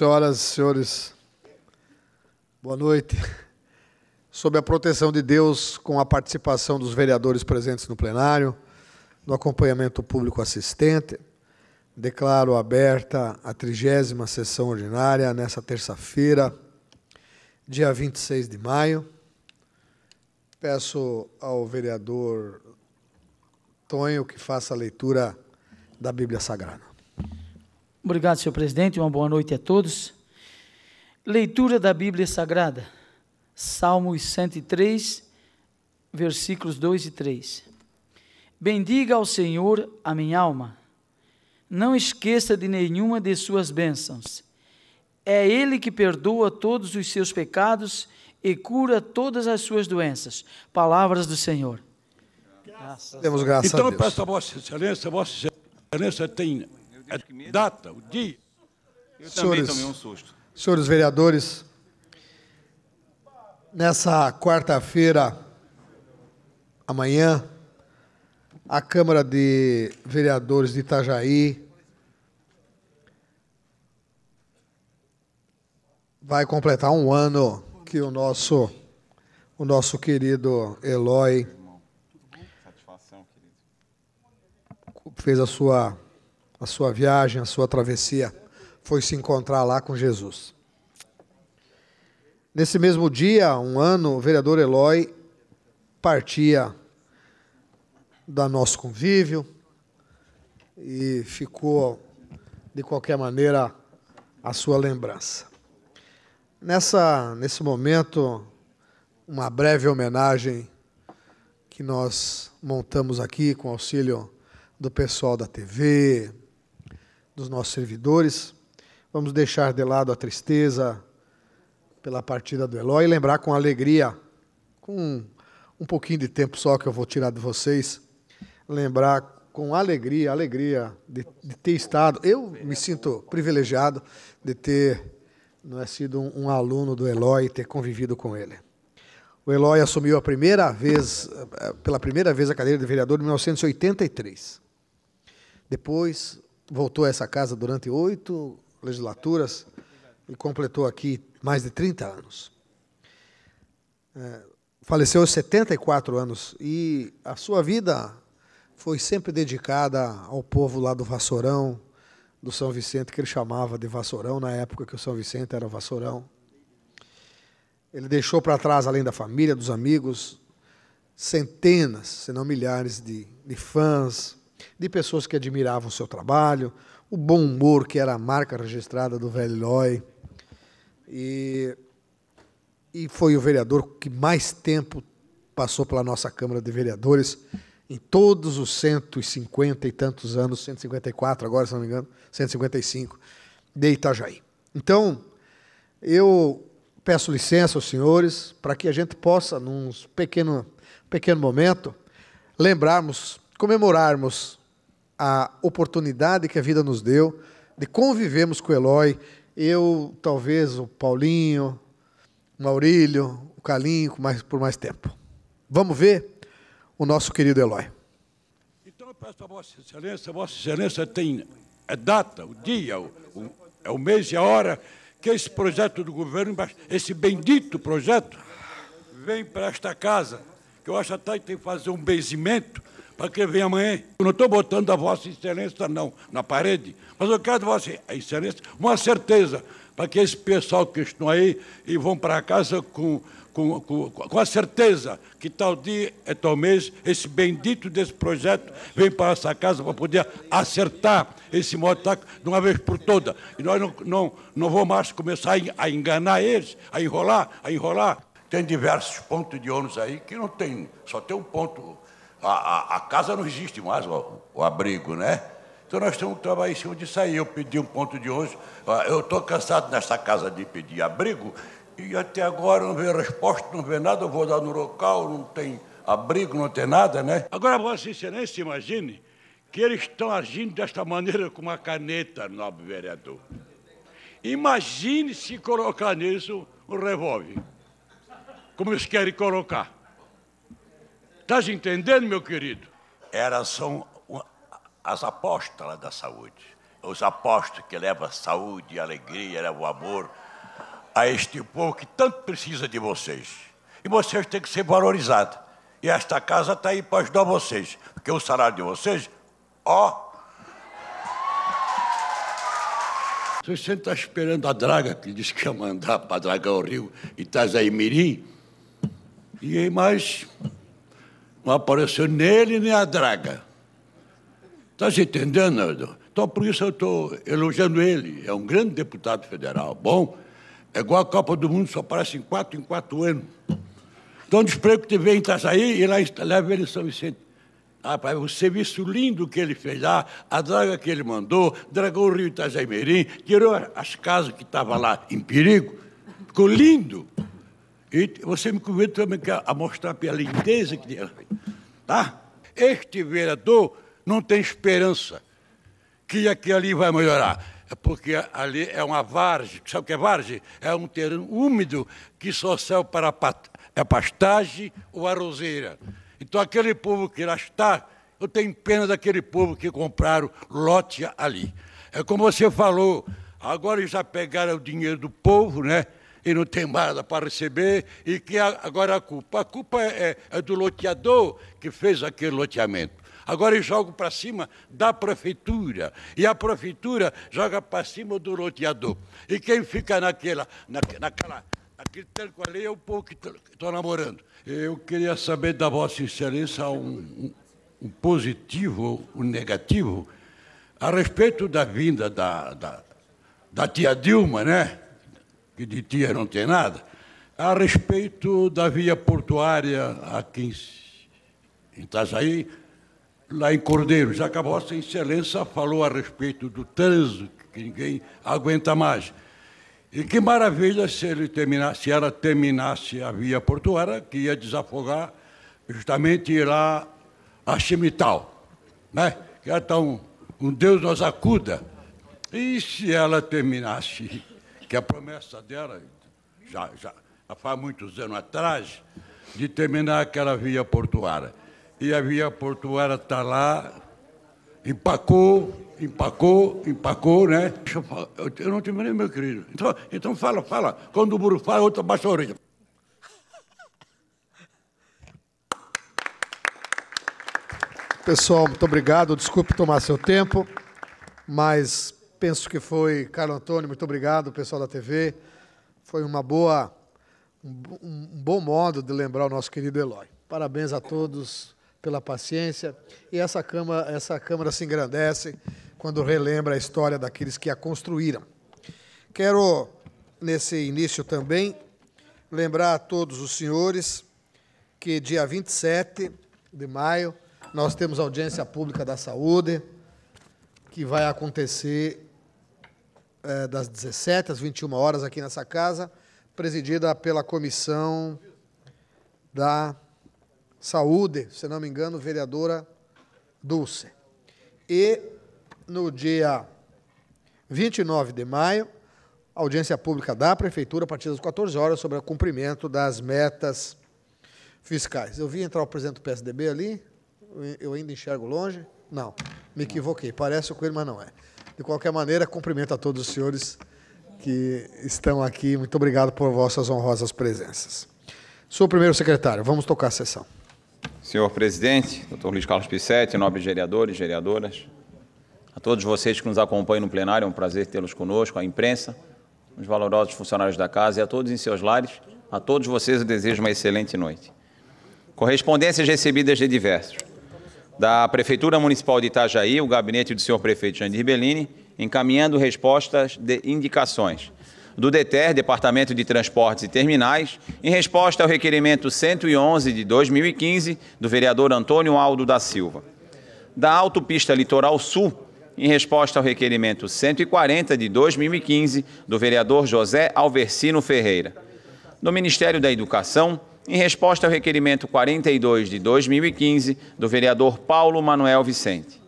Senhoras e senhores, boa noite. Sob a proteção de Deus, com a participação dos vereadores presentes no plenário, no acompanhamento público assistente, declaro aberta a trigésima sessão ordinária nesta terça-feira, dia 26 de maio. Peço ao vereador Tonho que faça a leitura da Bíblia Sagrada. Obrigado, senhor presidente. Uma boa noite a todos. Leitura da Bíblia Sagrada, Salmos 103, versículos 2 e 3. Bendiga ao Senhor a minha alma. Não esqueça de nenhuma de suas bênçãos. É Ele que perdoa todos os seus pecados e cura todas as suas doenças. Palavras do Senhor. Graças Demos graças então, a Deus. Então, peço a Vossa Excelência, Vossa Excelência tem a é data, o dia. Eu senhores, também tomei um susto. Senhores vereadores, nessa quarta-feira, amanhã, a Câmara de Vereadores de Itajaí vai completar um ano que o nosso o nosso querido Eloy fez a sua a sua viagem, a sua travessia, foi se encontrar lá com Jesus. Nesse mesmo dia, um ano, o vereador Eloy partia da nosso convívio e ficou, de qualquer maneira, a sua lembrança. Nessa, nesse momento, uma breve homenagem que nós montamos aqui com auxílio do pessoal da TV, dos nossos servidores. Vamos deixar de lado a tristeza pela partida do Eloy e lembrar com alegria, com um pouquinho de tempo só que eu vou tirar de vocês, lembrar com alegria, alegria de, de, ter estado. Eu me sinto privilegiado de ter não é, sido um, um, aluno do Eloy e ter convivido com ele. O Eloy assumiu a primeira vez, eh, pela primeira vez a cadeira de vereador em 1983. Depois voltou a essa casa durante oito legislaturas e completou aqui mais de 30 anos. É, faleceu aos 74 anos e a sua vida foi sempre dedicada ao povo lá do Vassourão, do São Vicente, que ele chamava de Vassourão, na época que o São Vicente era Vassourão. Ele deixou para trás, além da família, dos amigos, centenas, se não milhares de, de fãs, de pessoas que admiravam o seu trabalho, o bom humor que era a marca registrada do velho Loi. E, e foi o vereador que mais tempo passou pela nossa Câmara de Vereadores em todos os 150 e tantos anos, 154 agora, se não me engano, 155, de Itajaí. Então, eu peço licença aos senhores para que a gente possa, num pequeno, pequeno momento, lembrarmos, comemorarmos a oportunidade que a vida nos deu de convivermos com o Eloy. Eu, talvez, o Paulinho, o Maurílio, o Calinho, mais, por mais tempo. Vamos ver o nosso querido Eloy. Então eu peço a Vossa Excelência, Vossa Excelência tem a é data, o dia, o, o, é o mês e a hora que esse projeto do governo, esse bendito projeto, vem para esta casa, que eu acho até que tem que fazer um benzimento para que venha amanhã. Eu não estou botando a Vossa Excelência, não, na parede, mas eu quero da Vossa Excelência uma certeza, para que esse pessoal que estão aí e vão para casa com, com, com, com a certeza que tal dia é tal mês, esse bendito desse projeto vem para essa casa para poder acertar esse motaco de uma vez por toda. E nós não, não, não vamos mais começar a enganar eles, a enrolar, a enrolar. Tem diversos pontos de ônus aí que não tem, só tem um ponto a, a, a casa não existe mais, o, o abrigo, né? Então nós temos que trabalhar em cima disso aí. Eu pedi um ponto de hoje. Ah, eu estou cansado nessa casa de pedir abrigo e até agora não veio resposta, não veio nada. Eu vou dar no local, não tem abrigo, não tem nada, né? Agora, Vossa Excelência, imagine que eles estão agindo desta maneira com uma caneta, nobre vereador. Imagine se colocar nisso um revólver, como eles querem colocar. Estás entendendo, meu querido? Eram são as apóstolas da saúde. Os apóstolos que levam saúde, alegria, levam amor a este povo que tanto precisa de vocês. E vocês têm que ser valorizados. E esta casa está aí para ajudar vocês. Porque o salário de vocês, ó. Se você está esperando a draga que disse que ia mandar para dragar o rio e estás aí mirim, e aí mais não apareceu nele nem a draga. Está se entendendo, Nando? Então, por isso eu estou elogiando ele. É um grande deputado federal, bom. É igual a Copa do Mundo, só aparece em quatro em quatro anos. Então, desprego que vem em Itajaí e lá leva ele em São Vicente. Ah, rapaz, o serviço lindo que ele fez lá, a draga que ele mandou, dragou o rio Itajaimirim, tirou as casas que estavam lá em perigo. Ficou lindo. E você me convida também a mostrar pela lindeza que tem. Tá? Este vereador não tem esperança que aqui ali vai melhorar. É porque ali é uma vargem. Sabe o que é vargem? É um terreno úmido que só serve para a é pastagem ou arrozeira. Então aquele povo que lá está, eu tenho pena daquele povo que compraram lote ali. É como você falou, agora já pegaram o dinheiro do povo, né? e não tem nada para receber, e que agora a culpa? A culpa é, é, é do loteador que fez aquele loteamento. Agora eu jogo para cima da prefeitura. E a prefeitura joga para cima do loteador. E quem fica naquela, na, naquela, naquele telco ali é o povo que tá, estou tá namorando. Eu queria saber da Vossa Excelência um, um, positivo, um negativo, a respeito da vinda da, da, da tia Dilma, né? que de tia não tem nada. A respeito da via portuária aqui em Itajaí, lá em Cordeiros, a Vossa Excelência falou a respeito do trânsito, que ninguém aguenta mais. E que maravilha se, ele terminasse, se ela terminasse a via portuária, que ia desafogar justamente lá a Chimital, né? que é tão, um Deus nos acuda. E se ela terminasse que a promessa dela, já, já há muitos anos atrás, de terminar aquela via portuária. E a via portuária está lá, empacou, empacou, empacou, né? Eu, falar, eu não terminei, meu querido. Então, então fala, fala. Quando o burro fala, outra baixa a orelha. Pessoal, muito obrigado. Desculpe tomar seu tempo, mas penso que foi Carlos Antônio, muito obrigado, pessoal da TV. Foi uma boa, um, um bom modo de lembrar o nosso querido Eloy. Parabéns a todos pela paciência. E essa Câmara, essa câmara se engrandece quando relembra a história daqueles que a construíram. Quero, nesse início também, lembrar a todos os senhores que dia 27 de maio nós temos audiência pública da saúde, que vai acontecer é, das 17 às 21 horas aqui nessa casa, presidida pela Comissão da Saúde, se não me engano, vereadora Dulce. E no dia 29 de maio, audiência pública da Prefeitura, a partir das 14 horas, sobre o cumprimento das metas fiscais. Eu vi entrar o presidente do PSDB ali, eu ainda enxergo longe? Não, me equivoquei, parece com ele, mas não é. De qualquer maneira, cumprimento a todos os senhores que estão aqui. Muito obrigado por vossas honrosas presenças. o primeiro secretário, vamos tocar a sessão. Senhor presidente, doutor Luiz Carlos Pissetti, nobres vereadores e vereadoras, a todos vocês que nos acompanham no plenário, é um prazer tê-los conosco, a imprensa, os valorosos funcionários da casa e a todos em seus lares, a todos vocês eu desejo uma excelente noite. Correspondências recebidas de diversos da Prefeitura Municipal de Itajaí, o gabinete do senhor prefeito Jandir Bellini, encaminhando respostas de indicações. Do DETER, Departamento de Transportes e Terminais, em resposta ao requerimento 111 de 2015 do vereador Antônio Aldo da Silva. Da Autopista Litoral Sul, em resposta ao requerimento 140 de 2015 do vereador José Alversino Ferreira. Do Ministério da Educação, em resposta ao requerimento 42 de 2015 do vereador Paulo Manuel Vicente,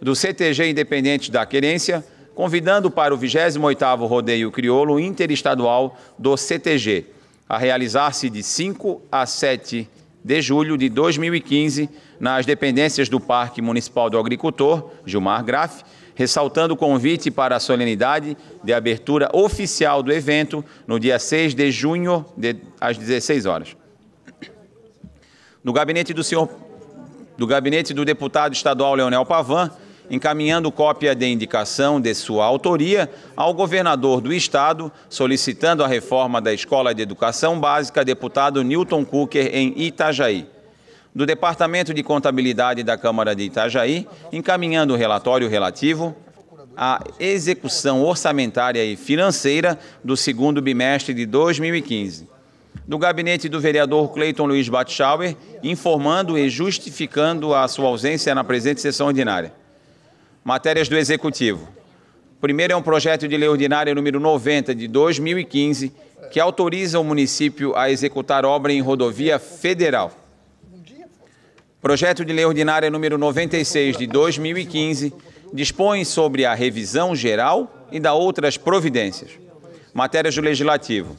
do CTG Independente da Querência, convidando para o 28º Rodeio Crioulo Interestadual do CTG, a realizar-se de 5 a 7 de julho de 2015 nas dependências do Parque Municipal do Agricultor, Gilmar Graff, ressaltando o convite para a solenidade de abertura oficial do evento no dia 6 de junho, de, às 16 horas. No gabinete do senhor do gabinete do deputado estadual Leonel Pavan, encaminhando cópia de indicação de sua autoria ao governador do estado, solicitando a reforma da Escola de Educação Básica, deputado Newton Cooker em Itajaí do Departamento de Contabilidade da Câmara de Itajaí, encaminhando o relatório relativo à execução orçamentária e financeira do segundo bimestre de 2015. Do gabinete do vereador Cleiton Luiz Batschauer, informando e justificando a sua ausência na presente sessão ordinária. Matérias do Executivo. Primeiro é um projeto de lei ordinária número 90 de 2015, que autoriza o município a executar obra em rodovia federal. Projeto de Lei Ordinária número 96 de 2015 dispõe sobre a revisão geral e da outras providências. Matérias do Legislativo.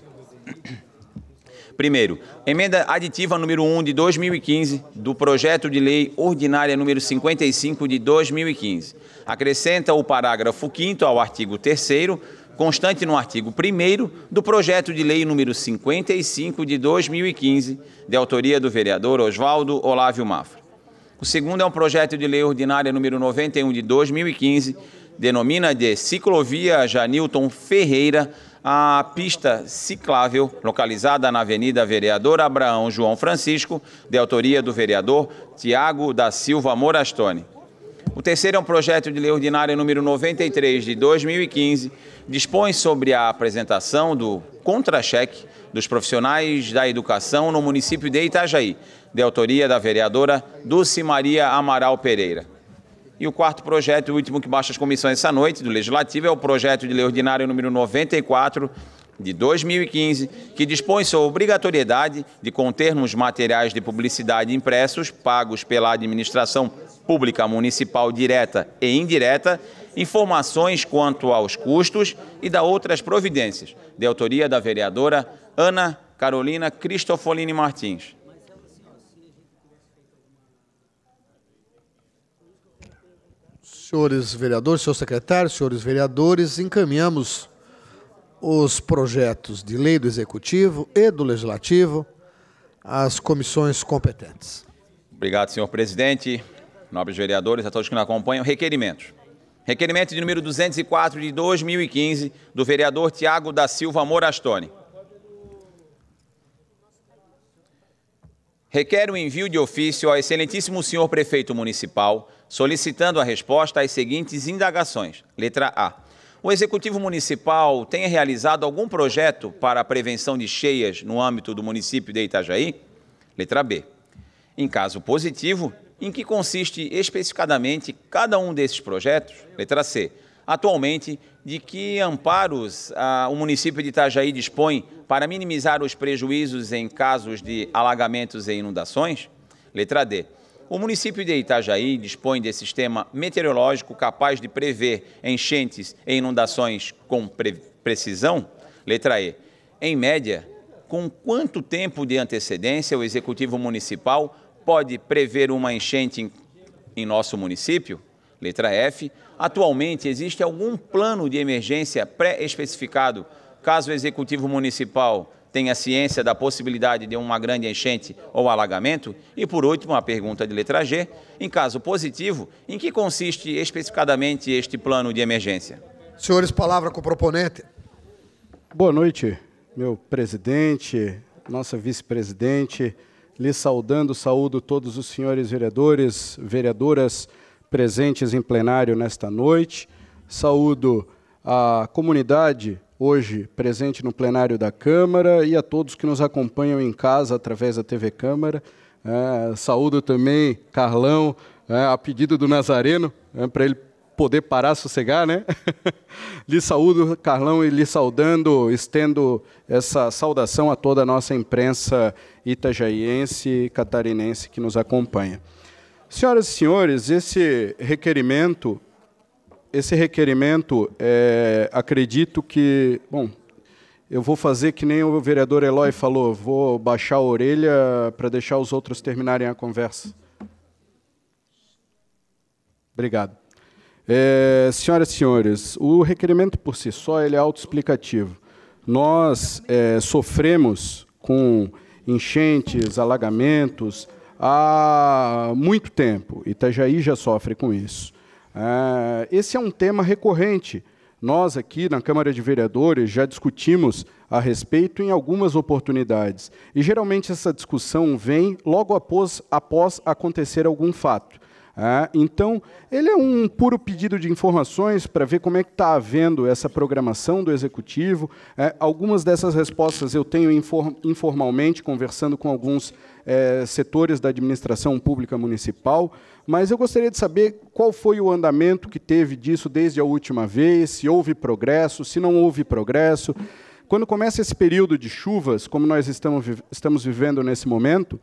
Primeiro, emenda aditiva número 1 de 2015 do projeto de lei ordinária número 55 de 2015. Acrescenta o parágrafo 5 ao artigo 3 constante no artigo 1 do projeto de lei número 55 de 2015, de autoria do vereador Oswaldo Olávio Mafra. O segundo é um projeto de lei ordinária número 91 de 2015, denomina de ciclovia Janilton Ferreira a pista ciclável localizada na Avenida Vereador Abraão João Francisco, de autoria do vereador Tiago da Silva Morastone. O terceiro é um projeto de lei ordinária número 93 de 2015, dispõe sobre a apresentação do contra-cheque dos profissionais da educação no município de Itajaí, de autoria da vereadora Dulce Maria Amaral Pereira. E o quarto projeto, o último que baixa as comissões essa noite do Legislativo, é o projeto de lei ordinária número 94 de 2015, que dispõe sobre a obrigatoriedade de conter nos materiais de publicidade impressos pagos pela administração pública municipal direta e indireta, informações quanto aos custos e da outras providências, de autoria da vereadora Ana Carolina Cristofolini Martins. Senhores vereadores, senhor secretário, senhores vereadores, encaminhamos os projetos de lei do Executivo e do Legislativo às comissões competentes. Obrigado, senhor presidente nobres vereadores, a todos que nos acompanham, requerimentos. Requerimento de número 204 de 2015 do vereador Tiago da Silva Morastone. Requer o envio de ofício ao excelentíssimo senhor prefeito municipal, solicitando a resposta às seguintes indagações. Letra A. O Executivo Municipal tem realizado algum projeto para a prevenção de cheias no âmbito do município de Itajaí? Letra B. Em caso positivo, em que consiste especificadamente cada um desses projetos? Letra C. Atualmente, de que amparos ah, o município de Itajaí dispõe para minimizar os prejuízos em casos de alagamentos e inundações? Letra D. O município de Itajaí dispõe de sistema meteorológico capaz de prever enchentes e inundações com pre precisão? Letra E. Em média, com quanto tempo de antecedência o executivo municipal pode prever uma enchente em, em nosso município? Letra F. Atualmente, existe algum plano de emergência pré-especificado caso o Executivo Municipal tenha ciência da possibilidade de uma grande enchente ou alagamento? E, por último, a pergunta de letra G. Em caso positivo, em que consiste especificadamente este plano de emergência? Senhores, palavra com o proponente. Boa noite, meu presidente, nossa vice-presidente, lhe saudando, saúdo todos os senhores vereadores, vereadoras presentes em plenário nesta noite. Saúdo a comunidade hoje presente no plenário da Câmara e a todos que nos acompanham em casa através da TV Câmara. É, saúdo também Carlão, é, a pedido do Nazareno, é, para ele poder parar, sossegar, né? lhe saúdo, Carlão, e lhe saudando, estendo essa saudação a toda a nossa imprensa itajaiense e catarinense que nos acompanha. Senhoras e senhores, esse requerimento, esse requerimento, é, acredito que, bom, eu vou fazer que nem o vereador Eloy falou, vou baixar a orelha para deixar os outros terminarem a conversa. Obrigado. É, senhoras e senhores, o requerimento por si só ele é autoexplicativo. Nós é, sofremos com enchentes, alagamentos há muito tempo. Itajaí já sofre com isso. É, esse é um tema recorrente. Nós aqui na Câmara de Vereadores já discutimos a respeito em algumas oportunidades. E geralmente essa discussão vem logo após, após acontecer algum fato. Ah, então, ele é um puro pedido de informações para ver como é que está havendo essa programação do executivo. É, algumas dessas respostas eu tenho inform informalmente, conversando com alguns é, setores da administração pública municipal, mas eu gostaria de saber qual foi o andamento que teve disso desde a última vez, se houve progresso, se não houve progresso. Quando começa esse período de chuvas, como nós estamos, vi estamos vivendo nesse momento,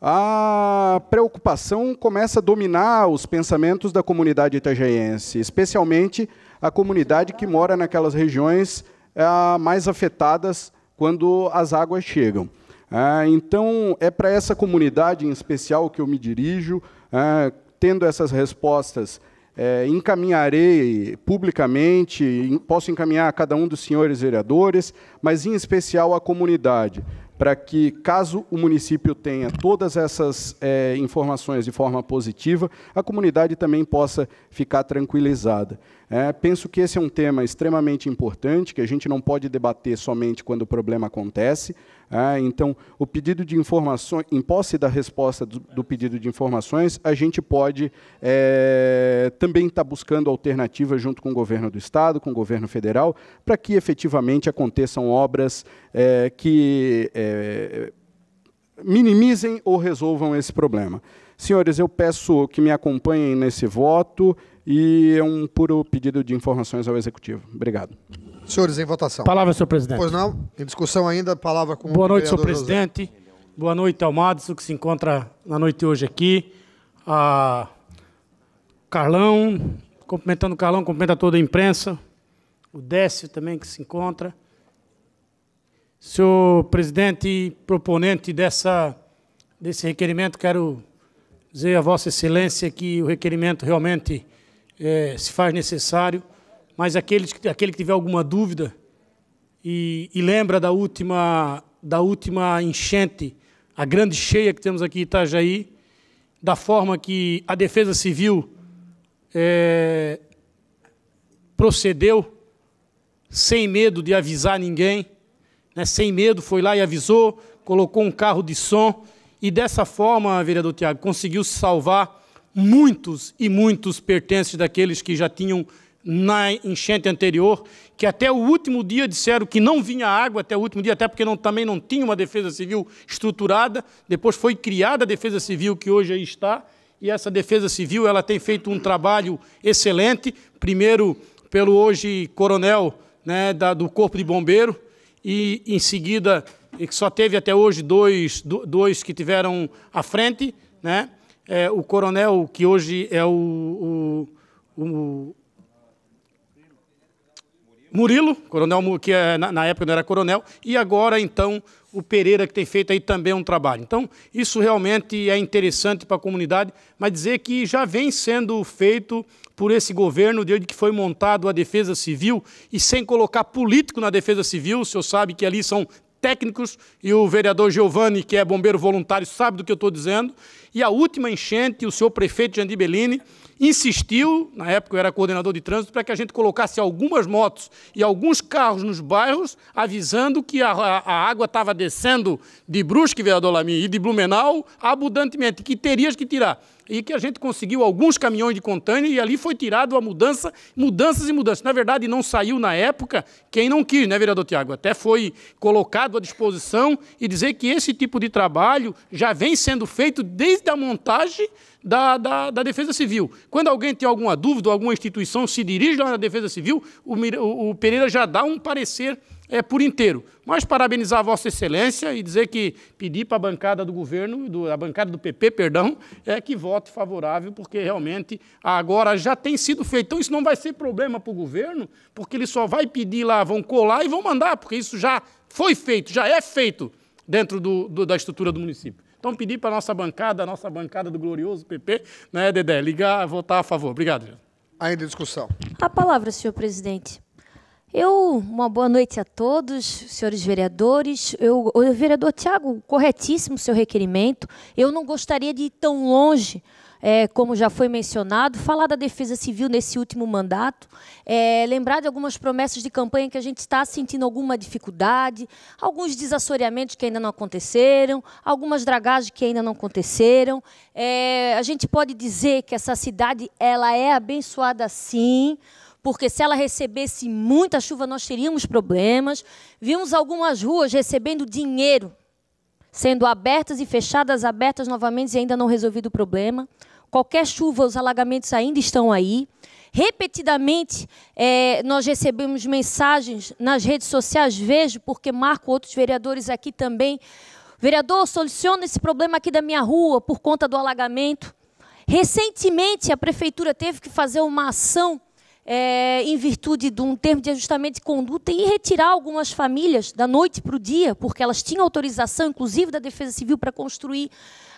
a preocupação começa a dominar os pensamentos da comunidade itajaense, especialmente a comunidade que mora naquelas regiões ah, mais afetadas quando as águas chegam. Ah, então, é para essa comunidade em especial que eu me dirijo, ah, tendo essas respostas, encaminharei publicamente, posso encaminhar a cada um dos senhores vereadores, mas em especial à comunidade para que, caso o município tenha todas essas é, informações de forma positiva, a comunidade também possa ficar tranquilizada. É, penso que esse é um tema extremamente importante, que a gente não pode debater somente quando o problema acontece, ah, então, o pedido de informações, em posse da resposta do, do pedido de informações, a gente pode é, também estar tá buscando alternativas junto com o governo do Estado, com o governo federal, para que efetivamente aconteçam obras é, que é, minimizem ou resolvam esse problema. Senhores, eu peço que me acompanhem nesse voto. E é um puro pedido de informações ao Executivo. Obrigado. Senhores, em votação. Palavra, senhor presidente. Pois não. Em discussão ainda, palavra com Boa o noite, senhor presidente. José. Boa noite ao Madison, que se encontra na noite hoje aqui. A Carlão, cumprimentando o Carlão, cumprimenta toda a imprensa. O Décio também, que se encontra. Senhor presidente, proponente dessa, desse requerimento, quero dizer a Vossa Excelência que o requerimento realmente é, se faz necessário, mas aqueles, aquele que tiver alguma dúvida e, e lembra da última, da última enchente, a grande cheia que temos aqui em Itajaí, da forma que a Defesa Civil é, procedeu, sem medo de avisar ninguém, né, sem medo, foi lá e avisou, colocou um carro de som, e dessa forma, vereador Tiago, conseguiu se salvar muitos e muitos pertences daqueles que já tinham na enchente anterior, que até o último dia disseram que não vinha água até o último dia, até porque não, também não tinha uma defesa civil estruturada. Depois foi criada a defesa civil que hoje aí está, e essa defesa civil ela tem feito um trabalho excelente, primeiro pelo hoje coronel né, da, do Corpo de Bombeiro, e em seguida, que só teve até hoje dois, dois que tiveram à frente, né? é, o coronel, que hoje é o, o, o Murilo, coronel que é, na época não era coronel, e agora então o Pereira que tem feito aí também um trabalho. Então isso realmente é interessante para a comunidade, mas dizer que já vem sendo feito por esse governo desde que foi montado a Defesa Civil e sem colocar político na Defesa Civil, o senhor sabe que ali são técnicos e o vereador Giovanni, que é bombeiro voluntário, sabe do que eu estou dizendo. E a última enchente, o senhor prefeito Jandir Bellini insistiu, na época eu era coordenador de trânsito, para que a gente colocasse algumas motos e alguns carros nos bairros, avisando que a, a água estava descendo de Brusque, vereador Lamin, e de Blumenau abundantemente, que terias que tirar e que a gente conseguiu alguns caminhões de contêiner e ali foi tirado a mudança, mudanças e mudanças. Na verdade, não saiu na época quem não quis, né, vereador Tiago? Até foi colocado à disposição e dizer que esse tipo de trabalho já vem sendo feito desde a montagem da, da, da, Defesa Civil. Quando alguém tem alguma dúvida, alguma instituição se dirige lá na Defesa Civil, o, o, o Pereira já dá um parecer é, por inteiro. Mas parabenizar a Vossa Excelência e dizer que pedir para a bancada do governo, do, a bancada do PP, perdão, é que vote favorável, porque realmente agora já tem sido feito. Então isso não vai ser problema para o governo, porque ele só vai pedir lá, vão colar e vão mandar, porque isso já foi feito, já é feito dentro do, do, da estrutura do município. Então pedir para a nossa bancada, a nossa bancada do glorioso PP, né, Dedé, ligar, votar a favor. Obrigado. Ainda discussão. A palavra, senhor presidente. Eu, uma boa noite a todos, senhores vereadores. Eu, o vereador Tiago, corretíssimo seu requerimento. Eu não gostaria de ir tão longe, é, como já foi mencionado, falar da defesa civil nesse último mandato, é, lembrar de algumas promessas de campanha que a gente está sentindo alguma dificuldade, alguns desassoreamentos que ainda não aconteceram, algumas dragagens que ainda não aconteceram. É, a gente pode dizer que essa cidade ela é abençoada sim porque se ela recebesse muita chuva, nós teríamos problemas. Vimos algumas ruas recebendo dinheiro, sendo abertas e fechadas, abertas novamente e ainda não resolvido o problema. Qualquer chuva, os alagamentos ainda estão aí. Repetidamente, é, nós recebemos mensagens nas redes sociais, vejo, porque marco outros vereadores aqui também. Vereador, soluciona esse problema aqui da minha rua por conta do alagamento. Recentemente, a prefeitura teve que fazer uma ação é, em virtude de um termo de ajustamento de conduta e retirar algumas famílias da noite para o dia, porque elas tinham autorização, inclusive da Defesa Civil, para construir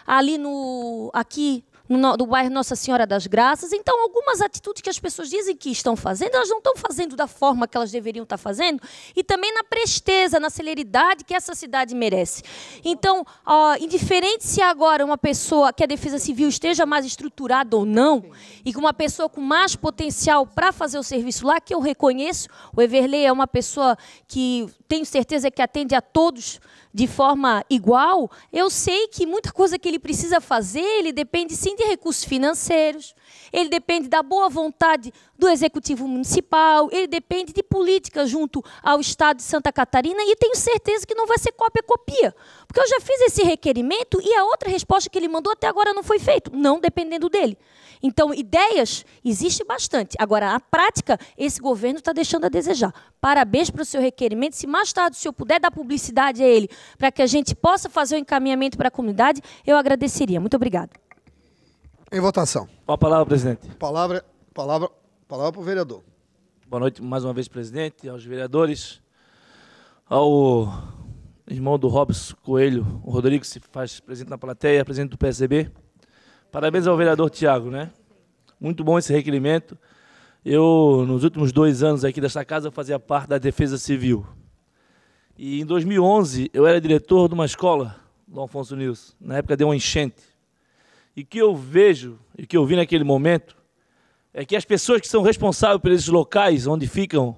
ali no aqui no, do bairro Nossa Senhora das Graças. Então, algumas atitudes que as pessoas dizem que estão fazendo, elas não estão fazendo da forma que elas deveriam estar fazendo e também na presteza, na celeridade que essa cidade merece. Então, ó, indiferente se agora uma pessoa que a Defesa Civil esteja mais estruturada ou não, e que uma pessoa com mais potencial para fazer o serviço lá, que eu reconheço, o Everley é uma pessoa que tenho certeza que atende a todos de forma igual, eu sei que muita coisa que ele precisa fazer, ele depende sim de recursos financeiros, ele depende da boa vontade do executivo municipal, ele depende de política junto ao estado de Santa Catarina e tenho certeza que não vai ser cópia copia, porque eu já fiz esse requerimento e a outra resposta que ele mandou até agora não foi feita, não dependendo dele. Então, ideias existe bastante. Agora, a prática, esse governo está deixando a desejar. Parabéns para o seu requerimento. Se mais tarde o senhor puder dar publicidade a ele, para que a gente possa fazer o um encaminhamento para a comunidade, eu agradeceria. Muito obrigada. Em votação. Com a palavra, presidente. Palavra, palavra, palavra para o vereador. Boa noite mais uma vez, presidente, aos vereadores, ao irmão do Robson Coelho, o Rodrigo, se faz presente na plateia, presidente do PSDB. Parabéns ao vereador Tiago, né? Muito bom esse requerimento. Eu, nos últimos dois anos aqui desta casa, fazia parte da Defesa Civil. E em 2011, eu era diretor de uma escola, do Alfonso Nilson. Na época deu uma enchente. E o que eu vejo, e o que eu vi naquele momento, é que as pessoas que são responsáveis por esses locais onde ficam,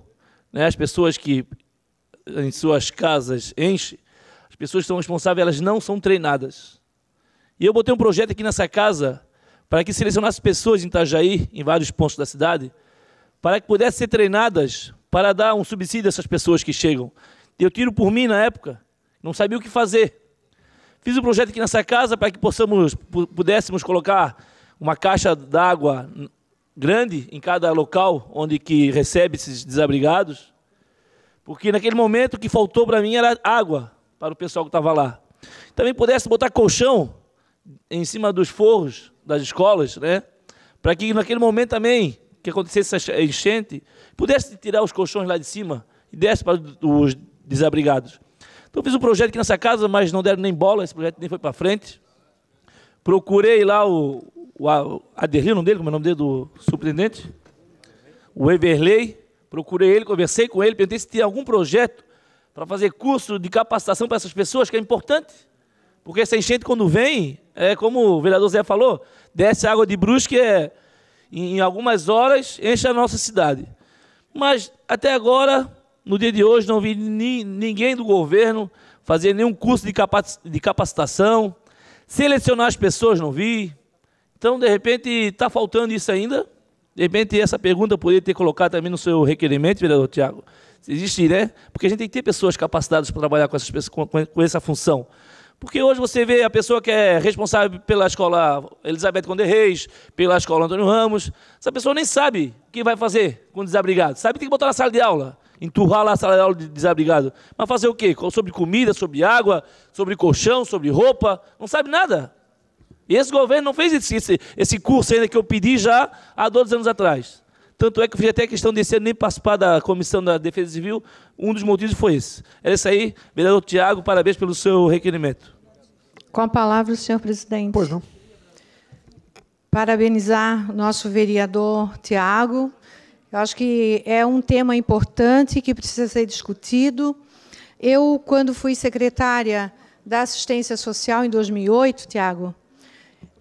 né, as pessoas que em suas casas enchem, as pessoas que são responsáveis, elas não são treinadas. E eu botei um projeto aqui nessa casa para que selecionasse pessoas em Itajaí, em vários pontos da cidade, para que pudessem ser treinadas para dar um subsídio a essas pessoas que chegam. Eu tiro por mim na época, não sabia o que fazer. Fiz um projeto aqui nessa casa para que possamos, pudéssemos colocar uma caixa d'água grande em cada local onde que recebe esses desabrigados, porque naquele momento o que faltou para mim era água para o pessoal que estava lá. Também pudesse botar colchão em cima dos forros das escolas, né? Para que naquele momento também que acontecesse essa enchente, pudesse tirar os colchões lá de cima e desse para os desabrigados. Então fiz um projeto aqui nessa casa, mas não deram nem bola, esse projeto nem foi para frente. Procurei lá o, o não dele, como é o nome dele, do superintendente? O Everley. Procurei ele, conversei com ele, perguntei se tinha algum projeto para fazer curso de capacitação para essas pessoas, que é importante. Porque essa enchente, quando vem, é como o vereador Zé falou, desce água de brusque é, em algumas horas enche a nossa cidade. Mas até agora, no dia de hoje, não vi ni, ninguém do governo fazer nenhum curso de, capacitação, de capacitação selecionar as pessoas, não vi. Então, de repente, está faltando isso ainda. De repente, essa pergunta poderia ter colocado também no seu requerimento, vereador Tiago. Existe, né? Porque a gente tem que ter pessoas capacitadas para trabalhar com, essas, com, com essa função. Porque hoje você vê a pessoa que é responsável pela escola Elizabeth Conde Reis, pela escola Antônio Ramos, essa pessoa nem sabe o que vai fazer com o desabrigado. Sabe que tem que botar na sala de aula, enturrar lá a sala de aula de desabrigado. Mas fazer o quê? Sobre comida, sobre água, sobre colchão, sobre roupa, não sabe nada. E esse governo não fez esse, esse, esse curso ainda que eu pedi já há 12 anos atrás. Tanto é que eu fiz até a questão de ser nem participar da Comissão da Defesa Civil. Um dos motivos foi esse. Era isso aí. Vereador Tiago, parabéns pelo seu requerimento. Com a palavra, senhor presidente. Pois não. Parabenizar nosso vereador Tiago. Eu acho que é um tema importante que precisa ser discutido. Eu, quando fui secretária da Assistência Social em 2008, Tiago,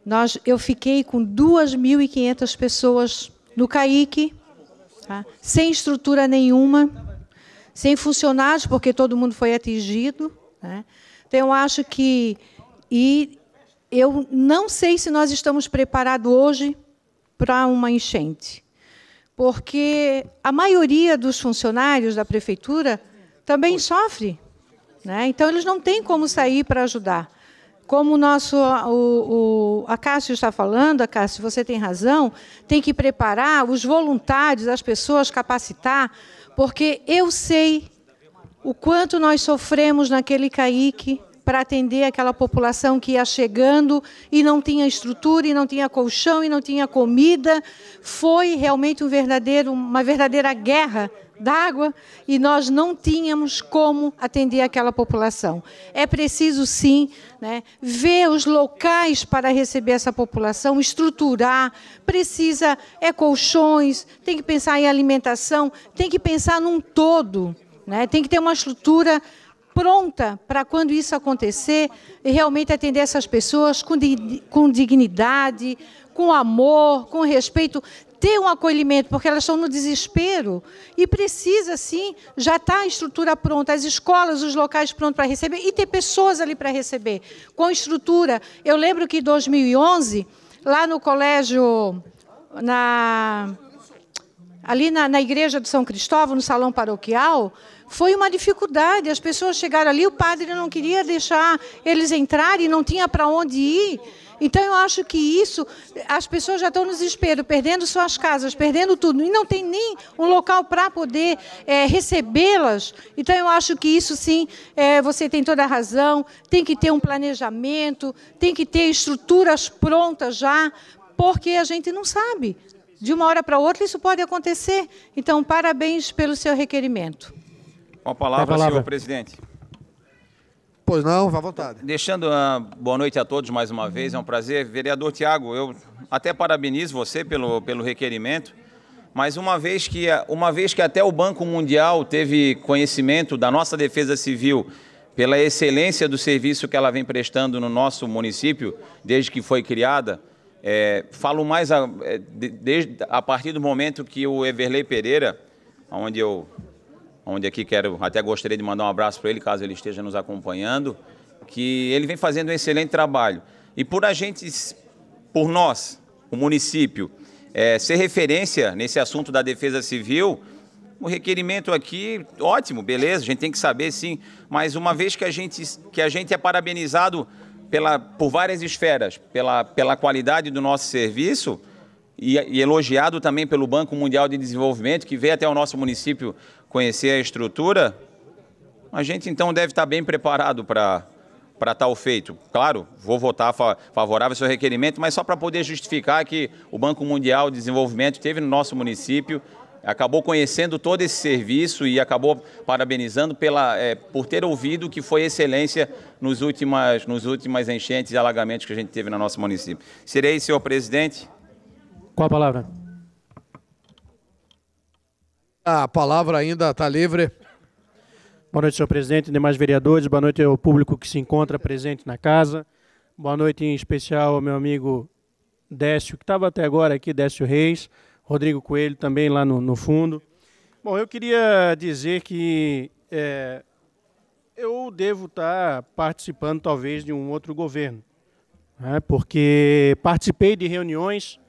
nós, eu fiquei com 2.500 pessoas no CAIC, tá? sem estrutura nenhuma, sem funcionários, porque todo mundo foi atingido. Né? Então, eu acho que. E eu não sei se nós estamos preparados hoje para uma enchente, porque a maioria dos funcionários da prefeitura também sofre. Né? Então, eles não têm como sair para ajudar. Como o nosso, o, o, a Cássio está falando, a Cássio, você tem razão, tem que preparar os voluntários, as pessoas, capacitar, porque eu sei o quanto nós sofremos naquele caique para atender aquela população que ia chegando e não tinha estrutura, e não tinha colchão, e não tinha comida. Foi realmente um verdadeiro, uma verdadeira guerra d'água e nós não tínhamos como atender aquela população. É preciso, sim, né, ver os locais para receber essa população, estruturar, precisa, é colchões, tem que pensar em alimentação, tem que pensar num todo, né, tem que ter uma estrutura pronta para quando isso acontecer, realmente atender essas pessoas com, di com dignidade, com amor, com respeito, ter um acolhimento, porque elas estão no desespero e precisa, sim, já estar tá a estrutura pronta, as escolas, os locais prontos para receber e ter pessoas ali para receber, com estrutura. Eu lembro que em 2011, lá no colégio, na, ali na, na igreja de São Cristóvão, no salão paroquial, foi uma dificuldade. As pessoas chegaram ali, o padre não queria deixar eles entrarem, não tinha para onde ir. Então eu acho que isso, as pessoas já estão no desespero, perdendo suas casas, perdendo tudo, e não tem nem um local para poder é, recebê-las. Então eu acho que isso sim, é, você tem toda a razão, tem que ter um planejamento, tem que ter estruturas prontas já, porque a gente não sabe. De uma hora para outra isso pode acontecer. Então, parabéns pelo seu requerimento. Com a palavra, Com a palavra. senhor presidente. Pois não, vá à vontade. Deixando ah, boa noite a todos mais uma vez, é um prazer. Vereador Tiago, eu até parabenizo você pelo, pelo requerimento, mas uma vez, que, uma vez que até o Banco Mundial teve conhecimento da nossa defesa civil pela excelência do serviço que ela vem prestando no nosso município, desde que foi criada, é, falo mais a, é, desde, a partir do momento que o Everley Pereira, onde eu onde aqui quero, até gostaria de mandar um abraço para ele, caso ele esteja nos acompanhando, que ele vem fazendo um excelente trabalho. E por a gente, por nós, o município, é, ser referência nesse assunto da defesa civil, o requerimento aqui, ótimo, beleza, a gente tem que saber sim, mas uma vez que a gente, que a gente é parabenizado pela, por várias esferas, pela, pela qualidade do nosso serviço, e, e, elogiado também pelo Banco Mundial de Desenvolvimento, que veio até o nosso município conhecer a estrutura, a gente então deve estar bem preparado para para tal feito. Claro, vou votar favorável ao seu requerimento, mas só para poder justificar que o Banco Mundial de Desenvolvimento teve no nosso município, acabou conhecendo todo esse serviço e acabou parabenizando pela, é, por ter ouvido que foi excelência nos últimos nos últimas enchentes e alagamentos que a gente teve no nosso município. Serei, senhor presidente. Com a palavra. A palavra ainda está livre. Boa noite, senhor presidente, demais vereadores. Boa noite ao público que se encontra presente na casa. Boa noite em especial ao meu amigo Décio, que estava até agora aqui, Décio Reis. Rodrigo Coelho também lá no, no fundo. Bom, eu queria dizer que é, eu devo estar participando talvez de um outro governo, né, porque participei de reuniões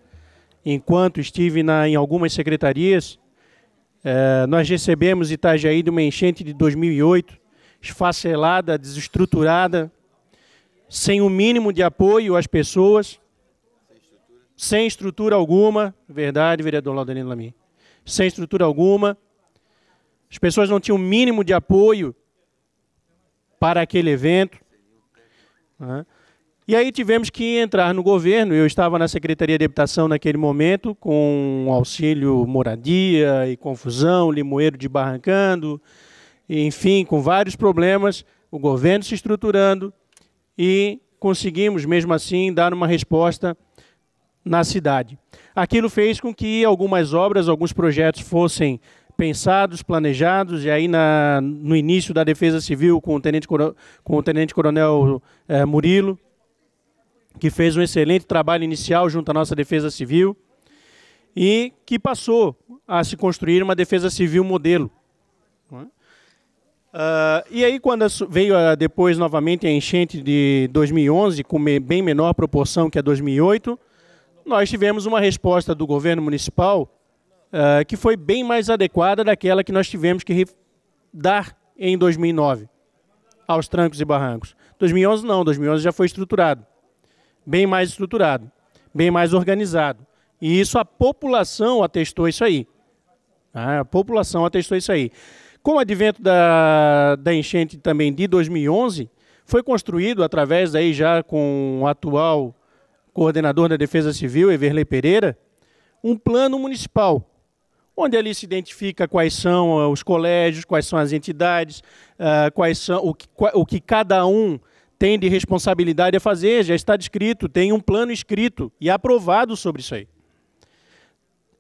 enquanto estive na, em algumas secretarias é, nós recebemos Itajaí de uma enchente de 2008, esfacelada, desestruturada, sem o um mínimo de apoio às pessoas, sem estrutura, alguma, verdade, vereador Laudanino Lamin, sem estrutura alguma, as pessoas não tinham o um mínimo de apoio para aquele evento. Né? E aí tivemos que entrar no governo. Eu estava na Secretaria de Habitação naquele momento, com auxílio moradia e confusão, limoeiro de barrancando, enfim, com vários problemas, o governo se estruturando e conseguimos, mesmo assim, dar uma resposta na cidade. Aquilo fez com que algumas obras, alguns projetos fossem pensados, planejados, e aí na, no início da Defesa Civil com o Tenente, com o tenente Coronel eh, Murilo, que fez um excelente trabalho inicial junto à nossa Defesa Civil e que passou a se construir uma Defesa Civil modelo. Uh, e aí, quando veio uh, depois novamente a enchente de 2011, com me, bem menor proporção que a 2008, nós tivemos uma resposta do governo municipal uh, que foi bem mais adequada daquela que nós tivemos que dar em 2009, aos trancos e barrancos. 2011 não, 2011 já foi estruturado bem mais estruturado, bem mais organizado. E isso a população atestou isso aí. Ah, a população atestou isso aí. Com o advento da, da enchente também de 2011, foi construído através daí já com o atual coordenador da Defesa Civil, Everley Pereira, um plano municipal, onde ali se identifica quais são ah, os colégios, quais são as entidades, uh, quais são o que, o que cada um tem de responsabilidade a fazer, já está descrito, tem um plano escrito e aprovado sobre isso aí.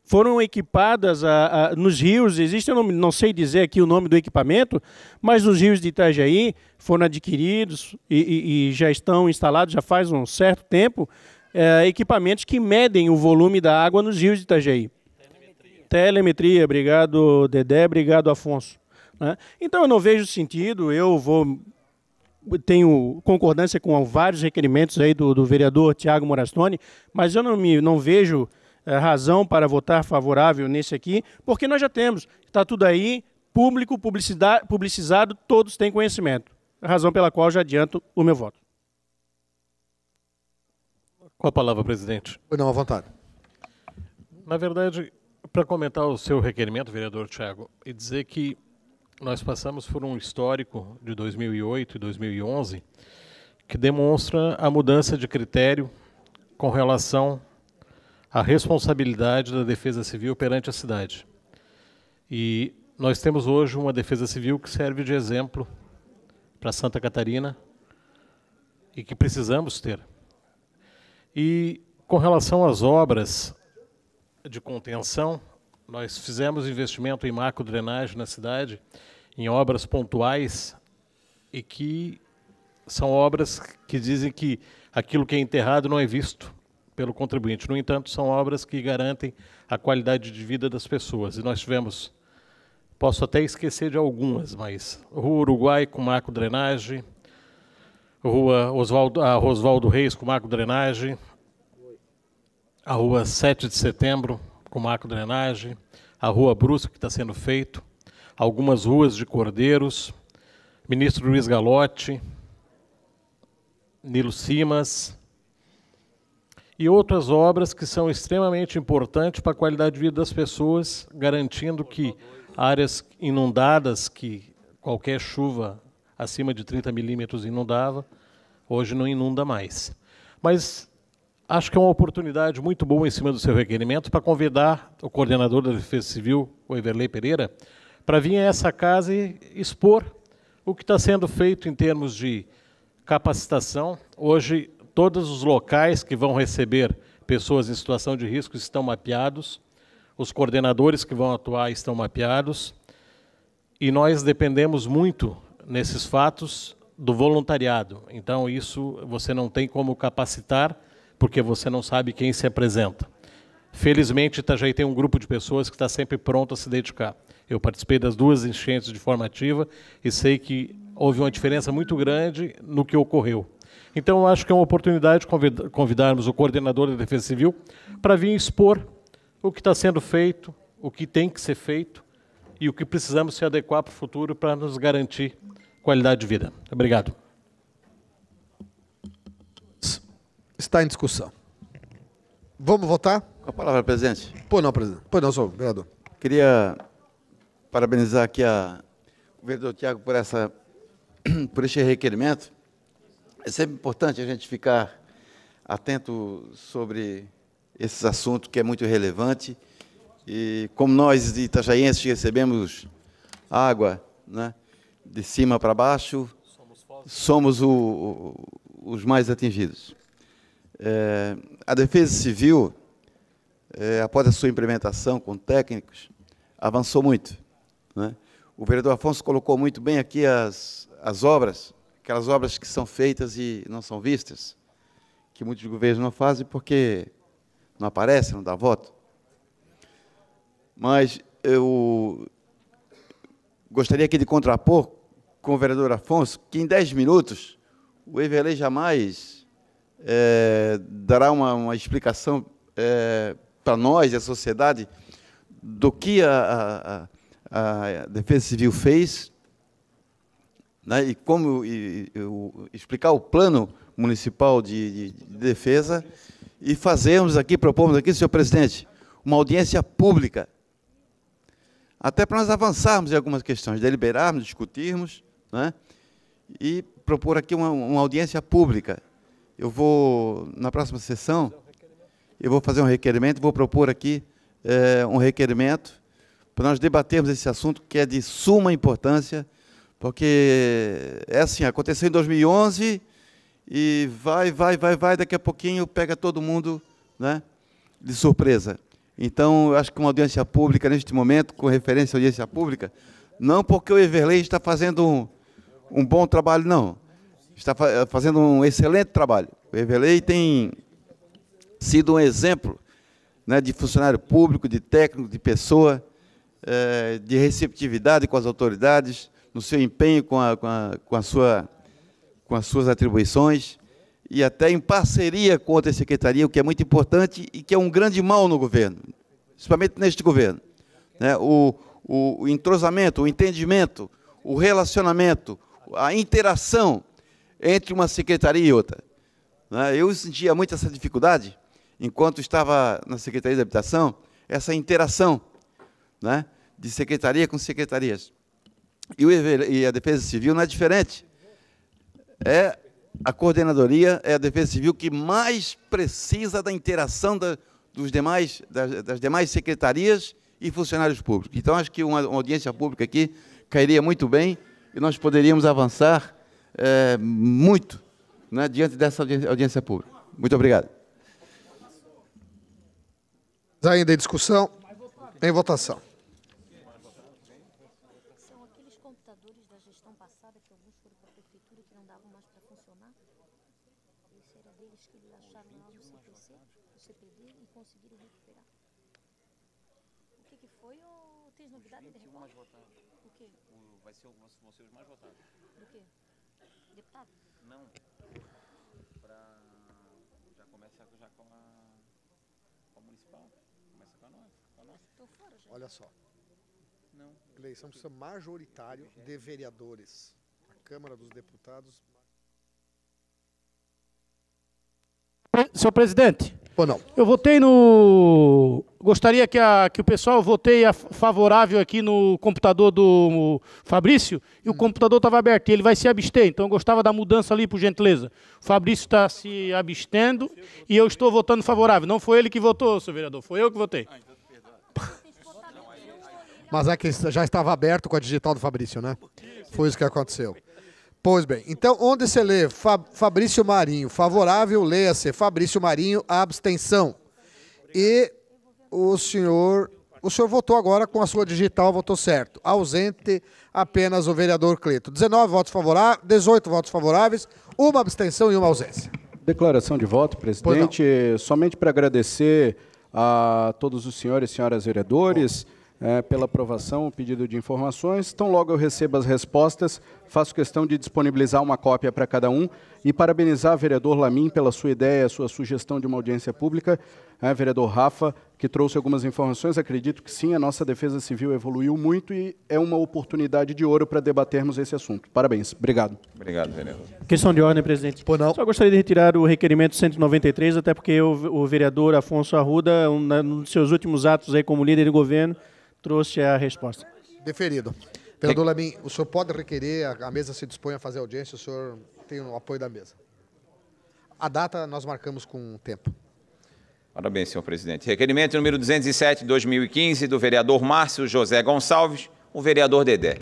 Foram equipadas a, a, nos rios, existe, eu não, não sei dizer aqui o nome do equipamento, mas os rios de Itajaí foram adquiridos e, e, e já estão instalados já faz um certo tempo é, equipamentos que medem o volume da água nos rios de Itajaí. Telemetria, Telemetria obrigado Dedé, obrigado Afonso. Né? Então eu não vejo sentido, eu vou tenho concordância com vários requerimentos aí do, do vereador Tiago Morastone, mas eu não, me, não vejo é, razão para votar favorável nesse aqui, porque nós já temos. Está tudo aí, público, publicizado, todos têm conhecimento. Razão pela qual já adianto o meu voto. Com a palavra, presidente. Não, à vontade. Na verdade, para comentar o seu requerimento, vereador Tiago, e dizer que nós passamos por um histórico de 2008 e 2011 que demonstra a mudança de critério com relação à responsabilidade da Defesa Civil perante a cidade. E nós temos hoje uma Defesa Civil que serve de exemplo para Santa Catarina e que precisamos ter. E com relação às obras de contenção, nós fizemos investimento em macro drenagem na cidade, em obras pontuais, e que são obras que dizem que aquilo que é enterrado não é visto pelo contribuinte. No entanto, são obras que garantem a qualidade de vida das pessoas. E nós tivemos, posso até esquecer de algumas, mas Rua Uruguai com macro drenagem, Rua Oswaldo, a Reis com macro drenagem, a Rua 7 de Setembro para o Marco Drenagem, a Rua Brusco, que está sendo feito, algumas ruas de Cordeiros, ministro Luiz Galotti, Nilo Simas, e outras obras que são extremamente importantes para a qualidade de vida das pessoas, garantindo que áreas inundadas que qualquer chuva acima de 30 milímetros inundava, hoje não inunda mais. Mas Acho que é uma oportunidade muito boa em cima do seu requerimento para convidar o coordenador da Defesa Civil, o Everley Pereira, para vir a essa casa e expor o que está sendo feito em termos de capacitação. Hoje, todos os locais que vão receber pessoas em situação de risco estão mapeados, os coordenadores que vão atuar estão mapeados, e nós dependemos muito nesses fatos do voluntariado. Então, isso você não tem como capacitar porque você não sabe quem se apresenta. Felizmente, Itajaí tem um grupo de pessoas que está sempre pronto a se dedicar. Eu participei das duas enchentes de formativa e sei que houve uma diferença muito grande no que ocorreu. Então, acho que é uma oportunidade convidarmos o coordenador da Defesa Civil para vir expor o que está sendo feito, o que tem que ser feito e o que precisamos se adequar para o futuro para nos garantir qualidade de vida. Obrigado. está em discussão. Vamos votar? Com a palavra, presidente. Pois não, presidente. Pois não, senhor vereador. Queria parabenizar aqui a, o vereador Tiago por, essa, por este requerimento. É sempre importante a gente ficar atento sobre esses assuntos que é muito relevante. E como nós, itajaenses, recebemos água né, de cima para baixo, somos, somos o, o, os mais atingidos. É, a Defesa Civil, é, após a sua implementação com técnicos, avançou muito. Né? O vereador Afonso colocou muito bem aqui as, as obras, aquelas obras que são feitas e não são vistas, que muitos governos não fazem porque não aparece, não dá voto. Mas eu gostaria aqui de contrapor com o vereador Afonso que em 10 minutos o Everley jamais é, dará uma, uma explicação é, para nós e a sociedade do que a, a, a Defesa Civil fez né, e como e, explicar o plano municipal de, de, de, defesa e fazermos aqui, propomos aqui, senhor presidente, uma audiência pública, até para nós avançarmos em algumas questões, deliberarmos, discutirmos, né, e propor aqui uma, uma audiência pública eu vou, na próxima sessão, eu vou fazer um requerimento, vou propor aqui é, um requerimento para nós debatermos esse assunto que é de suma importância, porque é assim, aconteceu em 2011 e vai, vai, vai, vai, daqui a pouquinho pega todo mundo né, de surpresa. Então, eu acho que uma audiência pública, neste momento, com referência à audiência pública, não porque o Everley está fazendo um, um bom trabalho, não, está eh, fazendo um excelente trabalho. O Evelei tem sido um exemplo né, de funcionário público, de técnico, de pessoa, eh, de receptividade com as autoridades, no seu empenho com, a, com, a, com, a sua, com as suas atribuições e até em parceria com outra secretaria, o que é muito importante e que é um grande mal no governo, principalmente neste governo. Né, o, o entrosamento, o entendimento, o relacionamento, a interação entre uma secretaria e outra. Né? Eu sentia muito essa dificuldade, enquanto estava na Secretaria de Habitação, essa interação né, de secretaria com secretarias. E, a Defesa Civil não é diferente. É a coordenadoria, é a Defesa Civil que mais precisa da interação da, dos demais, das, das, demais secretarias e funcionários públicos. Então, acho que uma, uma audiência pública aqui cairia muito bem e nós poderíamos avançar é, muito né, diante dessa audiência, audiência pública. Muito obrigado. Ainda em discussão, em votação. Olha só. Não. Eleição precisa majoritário de vereadores. A Câmara dos Deputados. Senhor presidente. Ou não? Eu votei no. Gostaria que, a, que o pessoal voteie favorável aqui no computador do Fabrício e o hum. computador estava aberto. Ele vai se abster, então eu gostava da mudança ali, por gentileza. O Fabrício está se abstendo e eu estou votando favorável. Não foi ele que votou, senhor vereador, foi eu que votei. Ah, então mas é que já estava aberto com a digital do Fabrício, né? Foi isso que aconteceu. Pois bem, então onde você lê Fa Fabrício Marinho, favorável, leia-se Fabrício Marinho, abstenção. E o senhor, o senhor votou agora com a sua digital, votou certo. Ausente apenas o vereador Cleto. 19 votos favoráveis, 18 votos favoráveis, uma abstenção e uma ausência. Declaração de voto, presidente, somente para agradecer a todos os senhores e senhoras vereadores. Bom é, pela aprovação, o pedido de informações. Então, logo eu recebo as respostas, faço questão de disponibilizar uma cópia para cada um e parabenizar o vereador Lamin pela sua ideia, sua sugestão de uma audiência pública, é, vereador Rafa, que trouxe algumas informações. Acredito que sim, a nossa defesa civil evoluiu muito e é uma oportunidade de ouro para debatermos esse assunto. Parabéns. Obrigado. Obrigado, vereador. Questão de ordem, presidente. não. Só gostaria de retirar o requerimento 193, até porque o, o vereador Afonso Arruda, um, dos seus últimos atos aí como líder de governo, trouxe a resposta. Deferido. Vereador Lamin, o senhor pode requerer, a mesa se dispõe a fazer audiência, o senhor tem o apoio da mesa. A data nós marcamos com o tempo. Parabéns, senhor presidente. Requerimento número 207, 2015, do vereador Márcio José Gonçalves, o vereador Dedé.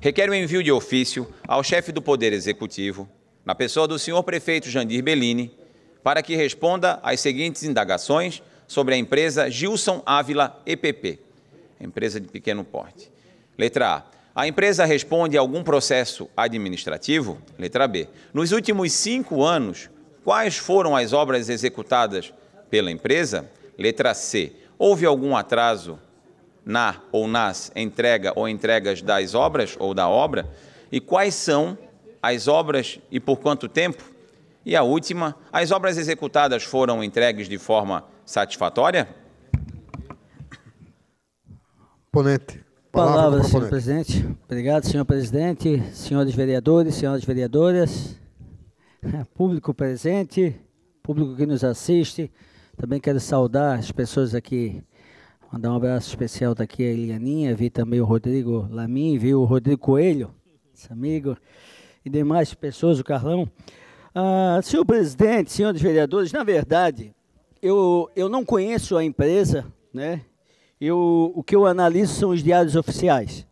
Requer o envio de ofício ao chefe do Poder Executivo, na pessoa do senhor prefeito Jandir Bellini, para que responda às seguintes indagações sobre a empresa Gilson Ávila EPP empresa de pequeno porte. Letra A. A empresa responde a algum processo administrativo? Letra B. Nos últimos cinco anos, quais foram as obras executadas pela empresa? Letra C. Houve algum atraso na ou nas entrega ou entregas das obras ou da obra? E quais são as obras e por quanto tempo? E a última, as obras executadas foram entregues de forma satisfatória? Proponente. Palavra, Palavra senhor presidente. Obrigado, senhor presidente, senhores vereadores, senhoras vereadoras, público presente, público que nos assiste. Também quero saudar as pessoas aqui, mandar um abraço especial daqui a Elianinha, vi também o Rodrigo Lamin, vi o Rodrigo Coelho, esse amigo, e demais pessoas, o Carlão. Ah, senhor presidente, senhores vereadores, na verdade, eu, eu não conheço a empresa, né? Eu, o que eu analiso são os diários oficiais.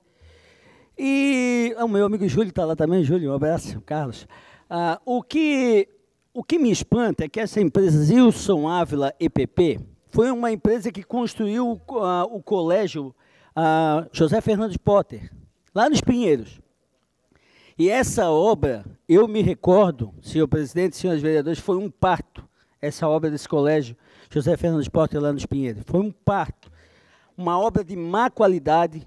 E ah, o meu amigo Júlio está lá também, Júlio, um abraço, Carlos. Ah, o, que, o que me espanta é que essa empresa Zilson Ávila EPP foi uma empresa que construiu ah, o colégio ah, José Fernandes Potter, lá nos Pinheiros. E essa obra, eu me recordo, senhor presidente, senhores vereadores, foi um parto, essa obra desse colégio José Fernandes Potter lá nos Pinheiros. Foi um parto uma obra de má qualidade.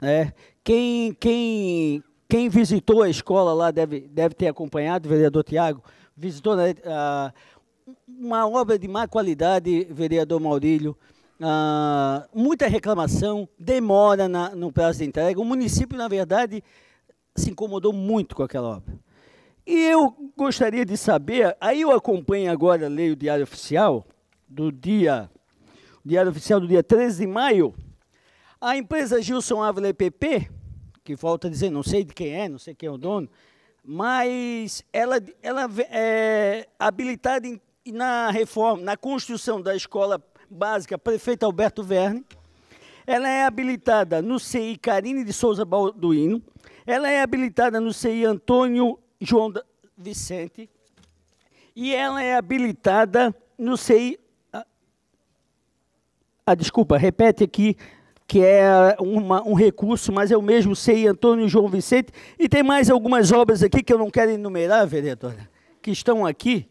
Né? Quem, quem, quem visitou a escola lá deve, deve ter acompanhado, o vereador Tiago, visitou né, ah, uma obra de má qualidade, vereador Maurílio. Ah, muita reclamação, demora na, no prazo de entrega. O município, na verdade, se incomodou muito com aquela obra. E eu gostaria de saber, aí eu acompanho agora, leio o Diário Oficial, do dia Diário Oficial do dia 13 de maio, a empresa Gilson Ávila EPP, que volta a dizer, não sei de quem é, não sei quem é o dono, mas ela, ela é habilitada em, na reforma, na construção da escola básica Prefeito Alberto Verne, ela é habilitada no CI Carine de Souza Balduino, ela é habilitada no CI Antônio João Vicente e ela é habilitada no CI ah, desculpa, repete aqui que é uma, um recurso, mas eu mesmo sei Antônio João Vicente. E tem mais algumas obras aqui que eu não quero enumerar, vereadora, que estão aqui.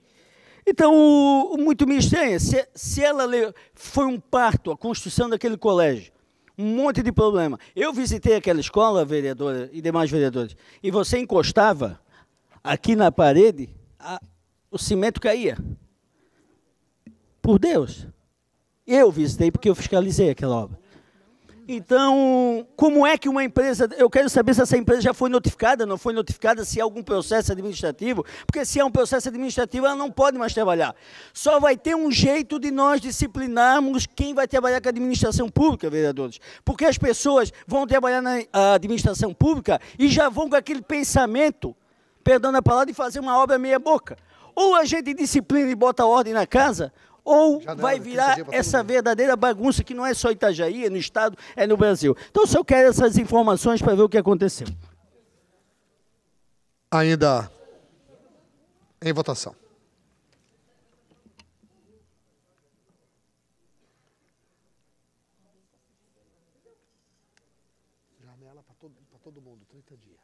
Então, o, o muito me estranha, se, se ela leu, foi um parto a construção daquele colégio, um monte de problema. Eu visitei aquela escola, vereadora e demais vereadores, e você encostava aqui na parede, a, o cimento caía. Por Deus. Eu visitei porque eu fiscalizei aquela obra. Então, como é que uma empresa. Eu quero saber se essa empresa já foi notificada, não foi notificada, se há algum processo administrativo, porque se há um processo administrativo, ela não pode mais trabalhar. Só vai ter um jeito de nós disciplinarmos quem vai trabalhar com a administração pública, vereadores. Porque as pessoas vão trabalhar na administração pública e já vão com aquele pensamento, perdão a palavra, de fazer uma obra meia-boca. Ou a gente disciplina e bota ordem na casa, ou vai virar essa verdadeira bagunça que não é só Itajaí, é no Estado, é no Brasil. Então, só quero essas informações para ver o que aconteceu. Ainda em votação. Janela para todo, mundo, 30 dias.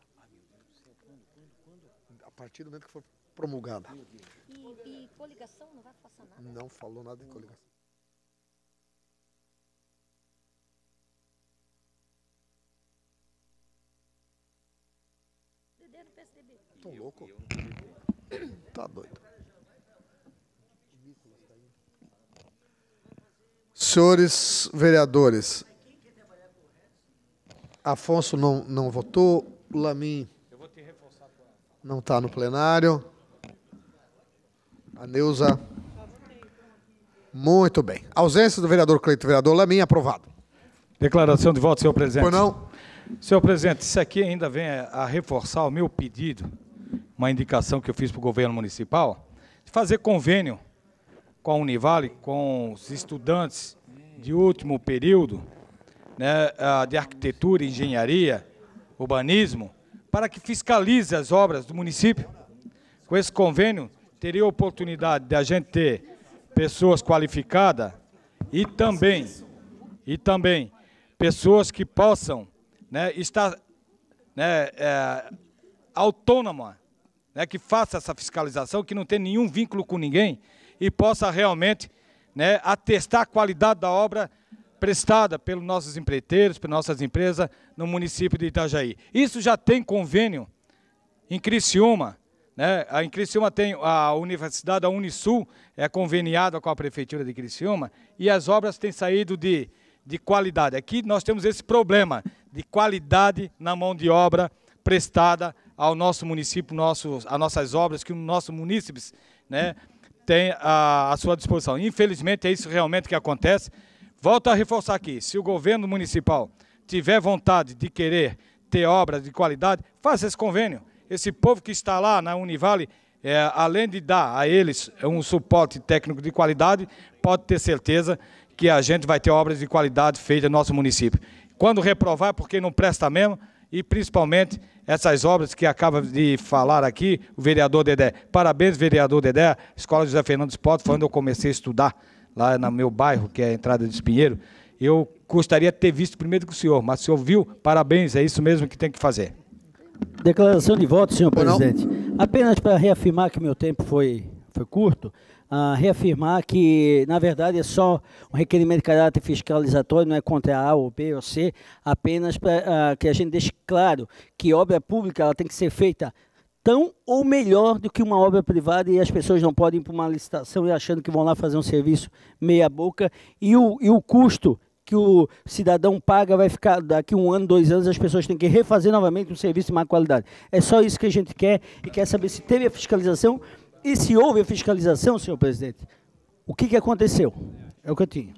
A partir do momento que for promulgada. E, e coligação não vai não falou nada de coligação. Tô louco? Tá doido. Senhores vereadores, Afonso não, não votou, Lamin não está no plenário, a Neuza muito bem. Ausência do vereador Cleito, vereador Lamin, aprovado. Declaração de voto, senhor presidente. Por não? Senhor presidente, isso aqui ainda vem a reforçar o meu pedido, uma indicação que eu fiz para o governo municipal, de fazer convênio com a Univale, com os estudantes de último período, né, de arquitetura, engenharia, urbanismo, para que fiscalize as obras do município. Com esse convênio, teria a oportunidade de a gente ter pessoas qualificadas e também, e também pessoas que possam né, estar né, é, autônoma, né, que faça essa fiscalização, que não tem nenhum vínculo com ninguém e possa realmente né, atestar a qualidade da obra prestada pelos nossos empreiteiros, pelas nossas empresas no município de Itajaí. Isso já tem convênio em Criciúma, né? Em Criciúma tem a Universidade, a Unisul, é conveniado com a Prefeitura de Criciúma e as obras têm saído de, de qualidade. Aqui nós temos esse problema de qualidade na mão de obra prestada ao nosso município, nosso, às nossas obras que o nosso município né, tem à, à sua disposição. Infelizmente é isso realmente que acontece. Volto a reforçar aqui, se o governo municipal tiver vontade de querer ter obras de qualidade, faça esse convênio. Esse povo que está lá na Univale é, além de dar a eles um suporte técnico de qualidade, pode ter certeza que a gente vai ter obras de qualidade feitas no nosso município. Quando reprovar, é porque não presta mesmo, e principalmente essas obras que acaba de falar aqui o vereador Dedé. Parabéns, vereador Dedé, Escola José Fernando Esporte, foi onde eu comecei a estudar, lá no meu bairro, que é a entrada de Espinheiro. Eu gostaria de ter visto primeiro que o senhor, mas o senhor viu, parabéns, é isso mesmo que tem que fazer. Declaração de voto, senhor presidente. Apenas para reafirmar que meu tempo foi, foi curto, ah, reafirmar que, na verdade, é só um requerimento de caráter fiscalizatório, não é contra A ou B ou C, apenas para ah, que a gente deixe claro que obra pública ela tem que ser feita tão ou melhor do que uma obra privada e as pessoas não podem ir para uma licitação e achando que vão lá fazer um serviço meia boca e o, e o custo que o cidadão paga vai ficar daqui um ano, dois anos, as pessoas têm que refazer novamente um serviço de má qualidade. É só isso que a gente quer e quer saber se teve a fiscalização e se houve a fiscalização, senhor presidente. O que, que aconteceu? É o que eu tinha.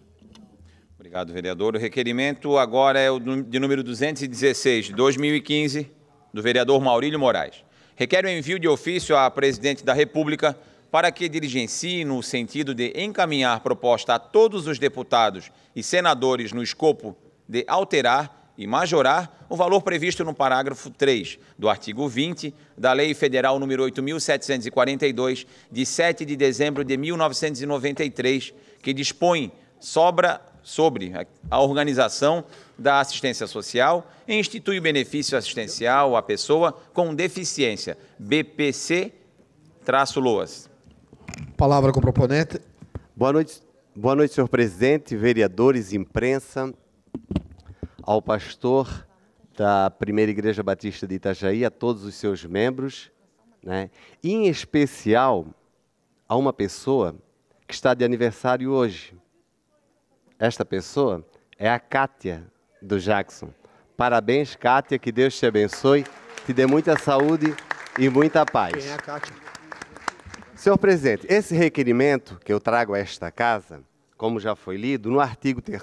Obrigado, vereador. O requerimento agora é o de número 216, de 2015, do vereador Maurílio Moraes. Requer o envio de ofício à presidente da República para que dirigencie no sentido de encaminhar proposta a todos os deputados e senadores no escopo de alterar e majorar o valor previsto no parágrafo 3 do artigo 20 da Lei Federal nº 8.742, de 7 de dezembro de 1993, que dispõe sobra sobre a organização da assistência social e institui o benefício assistencial à pessoa com deficiência, BPC-LOAS. Palavra com o proponente. Boa noite, boa noite, senhor presidente, vereadores, imprensa, ao pastor da Primeira Igreja Batista de Itajaí, a todos os seus membros, né? E, em especial a uma pessoa que está de aniversário hoje. Esta pessoa é a Kátia do Jackson. Parabéns, Kátia, que Deus te abençoe, te dê muita saúde e muita paz. Quem é a Senhor presidente, esse requerimento que eu trago a esta casa, como já foi lido, no artigo 3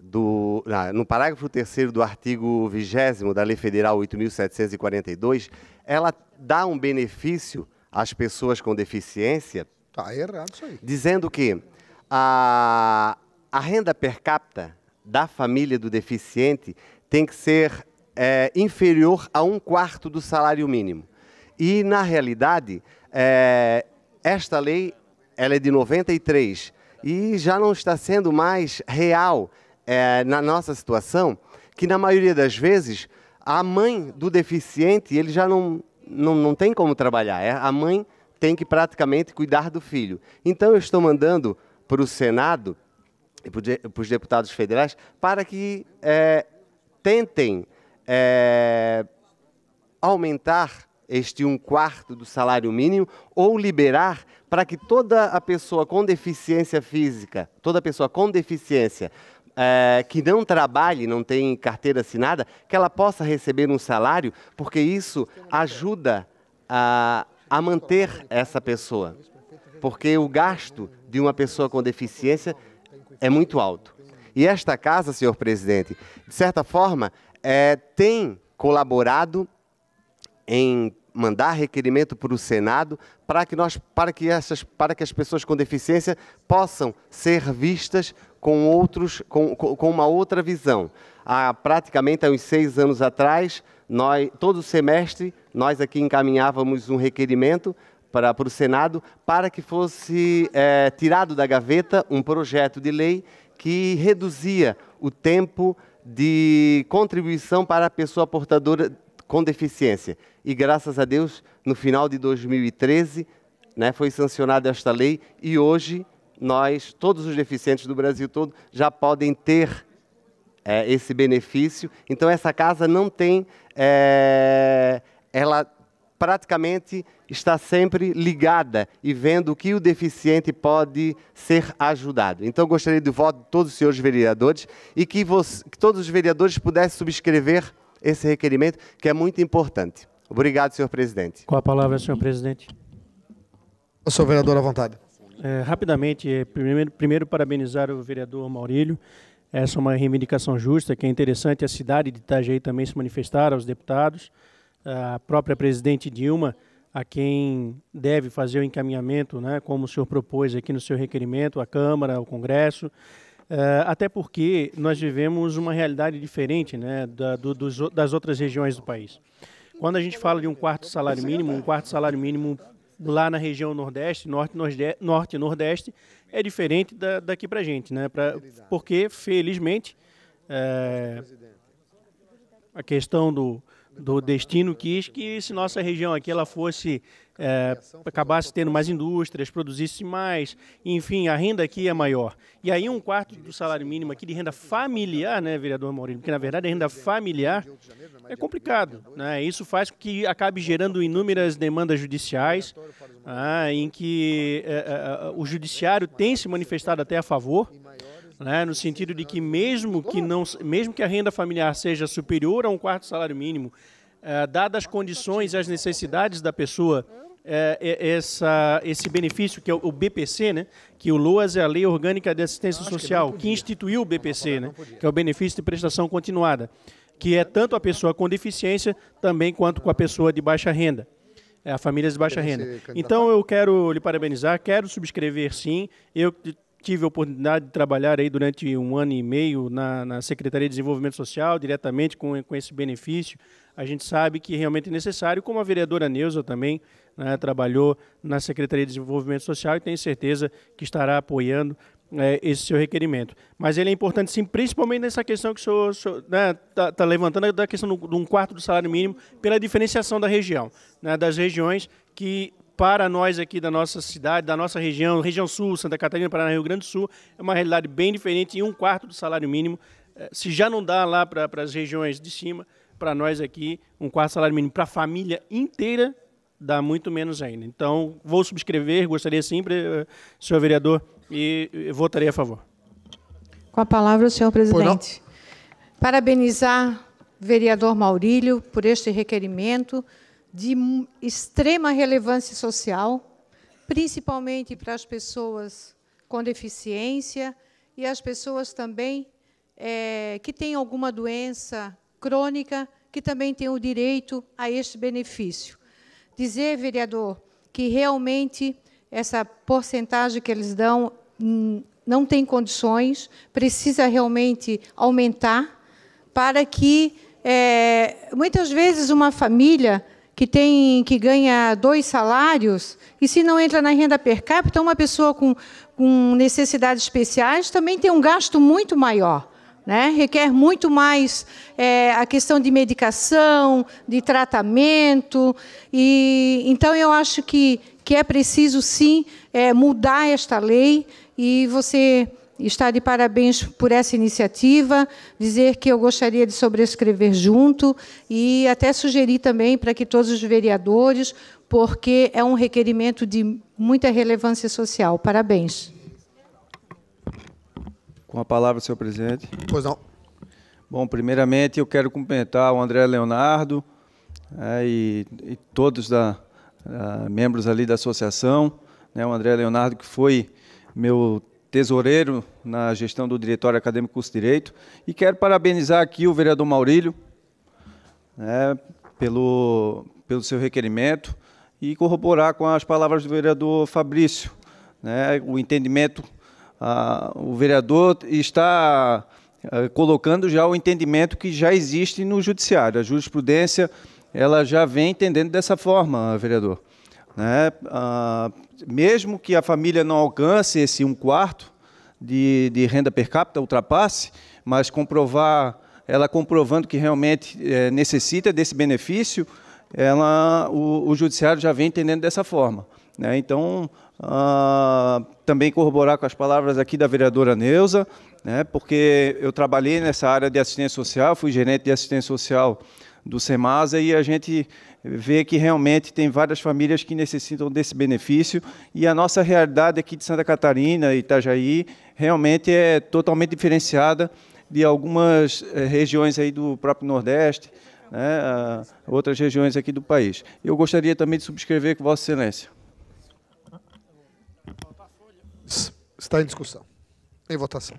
do, no parágrafo 3 do artigo 20 da Lei Federal 8.742, ela dá um benefício às pessoas com deficiência. Está errado isso aí. Dizendo que a, a renda per capita da família do deficiente tem que ser é, inferior a um quarto do salário mínimo. E, na realidade, é, esta lei ela é de 93 e já não está sendo mais real é, na nossa situação, que na maioria das vezes a mãe do deficiente ele já não, não, não tem como trabalhar, é, a mãe tem que praticamente cuidar do filho. Então eu estou mandando para o Senado e para os deputados federais para que é, tentem é, aumentar este um quarto do salário mínimo ou liberar para que toda a pessoa com deficiência física, toda pessoa com deficiência é, que não trabalhe, não tem carteira assinada, que ela possa receber um salário, porque isso ajuda a, a manter essa pessoa. Porque o gasto de uma pessoa com deficiência é muito alto. E esta casa, senhor presidente, de certa forma, é, tem colaborado em mandar requerimento para o Senado para que, nós, para, que essas, para que as pessoas com deficiência possam ser vistas com, outros, com, com uma outra visão. Há praticamente há uns seis anos atrás, nós, todo semestre, nós aqui encaminhávamos um requerimento para, para o Senado para que fosse é, tirado da gaveta um projeto de lei que reduzia o tempo de contribuição para a pessoa portadora com deficiência e graças a Deus, no final de 2013, né, foi sancionada esta lei e hoje nós, todos os deficientes do Brasil todo, já podem ter é, esse benefício. Então, essa casa não tem. É, ela praticamente está sempre ligada e vendo o que o deficiente pode ser ajudado. Então, gostaria do voto de todos os senhores vereadores e que, você, que todos os vereadores pudessem subscrever esse requerimento, que é muito importante. Obrigado, senhor presidente. Com a palavra, senhor presidente. O senhor vereador, à vontade. É, rapidamente, é, primeiro, primeiro parabenizar o vereador Maurílio. Essa é uma reivindicação justa, que é interessante a cidade de Itajaí também se manifestar, aos deputados, a própria presidente Dilma, a quem deve fazer o encaminhamento, né, como o senhor propôs aqui no seu requerimento, a Câmara, o Congresso, é, até porque nós vivemos uma realidade diferente né, da, do, dos, das outras regiões do país. Quando a gente fala de um quarto salário mínimo, um quarto salário mínimo lá na região Nordeste, Norte, norte e Nordeste, é diferente da, daqui para a gente, né? Pra, porque, felizmente, é, a questão do, do destino quis que se nossa região aqui ela fosse é, acabasse tendo mais indústrias, produzisse mais, enfim, a renda aqui é maior. E aí um quarto do salário mínimo aqui de renda familiar, né, vereador Maurílio? Porque na verdade é renda familiar é complicado, né? Isso faz com que acabe gerando inúmeras demandas judiciais, ah, em que é, é, é o judiciário tem se manifestado até a favor. Né, no sentido de que mesmo que não, mesmo que a renda familiar seja superior a um quarto do salário mínimo, é, dadas as condições e as necessidades da pessoa, é, é essa, esse benefício, que é o BPC, né? que o LOAS é a Lei Orgânica de Assistência Social, que, que, instituiu o BPC, né? que é o Benefício de Prestação Continuada, que é tanto a pessoa com deficiência também quanto com a pessoa de baixa renda. É, a famílias de baixa renda. Então, eu quero lhe parabenizar, quero subscrever sim. Eu tive a oportunidade de trabalhar aí durante um ano e meio na, na Secretaria de Desenvolvimento Social, diretamente com, com esse benefício a gente sabe que realmente é necessário, como a vereadora Neuza também né, trabalhou na Secretaria de Desenvolvimento Social e tenho certeza que estará apoiando é, esse seu requerimento. Mas ele é importante, sim, principalmente nessa questão que o senhor está né, tá, tá levantando, da questão de um quarto do salário mínimo, pela diferenciação da região, né, das regiões que para nós aqui da nossa cidade, da nossa região, região sul, Santa Catarina, Paraná, Rio Grande do Sul, é uma realidade bem diferente e um quarto do salário mínimo, é, se já não dá lá para as regiões de cima, para nós aqui, um quarto salário mínimo para a família inteira dá muito menos ainda. Então, vou subscrever, gostaria sim, eh, senhor vereador, e eh, votarei a favor. Com a palavra o senhor presidente. Parabenizar vereador Maurílio por este requerimento de extrema relevância social, principalmente para as pessoas com deficiência e as pessoas também é, que têm alguma doença crônica, que também tem o direito a este benefício. Dizer, vereador, que realmente essa porcentagem que eles dão não tem condições, precisa realmente aumentar, para que é, muitas vezes uma família que tem que ganha dois salários e se não entra na renda per capita, uma pessoa com, com necessidades especiais também tem um gasto muito maior. Né? Requer muito mais é, a questão de medicação, de tratamento. e Então, eu acho que, que é preciso, sim, é, mudar esta lei. E você está de parabéns por essa iniciativa, dizer que eu gostaria de sobrescrever junto e até sugerir também para que todos os vereadores, porque é um requerimento de muita relevância social. Parabéns. Com a palavra, senhor presidente. Pois não. Bom, primeiramente eu quero cumprimentar o André Leonardo é, e, e, todos da a, ah, membros ali da associação. Né, o André Leonardo que foi meu tesoureiro na gestão do Diretório Acadêmico Curso de Direito e quero parabenizar aqui o vereador Maurílio né, pelo pelo seu requerimento e corroborar com as palavras do vereador Fabrício, né, o entendimento ah, o vereador está ah, colocando já o entendimento que já existe no judiciário. A jurisprudência ela já vem entendendo dessa forma, vereador. Né? Ah, mesmo que a família não alcance esse um quarto de, de renda per capita, ultrapasse, mas comprovar, ela comprovando que realmente é, necessita desse benefício, ela, o, o judiciário já vem entendendo dessa forma. Né? Então, ah, também corroborar com as palavras aqui da vereadora Neuza, né? porque eu trabalhei nessa área de assistência social, fui gerente de assistência social do SEMASA e a gente vê que realmente tem várias famílias que necessitam desse benefício e a nossa realidade aqui de Santa Catarina e Itajaí realmente é totalmente diferenciada de algumas eh, regiões aí do próprio Nordeste né, a outras regiões aqui do país. Eu gostaria também de subscrever com Vossa Excelência. Está em discussão, em votação.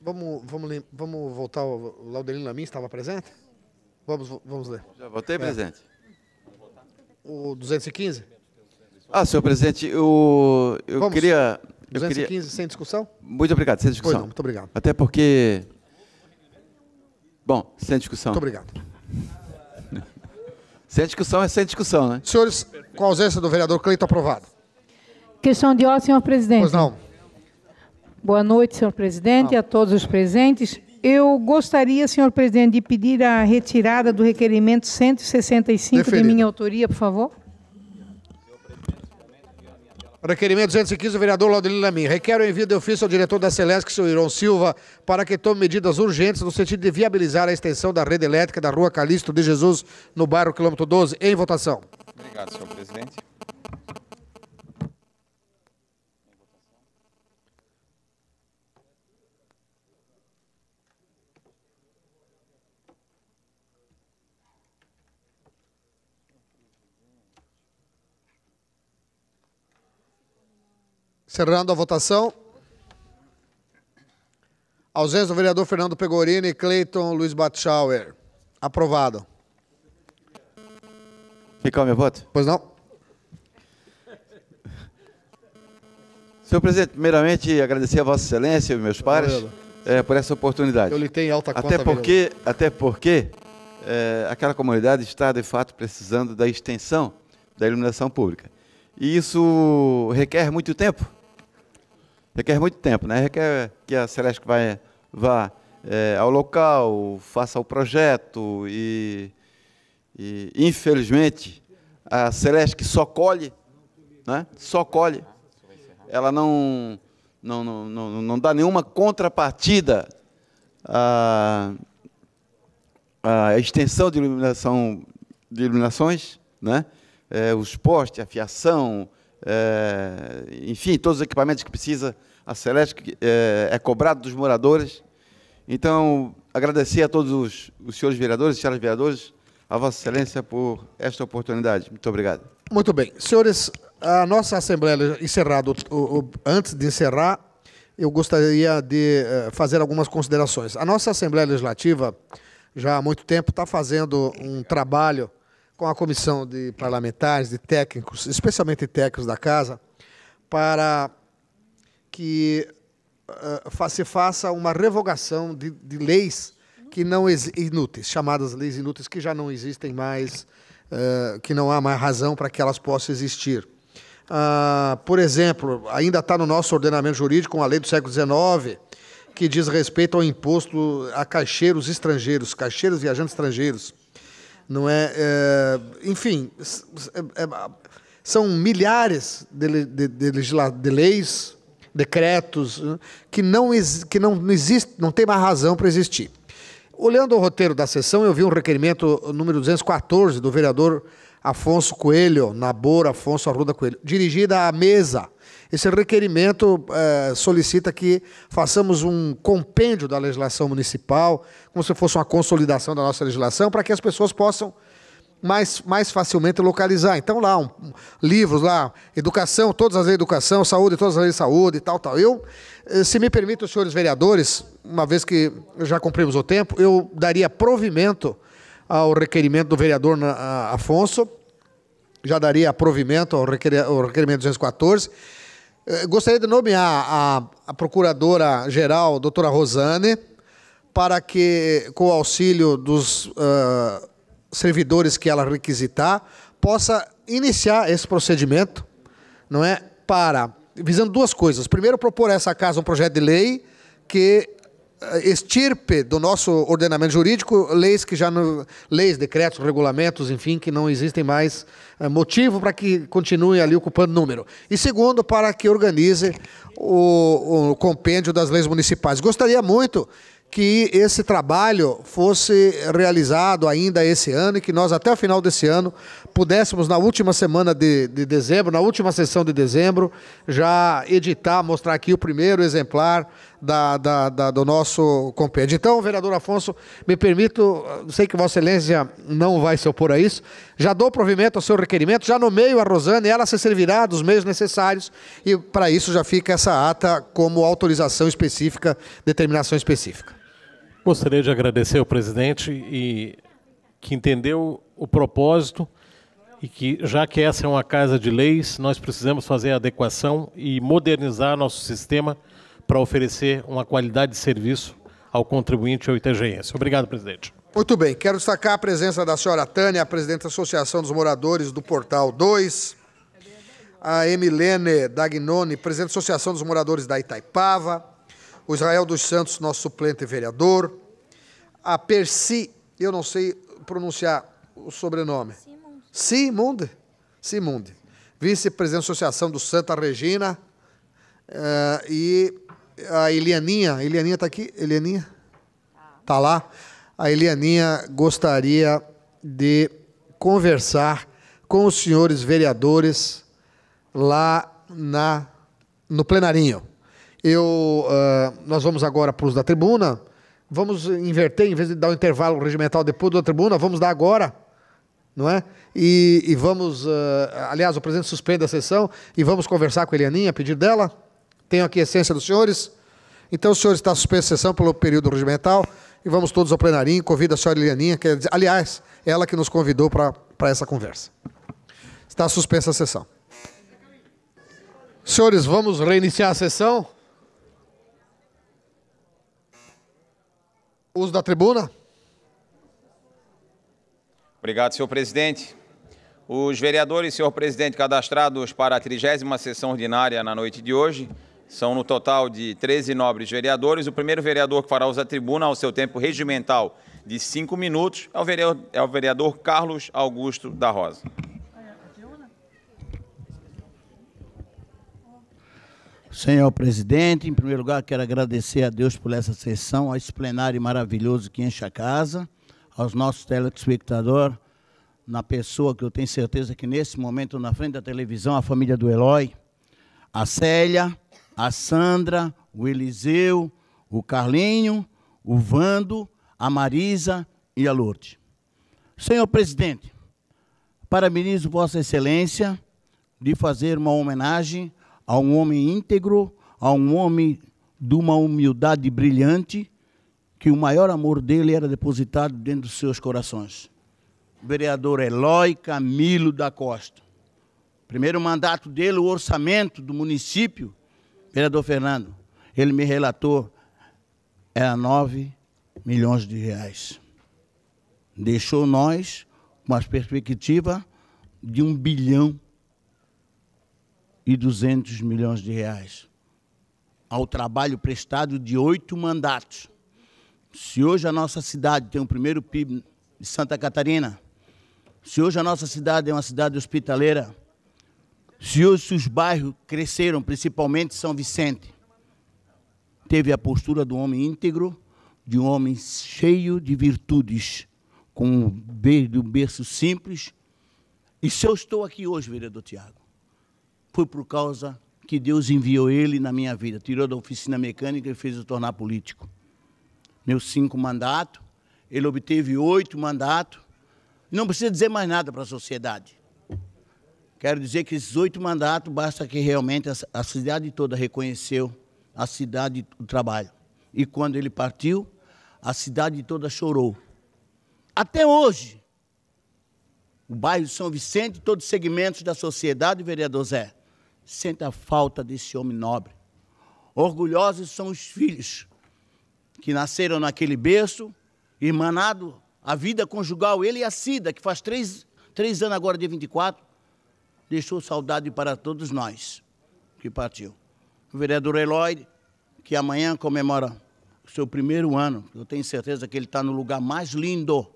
Vamos, vamos, vamos voltar. O Laudelino Lamin estava presente? Vamos, vamos ler. Já voltei é. presente. É o 215? Ah, senhor presidente, eu, eu Vamos. queria. Eu 215 queria... sem discussão? Muito obrigado, sem discussão. Não, muito obrigado. Até porque. Bom, sem discussão. Muito obrigado. sem discussão é sem discussão, né? Senhores, com a ausência do vereador Cleito, aprovado. Questão de ordem, senhor presidente. Pois não. Boa noite, senhor presidente, não. a todos os presentes. Eu gostaria, senhor presidente, de pedir a retirada do requerimento 165 Deferido. de minha autoria, por favor. Requerimento 215, vereador Laudelino Lamin. Requer o envio de ofício ao diretor da Celesc, senhor Iron Silva, para que tome medidas urgentes no sentido de viabilizar a extensão da rede elétrica da rua Calixto de Jesus, no bairro quilômetro 12. Em votação. Obrigado, senhor presidente. Cerrando a votação. Ausência do vereador Fernando Pegorini e Cleiton Luiz Batschauer. Aprovado. Ficar o meu voto? Pois não. Senhor presidente, primeiramente agradecer a Vossa Excelência e meus pares é, por essa oportunidade. Eu lhe tenho alta conta, até porque, até porque é, aquela comunidade está de fato precisando da extensão da iluminação pública. E isso requer muito tempo requer muito tempo, né? Requer que a Celeste vai, vá é, ao local, faça o projeto e, e, infelizmente, a Celeste que só colhe, né? Só colhe. Ela não, não, não, não, não dá nenhuma contrapartida à, à extensão de iluminação de iluminações, né? É, os postes, a fiação, é, enfim, todos os equipamentos que precisa, a Celeste é, é cobrado dos moradores. Então, agradecer a todos os, os senhores vereadores e senhoras vereadoras, a Vossa Excelência, por esta oportunidade. Muito obrigado. Muito bem. Senhores, a nossa Assembleia, encerrado, antes de encerrar, eu gostaria de eh, fazer algumas considerações. A nossa Assembleia Legislativa, já há muito tempo, está fazendo um trabalho com a comissão de parlamentares, de técnicos, especialmente técnicos da casa, para que uh, se faça uma revogação de, de leis que não inúteis, chamadas leis inúteis que já não existem mais, uh, que não há mais razão para que elas possam existir. Uh, por exemplo, ainda está no nosso ordenamento jurídico a lei do século XIX, que diz respeito ao imposto a caixeiros estrangeiros, caixeiros viajantes estrangeiros não é? é enfim, é, é, são milhares de, de, de, de leis, decretos né, que não que não, não existe, não tem mais razão para existir. Olhando o roteiro da sessão, eu vi um requerimento número 214 do vereador Afonso Coelho, Nabor Afonso Arruda Coelho, dirigida à mesa. Esse requerimento eh, solicita que façamos um compêndio da legislação municipal, como se fosse uma consolidação da nossa legislação, para que as pessoas possam mais, mais facilmente localizar. Então, lá, um, livros lá, educação, todas as leis de educação, saúde, todas as leis de saúde e tal, tal. Eu, eh, se me permitem, os senhores vereadores, uma vez que já cumprimos o tempo, eu daria provimento ao requerimento do vereador Afonso. Já daria provimento ao, requerimento 214. Eh, gostaria de nomear a, a procuradora-geral, doutora Rosane, para que, com o auxílio dos uh, servidores que ela requisitar, possa iniciar esse procedimento, não é? Para visando duas coisas. Primeiro, propor a essa casa um projeto de lei que estirpe eh, do nosso ordenamento jurídico leis que já não, leis, decretos, regulamentos, enfim, que não existem mais eh, motivo para que continue ali ocupando número. E segundo, para que organize o, o compêndio das leis municipais. Gostaria muito que esse trabalho fosse realizado ainda esse ano e que nós, até o final desse ano, pudéssemos, na última semana de, de dezembro, na última sessão de dezembro, já editar, mostrar aqui o primeiro exemplar da, da, da, do nosso compêndio. Então, vereador Afonso, me permito, sei que Vossa Excelência não vai se opor a isso, já dou provimento ao seu requerimento, já nomeio a Rosana e ela se servirá dos meios necessários e para isso já fica essa ata como autorização específica, determinação específica. Gostaria de agradecer ao presidente e que entendeu o propósito e que, já que essa é uma casa de leis, nós precisamos fazer adequação e modernizar nosso sistema para oferecer uma qualidade de serviço ao contribuinte e ao ITGS. Obrigado, presidente. Muito bem, quero destacar a presença da senhora Tânia, presidente da Associação dos Moradores do Portal 2, a Emilene Dagnoni, presidente da Associação dos Moradores da Itaipava, o Israel dos Santos, nosso suplente e vereador, a Percy, eu não sei pronunciar o sobrenome. Simunde. Simunde. Vice-presidente da Associação do Santa Regina uh, e a Elianinha, a Elianinha está aqui? Elianinha? Está lá? A Elianinha gostaria de conversar com os senhores vereadores lá na, no plenarinho. Eu, uh, nós vamos agora para os da tribuna. Vamos inverter, em vez de dar o um intervalo regimental depois da tribuna, vamos dar agora, não é? E, e vamos, uh, aliás, o presidente suspende a sessão e vamos conversar com a Elianinha, a pedido dela. Tenho aqui a essência dos senhores. Então, o senhor está suspenso a sessão pelo período regimental e vamos todos ao plenarinho. Convido a senhora Elianinha, que, é, aliás, ela que nos convidou para essa conversa. Está suspensa a sessão. Senhores, vamos reiniciar a sessão? Uso da tribuna. Obrigado, senhor presidente. Os vereadores, senhor presidente, cadastrados para a trigésima sessão ordinária na noite de hoje são no total de 13 nobres vereadores. O primeiro vereador que fará uso da tribuna ao seu tempo regimental de cinco minutos é o vereador, é o vereador Carlos Augusto da Rosa. Senhor presidente, em primeiro lugar quero agradecer a Deus por essa sessão, a esse plenário maravilhoso que enche a casa, aos nossos telespectadores, na pessoa que eu tenho certeza que nesse momento na frente da televisão, a família do Eloy, a Célia, a Sandra, o Eliseu, o Carlinho, o Vando, a Marisa e a Lourdes. Senhor presidente, parabenizo Vossa Excelência de fazer uma homenagem a um homem íntegro, a um homem de uma humildade brilhante, que o maior amor dele era depositado dentro dos seus corações. O vereador Eloy Camilo da Costa. Primeiro mandato dele, o orçamento do município Vereador Fernando, ele me relatou, era 9 milhões de reais. Deixou nós com as perspectivas de 1 bilhão e 200 milhões de reais. Ao trabalho prestado de oito mandatos. Se hoje a nossa cidade tem o primeiro PIB de Santa Catarina, se hoje a nossa cidade é uma cidade hospitaleira, se hoje os bairros cresceram, principalmente São Vicente, teve a postura do homem íntegro, de um homem cheio de virtudes, com desde um berço simples. E se eu estou aqui hoje, vereador Tiago, foi por causa que Deus enviou ele na minha vida, tirou da oficina mecânica e fez eu tornar político. Meus cinco mandatos, ele obteve oito mandatos. Não precisa dizer mais nada para a sociedade. Quero dizer que esses oito mandatos basta que realmente a cidade toda reconheceu a cidade do trabalho. E quando ele partiu, a cidade toda chorou. Até hoje, o bairro de São Vicente, todos os segmentos da sociedade, vereador Zé, sente a falta desse homem nobre. Orgulhosos são os filhos que nasceram naquele berço, irmanado a vida conjugal, ele e a Cida, que faz três, três anos agora, dia 24, deixou saudade para todos nós que partiu. O vereador Eloy, que amanhã comemora o seu primeiro ano, eu tenho certeza que ele está no lugar mais lindo.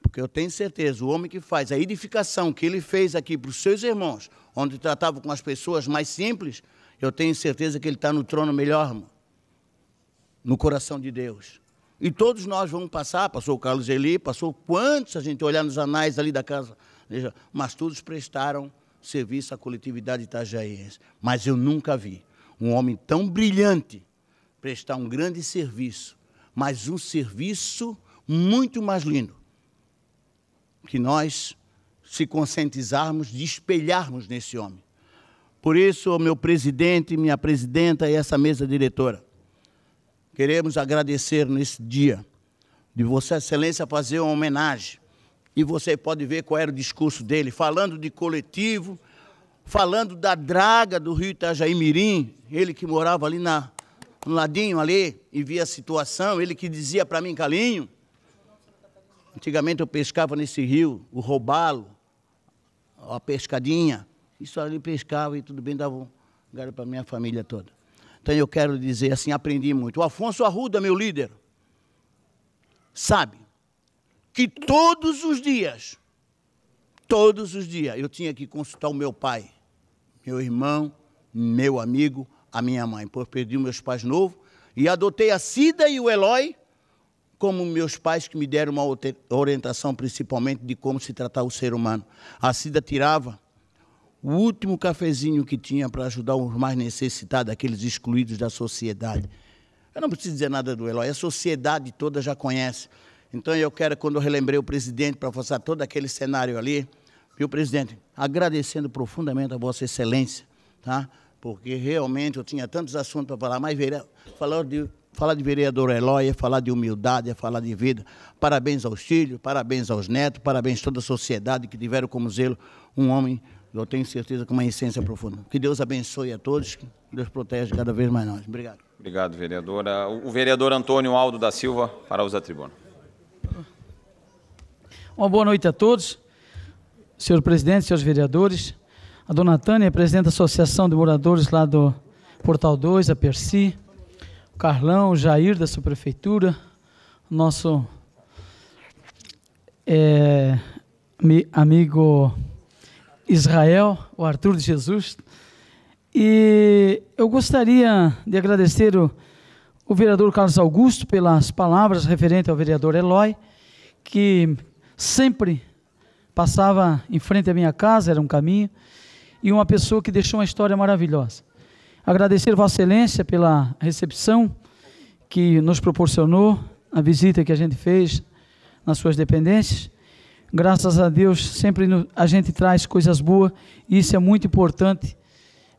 Porque eu tenho certeza, o homem que faz a edificação que ele fez aqui para os seus irmãos, onde tratava com as pessoas mais simples, eu tenho certeza que ele está no trono melhor, no coração de Deus. E todos nós vamos passar, passou o Carlos Eli, passou quantos a gente olhar nos anais ali da casa Veja, mas todos prestaram serviço à coletividade itajaense. Mas eu nunca vi um homem tão brilhante prestar um grande serviço, mas um serviço muito mais lindo. Que nós se conscientizarmos de espelharmos nesse homem. Por isso, meu presidente, minha presidenta e essa mesa diretora, queremos agradecer nesse dia de Vossa Excelência fazer uma homenagem e você pode ver qual era o discurso dele, falando de coletivo, falando da draga do rio Itajaí Mirim, ele que morava ali na, no ladinho ali e via a situação, ele que dizia para mim, Calinho, antigamente eu pescava nesse rio, o robalo, a pescadinha, isso ali pescava e tudo bem, dava um lugar para minha família toda. Então eu quero dizer assim, aprendi muito. O Afonso Arruda, meu líder, sabe, que todos os dias, todos os dias, eu tinha que consultar o meu pai, meu irmão, meu amigo, a minha mãe, pois perdi meus pais novos e adotei a Cida e o Eloy como meus pais que me deram uma orientação principalmente de como se tratar o ser humano. A Cida tirava o último cafezinho que tinha para ajudar os mais necessitados, aqueles excluídos da sociedade. Eu não preciso dizer nada do Eloy, a sociedade toda já conhece. Então eu quero, quando eu relembrei o presidente para forçar todo aquele cenário ali, viu, presidente, agradecendo profundamente a Vossa Excelência, tá? porque realmente eu tinha tantos assuntos para falar, mas falar de, falar de vereador Eloy é falar de humildade, é falar de vida. Parabéns aos filhos, parabéns aos netos, parabéns a toda a sociedade que tiveram como zelo um homem, eu tenho certeza, com uma essência profunda. Que Deus abençoe a todos, que Deus proteja cada vez mais nós. Obrigado. Obrigado, vereadora. O vereador Antônio Aldo da Silva para a tribuna. Uma boa noite a todos, senhor presidente, senhores vereadores, a dona Tânia, é presidente da Associação de Moradores lá do Portal 2, a Percy, o Carlão, o Jair da Subprefeitura, o nosso é, amigo Israel, o Arthur de Jesus. E eu gostaria de agradecer o, o vereador Carlos Augusto pelas palavras referente ao vereador Eloy, que sempre passava em frente à minha casa, era um caminho, e uma pessoa que deixou uma história maravilhosa. Agradecer Vossa Excelência pela recepção que nos proporcionou, a visita que a gente fez nas suas dependências. Graças a Deus, sempre a gente traz coisas boas e isso é muito importante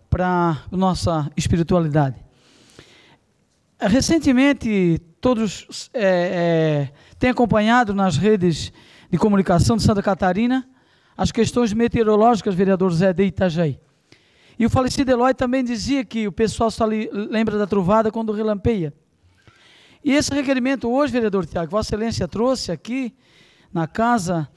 para a nossa espiritualidade. Recentemente, todos é, é, têm acompanhado nas redes de Comunicação de Santa Catarina, as questões meteorológicas, vereador Zé de Itajaí. E o falecido Eloy também dizia que o pessoal só lembra da trovada quando relampeia. E esse requerimento hoje, vereador Tiago, Vossa Excelência trouxe aqui na casa,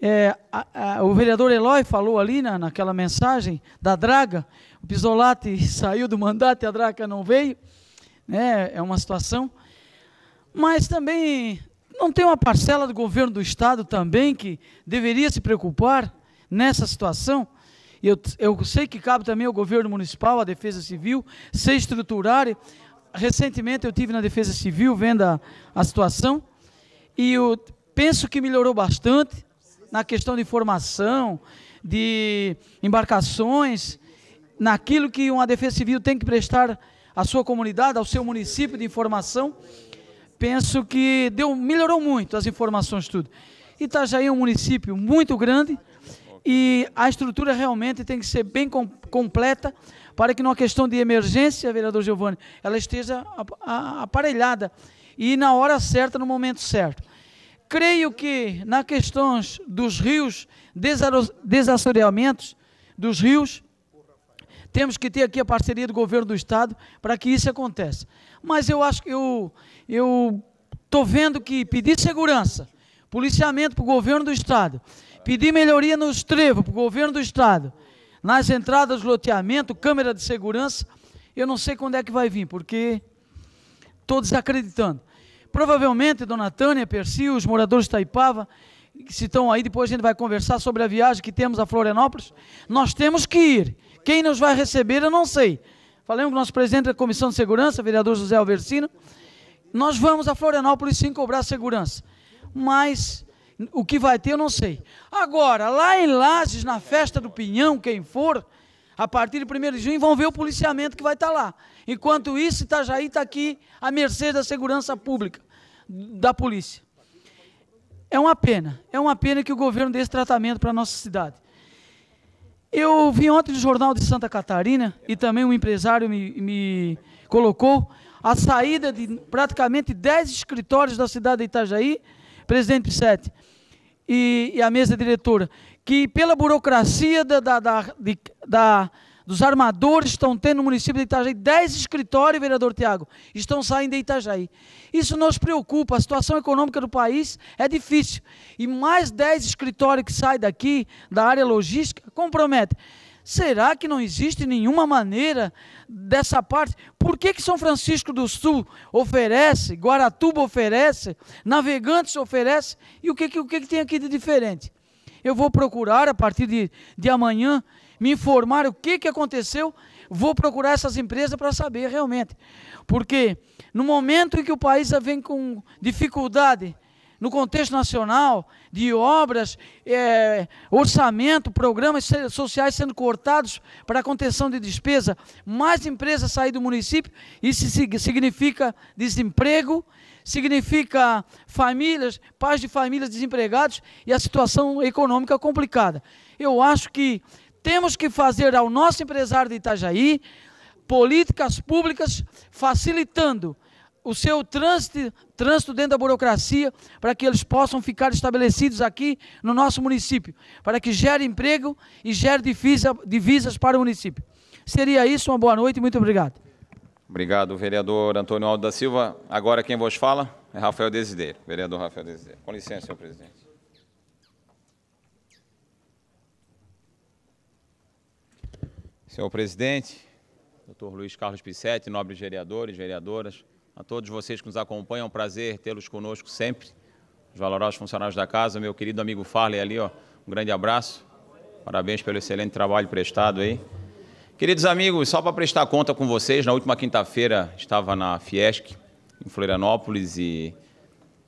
é, a, a, o vereador Eloy falou ali na, naquela mensagem da draga, o Pisolati saiu do mandato e a draga não veio, né, é uma situação. Mas também não tem uma parcela do governo do Estado também que deveria se preocupar nessa situação? Eu, eu sei que cabe também ao governo municipal, à Defesa Civil, se estruturar. Recentemente eu tive na Defesa Civil vendo a, a situação e eu penso que melhorou bastante na questão de informação, de embarcações, naquilo que uma defesa civil tem que prestar à sua comunidade, ao seu município de informação penso que deu, melhorou muito as informações, tudo. Itajaí é um município muito grande e a estrutura realmente tem que ser bem com, completa para que numa questão de emergência, vereador Giovanni, ela esteja aparelhada e na hora certa, no momento certo. Creio que na questões dos rios, desassoreamentos dos rios, temos que ter aqui a parceria do governo do estado para que isso aconteça. Mas eu acho que eu, eu estou vendo que pedir segurança, policiamento para o governo do Estado, pedir melhoria no estrevo para o governo do Estado, nas entradas, loteamento, câmera de segurança, eu não sei quando é que vai vir, porque estou desacreditando. Provavelmente, dona Tânia, Percy, os moradores de Taipava, que se estão aí, depois a gente vai conversar sobre a viagem que temos a Florianópolis. Nós temos que ir. Quem nos vai receber, eu não sei. Falei com o nosso presidente da Comissão de Segurança, vereador José Alversino. Nós vamos a Florianópolis sim cobrar segurança. Mas o que vai ter eu não sei. Agora, lá em Lages, na festa do Pinhão, quem for, a partir de 1 de junho vão ver o policiamento que vai estar tá lá. Enquanto isso, Itajaí está aqui à mercê da segurança pública, da polícia. É uma pena, é uma pena que o governo dê esse tratamento para a nossa cidade. Eu vi ontem no jornal de Santa Catarina, e também um empresário me, me colocou, a saída de praticamente 10 escritórios da cidade de Itajaí, presidente Pissete, e, e a mesa diretora, que pela burocracia da, da, da, de, da dos armadores estão tendo no município de Itajaí 10 escritórios, vereador Tiago, estão saindo de Itajaí. Isso nos preocupa, a situação econômica do país é difícil. E mais 10 escritórios que saem daqui, da área logística, compromete. Será que não existe nenhuma maneira dessa parte? Por que, que São Francisco do Sul oferece, Guaratuba oferece, Navegantes oferece? E o que, que, o que, que tem aqui de diferente? Eu vou procurar a partir de, de amanhã me informar o que, que aconteceu. Vou procurar essas empresas para saber realmente. Porque no momento em que o país vem com dificuldade, no contexto nacional, de obras, é, orçamento, programas sociais sendo cortados para a contenção de despesa, mais empresas saem do município, isso significa desemprego, significa famílias, pais de famílias desempregados e a situação econômica complicada. Eu acho que temos que fazer ao nosso empresário de Itajaí políticas públicas facilitando o seu trânsito, trânsito dentro da burocracia para que eles possam ficar estabelecidos aqui no nosso município, para que gere emprego e gere divisa, divisas para o município. Seria isso, uma boa noite e muito obrigado. Obrigado, vereador Antônio Aldo da Silva. Agora quem vos fala é Rafael Desideiro, vereador Rafael Desideiro. Com licença, senhor presidente. Senhor presidente, doutor Luiz Carlos Pissetti, nobres vereadores, vereadoras, a todos vocês que nos acompanham. É um prazer tê-los conosco sempre. Os valorosos funcionários da casa, meu querido amigo Farley ali, ó, um grande abraço. Parabéns pelo excelente trabalho prestado aí. Queridos amigos, só para prestar conta com vocês, na última quinta-feira estava na Fiesc, em Florianópolis, e,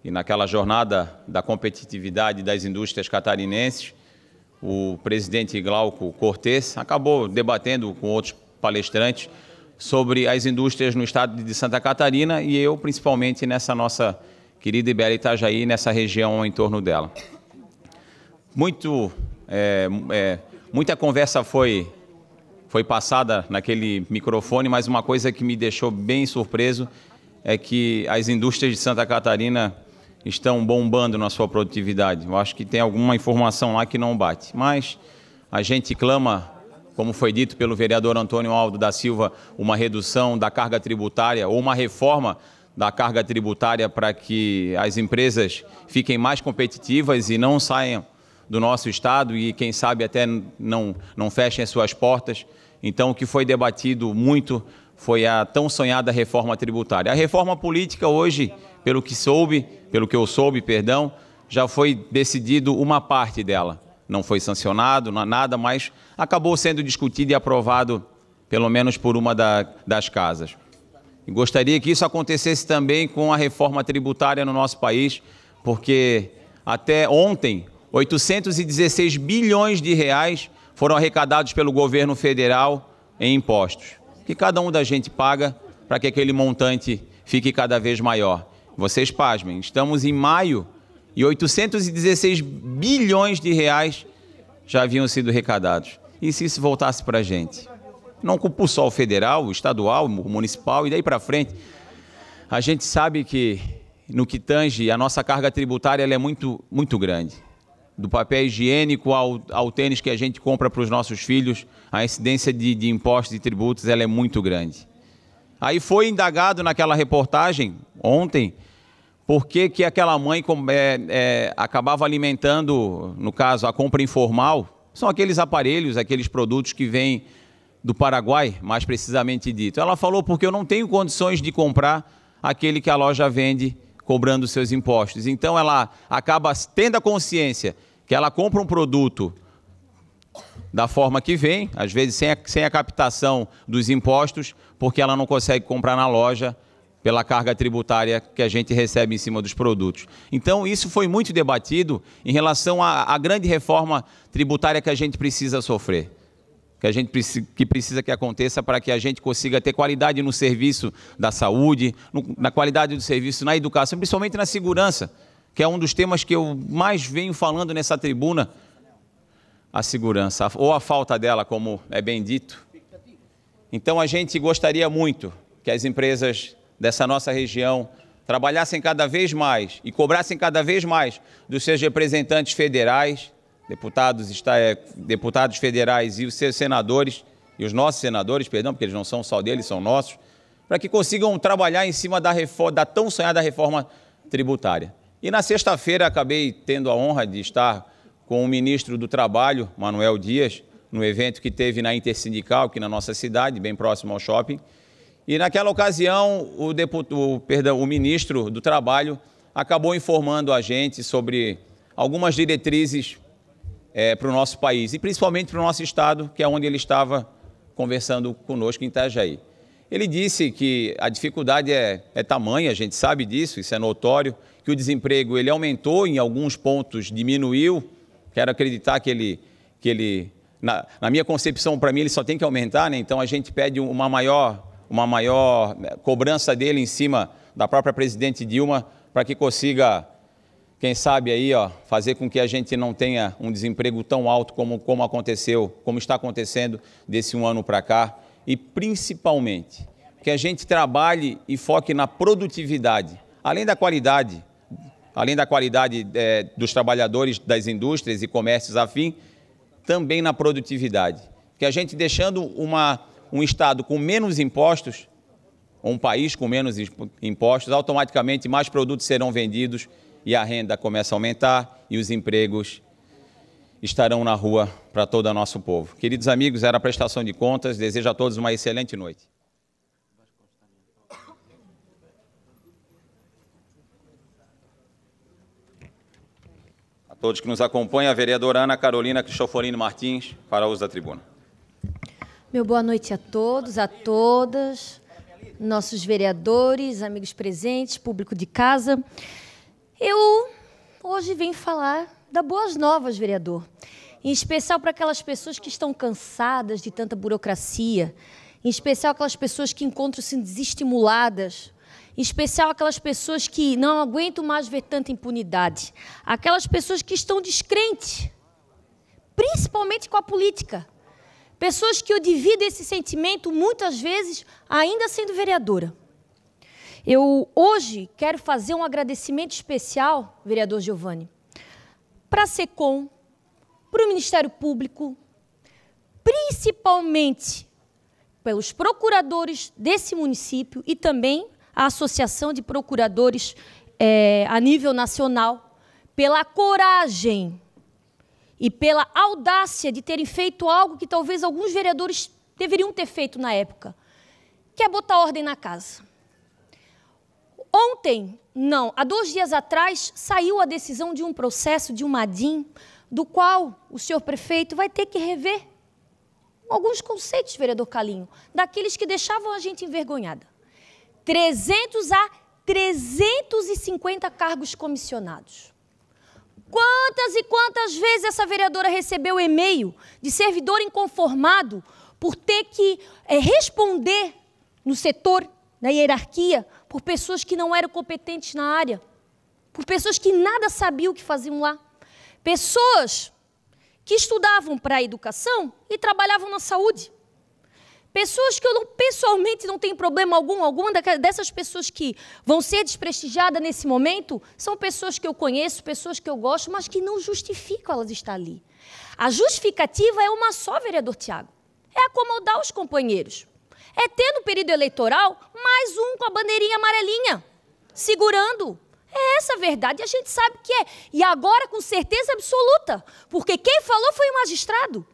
e naquela jornada da competitividade das indústrias catarinenses, o presidente Glauco Cortes acabou debatendo com outros palestrantes sobre as indústrias no estado de Santa Catarina e eu, principalmente, nessa nossa querida e bela Itajaí, nessa região em torno dela. Muito, é, é, muita conversa foi, foi passada naquele microfone, mas uma coisa que me deixou bem surpreso é que as indústrias de Santa Catarina estão bombando na sua produtividade. Eu acho que tem alguma informação lá que não bate. Mas a gente clama como foi dito pelo vereador Antônio Aldo da Silva, uma redução da carga tributária ou uma reforma da carga tributária para que as empresas fiquem mais competitivas e não saiam do nosso estado e quem sabe até não não fechem as suas portas. Então o que foi debatido muito foi a tão sonhada reforma tributária. A reforma política hoje, pelo que soube, pelo que eu soube, perdão, já foi decidido uma parte dela. Não foi sancionado, nada, mas acabou sendo discutido e aprovado, pelo menos por uma da, das casas. E gostaria que isso acontecesse também com a reforma tributária no nosso país, porque até ontem, 816 bilhões de reais foram arrecadados pelo governo federal em impostos, que cada um da gente paga para que aquele montante fique cada vez maior. Vocês pasmem, estamos em maio e 816 bilhões de reais já haviam sido arrecadados. E se isso voltasse para a gente? Não culpo só o federal, o estadual, o municipal e daí para frente. A gente sabe que no que tange a nossa carga tributária ela é muito, muito grande. Do papel higiênico ao, ao tênis que a gente compra para os nossos filhos, a incidência de, de impostos e tributos ela é muito grande. Aí foi indagado naquela reportagem ontem por que, que aquela mãe é, é, acabava alimentando, no caso, a compra informal são aqueles aparelhos, aqueles produtos que vêm do Paraguai, mais precisamente dito. Ela falou porque eu não tenho condições de comprar aquele que a loja vende cobrando seus impostos. Então ela acaba tendo a consciência que ela compra um produto da forma que vem, às vezes sem a, sem a captação dos impostos, porque ela não consegue comprar na loja pela carga tributária que a gente recebe em cima dos produtos. Então, isso foi muito debatido em relação à, à grande reforma tributária que a gente precisa sofrer, que a gente que precisa que aconteça para que a gente consiga ter qualidade no serviço da saúde, no, na qualidade do serviço na educação, principalmente na segurança, que é um dos temas que eu mais venho falando nessa tribuna, a segurança, ou a falta dela, como é bem dito. Então, a gente gostaria muito que as empresas dessa nossa região trabalhassem cada vez mais e cobrassem cada vez mais dos seus representantes federais, deputados, eh, deputados federais e os seus senadores, e os nossos senadores, perdão, porque eles não são só deles, são nossos, para que consigam trabalhar em cima da, reforma, da tão sonhada reforma tributária. E na sexta-feira acabei tendo a honra de estar com o ministro do Trabalho, Manuel Dias, no evento que teve na Intersindical, aqui na nossa cidade, bem próximo ao shopping, e naquela ocasião, o, o, perdão, o ministro do Trabalho acabou informando a gente sobre algumas diretrizes é, para o nosso país e principalmente para o nosso estado, que é onde ele estava conversando conosco em Itajaí. Ele disse que a dificuldade é, é tamanha, a gente sabe disso, isso é notório, que o desemprego ele aumentou em alguns pontos, diminuiu. Quero acreditar que ele, que ele na, na minha concepção, para mim, ele só tem que aumentar, né? então a gente pede uma maior uma maior né, cobrança dele em cima da própria presidente Dilma para que consiga, quem sabe aí, ó, fazer com que a gente não tenha um desemprego tão alto como, como aconteceu, como está acontecendo desse um ano para cá. E principalmente que a gente trabalhe e foque na produtividade, além da qualidade, além da qualidade é, dos trabalhadores das indústrias e comércios afim, também na produtividade. Que a gente deixando uma um Estado com menos impostos, um país com menos impostos, automaticamente mais produtos serão vendidos e a renda começa a aumentar e os empregos estarão na rua para todo o nosso povo. Queridos amigos, era a prestação de contas. Desejo a todos uma excelente noite. A todos que nos acompanham, a vereadora Ana Carolina Cristoforino Martins, para uso da tribuna. Meu boa noite a todos, a todas, nossos vereadores, amigos presentes, público de casa. Eu hoje vim falar da boas novas, vereador. Em especial para aquelas pessoas que estão cansadas de tanta burocracia, em especial aquelas pessoas que encontram-se desestimuladas, em especial aquelas pessoas que não aguentam mais ver tanta impunidade, aquelas pessoas que estão descrentes, principalmente com a política Pessoas que eu divido esse sentimento muitas vezes ainda sendo vereadora. Eu hoje quero fazer um agradecimento especial, vereador Giovanni, para a SECOM, para o Ministério Público, principalmente pelos procuradores desse município e também a Associação de Procuradores é, a nível nacional, pela coragem e pela audácia de terem feito algo que talvez alguns vereadores deveriam ter feito na época, que é botar ordem na casa. Ontem, não, há dois dias atrás, saiu a decisão de um processo, de um MADIM, do qual o senhor prefeito vai ter que rever alguns conceitos, vereador Calinho, daqueles que deixavam a gente envergonhada. 300 a 350 cargos comissionados. Quantas e quantas vezes essa vereadora recebeu e-mail de servidor inconformado por ter que é, responder no setor, na hierarquia, por pessoas que não eram competentes na área, por pessoas que nada sabiam o que faziam lá, pessoas que estudavam para a educação e trabalhavam na saúde. Pessoas que eu não, pessoalmente não tenho problema algum, alguma dessas pessoas que vão ser desprestigiadas nesse momento, são pessoas que eu conheço, pessoas que eu gosto, mas que não justificam elas estar ali. A justificativa é uma só, vereador Tiago. É acomodar os companheiros. É ter no período eleitoral mais um com a bandeirinha amarelinha, segurando. É essa a verdade, a gente sabe que é. E agora com certeza absoluta, porque quem falou foi o magistrado.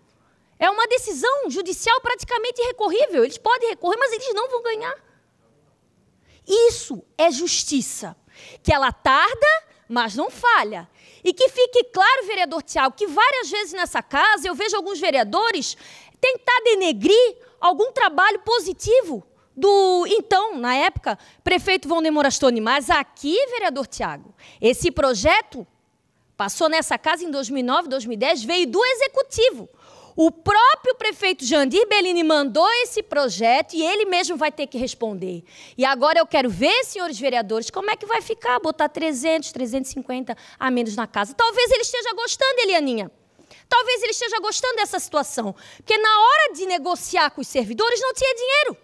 É uma decisão judicial praticamente irrecorrível. Eles podem recorrer, mas eles não vão ganhar. Isso é justiça. Que ela tarda, mas não falha. E que fique claro, vereador Tiago, que várias vezes nessa casa eu vejo alguns vereadores tentar denegrir algum trabalho positivo do então, na época, prefeito Von Demorastoni. Mas aqui, vereador Tiago, esse projeto passou nessa casa em 2009, 2010, veio do executivo. O próprio prefeito Jandir Bellini mandou esse projeto e ele mesmo vai ter que responder. E agora eu quero ver, senhores vereadores, como é que vai ficar botar 300, 350 a menos na casa. Talvez ele esteja gostando, Elianinha. Talvez ele esteja gostando dessa situação. Porque na hora de negociar com os servidores não tinha dinheiro.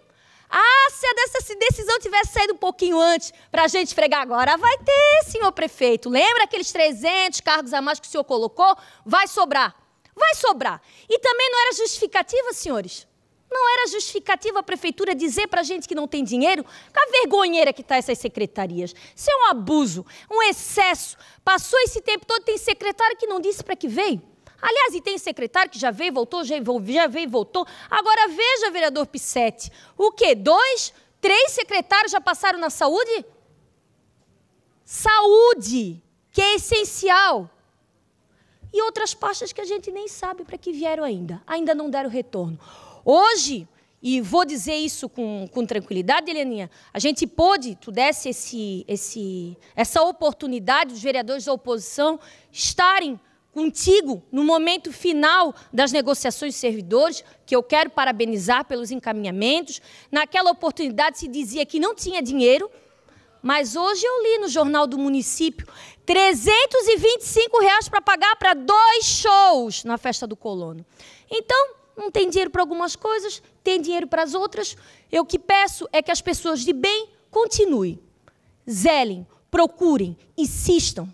Ah, se essa decisão tivesse saído um pouquinho antes para a gente fregar agora, vai ter, senhor prefeito. Lembra aqueles 300 cargos a mais que o senhor colocou? Vai sobrar vai sobrar. E também não era justificativa, senhores. Não era justificativa a prefeitura dizer para a gente que não tem dinheiro? A vergonheira que está essas secretarias. Isso é um abuso, um excesso. Passou esse tempo todo, tem secretário que não disse para que veio. Aliás, e tem secretário que já veio voltou, já veio e voltou. Agora veja, vereador Pissetti, o quê? Dois, três secretários já passaram na saúde? Saúde, que é essencial e outras pastas que a gente nem sabe para que vieram ainda, ainda não deram retorno. Hoje, e vou dizer isso com, com tranquilidade, Heleninha, a gente pôde, tu desse esse, esse, essa oportunidade, os vereadores da oposição estarem contigo no momento final das negociações de servidores, que eu quero parabenizar pelos encaminhamentos. Naquela oportunidade se dizia que não tinha dinheiro, mas hoje eu li no Jornal do Município 325 reais para pagar para dois shows na festa do colono. Então, não tem dinheiro para algumas coisas, tem dinheiro para as outras. Eu que peço é que as pessoas de bem continuem. Zelem, procurem, insistam.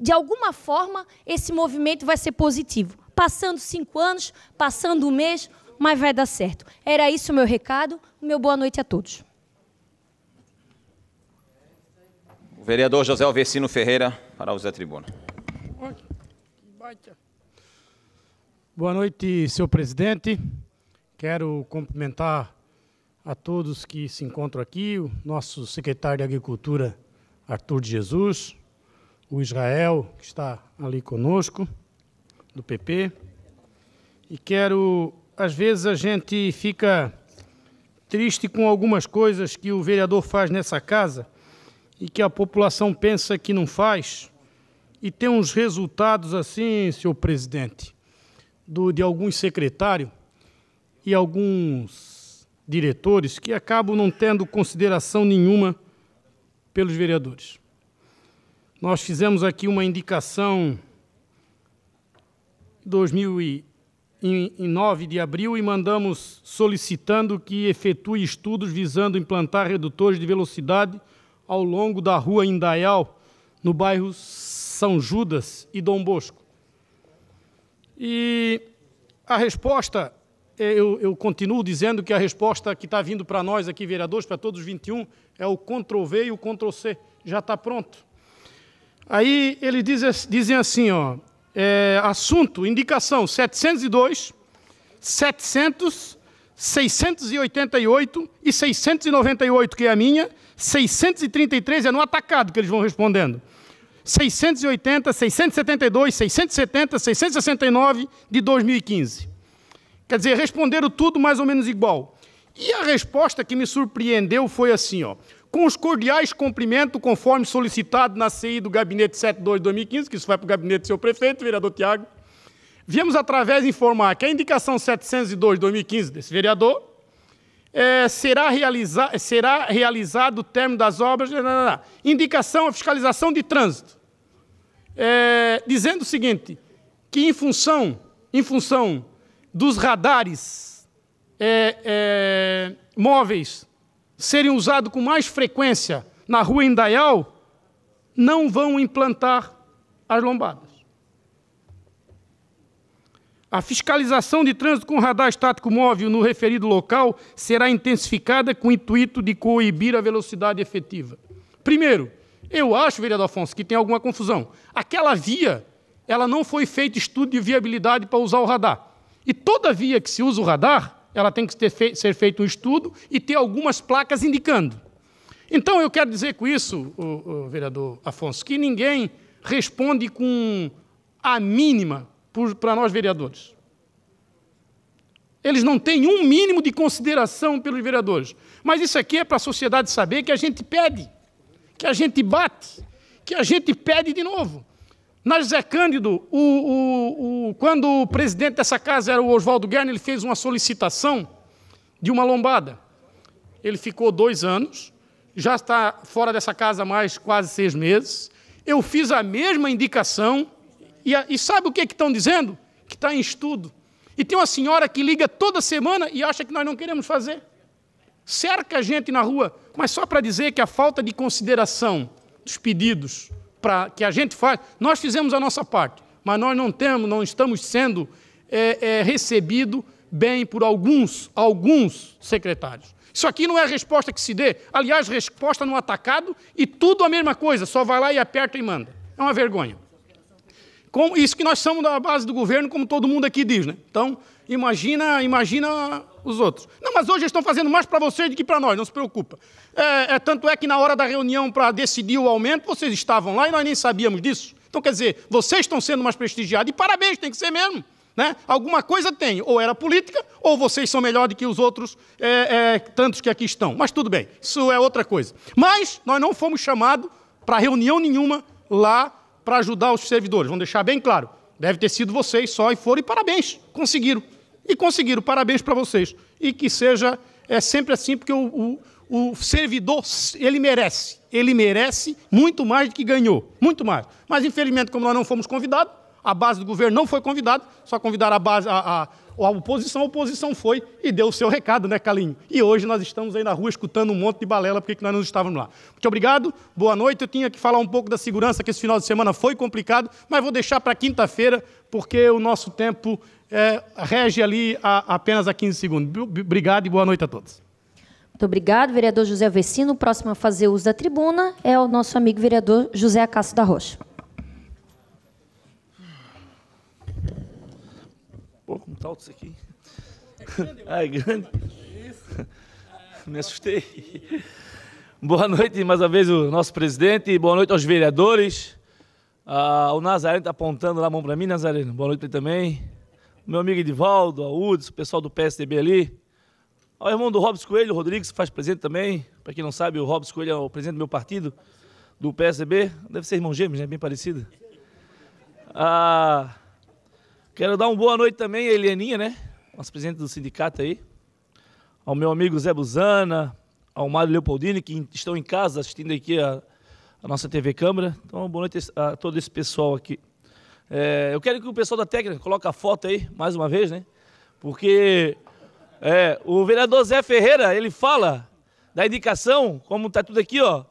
De alguma forma, esse movimento vai ser positivo. Passando cinco anos, passando um mês, mas vai dar certo. Era isso o meu recado. Meu boa noite a todos. Vereador José Alvecino Ferreira, para o Zé Tribuna. Boa noite, senhor presidente. Quero cumprimentar a todos que se encontram aqui, o nosso secretário de Agricultura, Arthur de Jesus, o Israel, que está ali conosco, do PP. E quero, às vezes a gente fica triste com algumas coisas que o vereador faz nessa casa, e que a população pensa que não faz e tem uns resultados assim, senhor presidente, do, de alguns secretários e alguns diretores que acabam não tendo consideração nenhuma pelos vereadores. Nós fizemos aqui uma indicação em 2009 de abril e mandamos solicitando que efetue estudos visando implantar redutores de velocidade ao longo da rua Indaial, no bairro São Judas e Dom Bosco. E a resposta, é, eu, eu continuo dizendo que a resposta que está vindo para nós aqui, vereadores, para todos os 21, é o Ctrl-V e o Ctrl-C, já está pronto. Aí eles dizem, dizem assim, ó, é, assunto, indicação 702, 700, 688 e 698, que é a minha, 633 é no atacado que eles vão respondendo. 680, 672, 670, 669 de 2015. Quer dizer, responderam tudo mais ou menos igual. E a resposta que me surpreendeu foi assim, ó. Com os cordiais cumprimento, conforme solicitado na CI do gabinete 72 de 2015, que isso vai para o gabinete do seu prefeito, vereador Tiago, viemos através informar que a indicação 702 de 2015 desse vereador é, será, realiza, será realizado o término das obras. Né, né, né, Indicação à fiscalização de trânsito. É, dizendo o seguinte, que em função, em função dos radares é, é móveis serem usados com mais frequência na rua Indaial, não vão implantar as lombadas. A fiscalização de trânsito com radar estático móvel no referido local será intensificada com o intuito de coibir a velocidade efetiva. Primeiro, eu acho, vereador Afonso, que tem alguma confusão. Aquela via, ela não foi feito estudo de viabilidade para usar o radar. E toda via que se usa o radar, ela tem que fe ser feito um estudo e ter algumas placas indicando. Então, eu quero dizer com isso, o, o vereador Afonso, que ninguém responde com a mínima para nós vereadores. Eles não têm um mínimo de consideração pelos vereadores. Mas isso aqui é para a sociedade saber que a gente pede, que a gente bate, que a gente pede de novo. Na José Cândido, o, o, o, quando o presidente dessa casa era o Oswaldo Guerra, ele fez uma solicitação de uma lombada. Ele ficou dois anos, já está fora dessa casa mais quase seis meses. Eu fiz a mesma indicação e, e sabe o que, que estão dizendo? Que está em estudo. E tem uma senhora que liga toda semana e acha que nós não queremos fazer. Cerca a gente na rua, mas só para dizer que a falta de consideração dos pedidos para que a gente faz, nós fizemos a nossa parte, mas nós não temos, não estamos sendo é, é, recebido bem por alguns, alguns secretários. Isso aqui não é a resposta que se dê. Aliás, resposta no atacado e tudo a mesma coisa, só vai lá e aperta e manda. É uma vergonha. Como, isso que nós somos da base do governo, como todo mundo aqui diz, né? Então, imagina, imagina os outros. Não, mas hoje eles estão fazendo mais para vocês do que para nós, não se preocupa. É, é, tanto é que na hora da reunião para decidir o aumento, vocês estavam lá e nós nem sabíamos disso. Então, quer dizer, vocês estão sendo mais prestigiados, e parabéns, tem que ser mesmo. Né? Alguma coisa tem, ou era política, ou vocês são melhor do que os outros é, é, tantos que aqui estão. Mas tudo bem, isso é outra coisa. Mas nós não fomos chamados para reunião nenhuma lá para ajudar os servidores. Vamos deixar bem claro. Deve ter sido vocês só e foram, e parabéns, conseguiram. E conseguiram, parabéns para vocês. E que seja é sempre assim, porque o, o, o, servidor, ele merece. Ele merece muito mais do que ganhou, muito mais. Mas, infelizmente, como nós não fomos convidados, a base do governo não foi convidada, só convidaram a base, a, a a oposição, a oposição foi e deu o seu recado, né, Calinho? E hoje nós estamos aí na rua escutando um monte de balela porque nós não estávamos lá. Muito obrigado, boa noite. Eu tinha que falar um pouco da segurança, que esse final de semana foi complicado, mas vou deixar para quinta-feira, porque o nosso tempo é, rege ali a, apenas a 15 segundos. Obrigado e boa noite a todos. Muito obrigado, vereador José Vecino. O próximo a fazer uso da tribuna é o nosso amigo vereador José Acácio da Rocha. muito alto isso aqui. Ah, é grande. Me assustei. Boa noite mais uma vez o nosso presidente, boa noite aos vereadores. Ah, o Nazareno está apontando lá a mão para mim, Nazareno. Boa noite também. O meu amigo Edivaldo, a Udes, o pessoal do PSDB ali. o irmão do Robson Coelho, o Rodrigues, faz presente também. Para quem não sabe, o Robson Coelho é o presidente do meu partido, do PSDB. Deve ser irmão gêmeo né? Bem parecido. Ah, Quero dar uma boa noite também a Heleninha, né? Nosso presidente do sindicato aí. Ao meu amigo Zé Buzana, ao Mário Leopoldini, que estão em casa assistindo aqui a, a nossa TV Câmara. Então, boa noite a todo esse pessoal aqui. É, eu quero que o pessoal da técnica coloque a foto aí, mais uma vez, né? Porque é, o vereador Zé Ferreira, ele fala da indicação, como está tudo aqui, ó.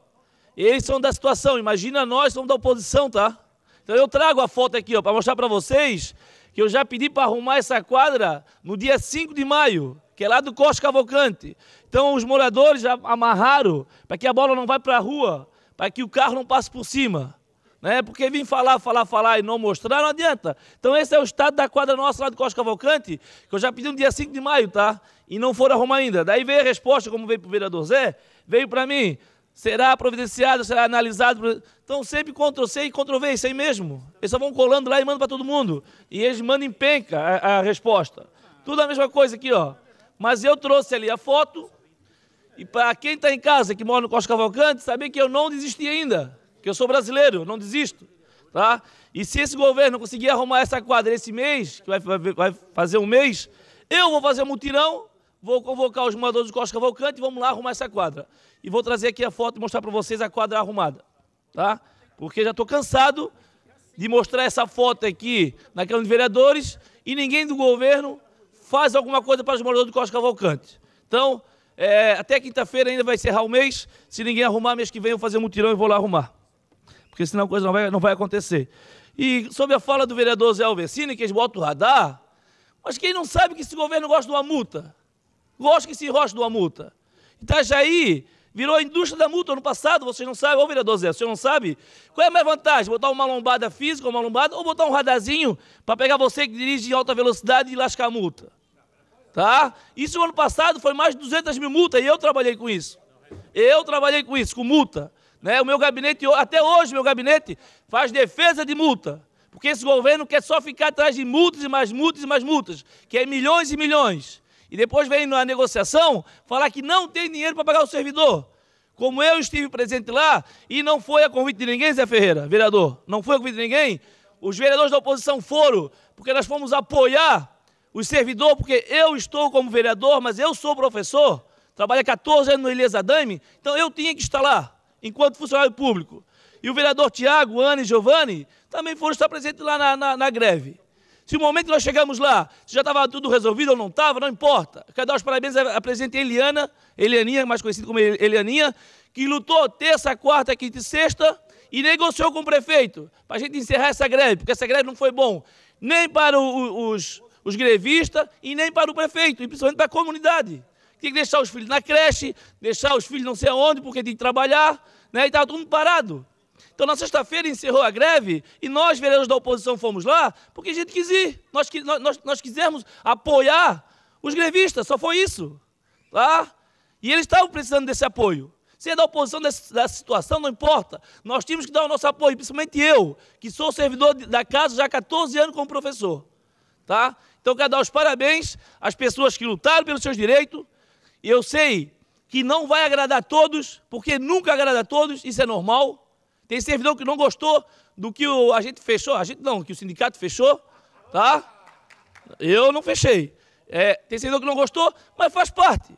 Eles são da situação, imagina nós somos da oposição, tá? Então eu trago a foto aqui, ó, para mostrar para vocês que eu já pedi para arrumar essa quadra no dia 5 de maio, que é lá do Costa Cavalcante. Então os moradores já amarraram para que a bola não vá para a rua, para que o carro não passe por cima. Né? Porque vir falar, falar, falar e não mostrar não adianta. Então esse é o estado da quadra nossa lá do Costa Cavalcante, que eu já pedi no dia 5 de maio, tá? E não foram arrumar ainda. Daí veio a resposta, como veio para o vereador Zé, veio para mim, será providenciado, será analisado. Então, sempre Ctrl-C e Ctrl-V, isso aí mesmo. Eles só vão colando lá e mandam para todo mundo. E eles mandam em penca a, a, resposta. Tudo a mesma coisa aqui, ó. Mas eu trouxe ali a foto. E para quem está em casa, que mora no Costa Cavalcante, saber que eu não desisti ainda. Que eu sou brasileiro, não desisto. Tá? E se esse governo conseguir arrumar essa quadra esse mês, que vai, vai, vai fazer um mês, eu vou fazer um mutirão vou convocar os moradores do Costa Cavalcante e vamos lá arrumar essa quadra. E vou trazer aqui a foto e mostrar para vocês a quadra arrumada, tá? Porque já estou cansado de mostrar essa foto aqui na Câmara de Vereadores e ninguém do governo faz alguma coisa para os moradores do Costa Cavalcante. Então, é, até quinta-feira ainda vai encerrar o mês. Se ninguém arrumar, mês que vem eu vou fazer mutirão e vou lá arrumar. Porque senão a coisa não vai, não vai acontecer. E sobre a fala do vereador Zé Alvecini, que eles botam o radar, mas quem não sabe que esse governo gosta de uma multa? Lógico que se rocha de uma multa. Itajaí virou a indústria da multa ano passado, vocês não sabem, ô vereador Zé, você não sabe Qual é a mais vantagem? Botar uma lombada física, uma lombada, ou botar um radarzinho para pegar você que dirige em alta velocidade e lascar a multa? Tá? Isso no ano passado foi mais de 200 mil multas e eu trabalhei com isso. Eu trabalhei com isso, com multa. Né? O meu gabinete, até hoje, meu gabinete faz defesa de multa. Porque esse governo quer só ficar atrás de multas e mais multas e mais multas, que é milhões e milhões e depois vem na negociação falar que não tem dinheiro para pagar o servidor. Como eu estive presente lá e não foi a convite de ninguém, Zé Ferreira, vereador, não foi a convite de ninguém. Os vereadores da oposição foram, porque nós fomos apoiar o servidor, porque eu estou como vereador, mas eu sou professor, trabalho há 14 anos no Elias Adame, então eu tinha que estar lá, enquanto funcionário público. E o vereador Tiago, Ana e Giovanni também foram estar presentes lá na, na, na greve. Se o momento que nós chegamos lá, se já estava tudo resolvido ou não estava, não importa. Quero dar os parabéns à presidente Eliana, Elianinha, mais conhecida como Elianinha, que lutou terça, quarta, quinta e sexta e negociou com o prefeito para a gente encerrar essa greve, porque essa greve não foi bom nem para o, os, os grevistas e nem para o prefeito, e principalmente para a comunidade. Tinha que deixar os filhos na creche, deixar os filhos não sei aonde, porque tem que trabalhar, né? e estava tá todo mundo parado. Então, na sexta-feira encerrou a greve e nós, vereadores da oposição, fomos lá porque a gente quis ir. Nós, nós, nós apoiar os grevistas, só foi isso. Tá? E eles estavam precisando desse apoio. Se é da oposição dessa situação, não importa. Nós tínhamos que dar o nosso apoio, principalmente eu, que sou servidor da casa já há 14 anos como professor. Tá? Então, quero dar os parabéns às pessoas que lutaram pelos seus direitos. Eu sei que não vai agradar a todos, porque nunca agrada a todos, isso é normal. Tem servidor que não gostou do que o, a gente fechou, a gente não, que o sindicato fechou, tá? Eu não fechei. É, tem servidor que não gostou, mas faz parte.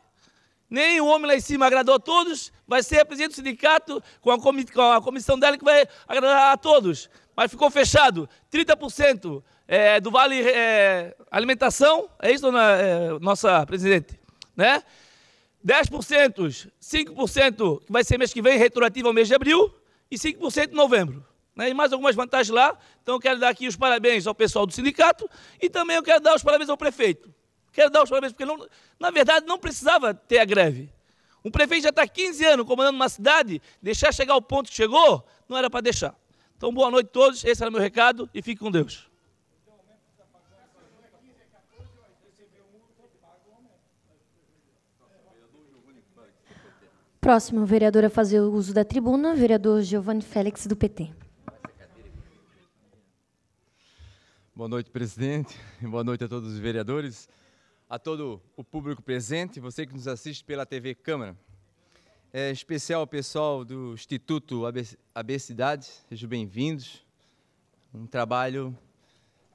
Nem o homem lá em cima agradou a todos, vai ser presidente do sindicato com a, com a comissão dela que vai agradar a todos. Mas ficou fechado. 30% é, do vale é, alimentação, é isso, dona, é, nossa presidente? Né? 10%, 5% que vai ser mês que vem, retroativo ao mês de abril e 5% em novembro. Né? E mais algumas vantagens lá. Então eu quero dar aqui os parabéns ao pessoal do sindicato e também eu quero dar os parabéns ao prefeito. Quero dar os parabéns, porque não, na verdade não precisava ter a greve. O prefeito já está 15 anos comandando uma cidade, deixar chegar ao ponto que chegou, não era para deixar. Então, boa noite a todos, esse era o meu recado e fique com Deus. Próximo vereador a fazer uso da tribuna, vereador Giovanni Félix, do PT. Boa noite, presidente. Boa noite a todos os vereadores, a todo o público presente, você que nos assiste pela TV Câmara. É especial o pessoal do Instituto AB, Cidade, sejam bem-vindos. Um trabalho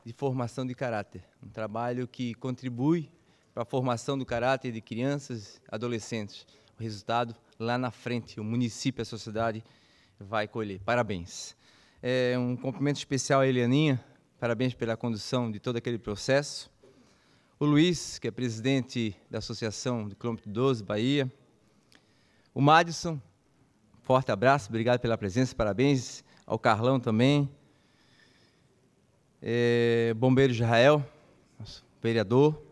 de formação de caráter, um trabalho que contribui para a formação do caráter de crianças, adolescentes o resultado lá na frente, o município, a sociedade vai colher. Parabéns. É, um cumprimento especial a Elianinha, parabéns pela condução de todo aquele processo. O Luiz, que é presidente da Associação do Quilômetro 12, Bahia. O Madison, forte abraço, obrigado pela presença, parabéns ao Carlão também. É, Bombeiro Israel, nosso vereador.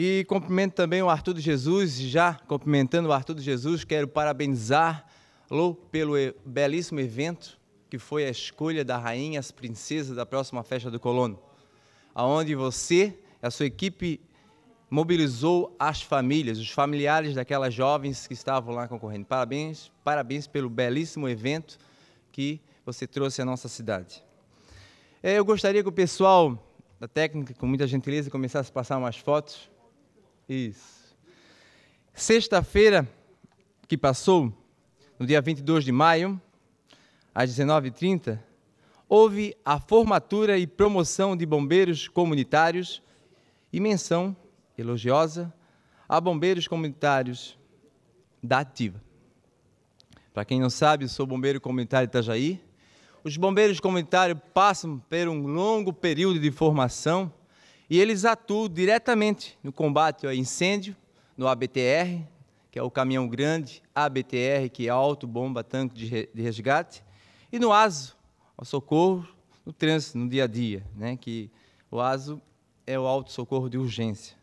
E cumprimento também o Arthur de Jesus, já cumprimentando o Arthur de Jesus, quero parabenizá-lo pelo belíssimo evento que foi a escolha da rainha, as princesas da próxima festa do colono, aonde você, e a sua equipe mobilizou as famílias, os familiares daquelas jovens que estavam lá concorrendo. Parabéns, parabéns pelo belíssimo evento que você trouxe à nossa cidade. É, eu gostaria que o pessoal da técnica, com muita gentileza, começasse a passar umas fotos isso. Sexta-feira que passou, no dia 22 de maio, às 19h30, houve a formatura e promoção de bombeiros comunitários e menção elogiosa a bombeiros comunitários da Ativa. Para quem não sabe, eu sou bombeiro comunitário Itajaí. Os bombeiros comunitários passam por um longo período de formação e eles atuam diretamente no combate ao incêndio, no ABTR, que é o caminhão grande ABTR, que é alto bomba tanque de resgate, e no ASO, ao socorro no trânsito, no dia a dia, né? que o ASO é o alto socorro de urgência.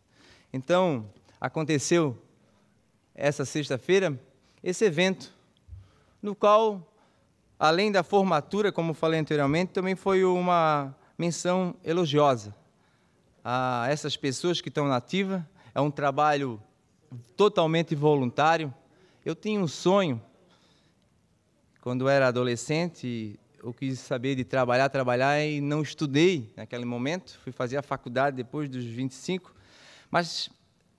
Então, aconteceu essa sexta-feira esse evento, no qual, além da formatura, como falei anteriormente, também foi uma menção elogiosa a essas pessoas que estão na ativa. É um trabalho totalmente voluntário. Eu tinha um sonho quando era adolescente, eu quis saber de trabalhar, trabalhar e não estudei naquele momento. Fui fazer a faculdade depois dos 25. Mas,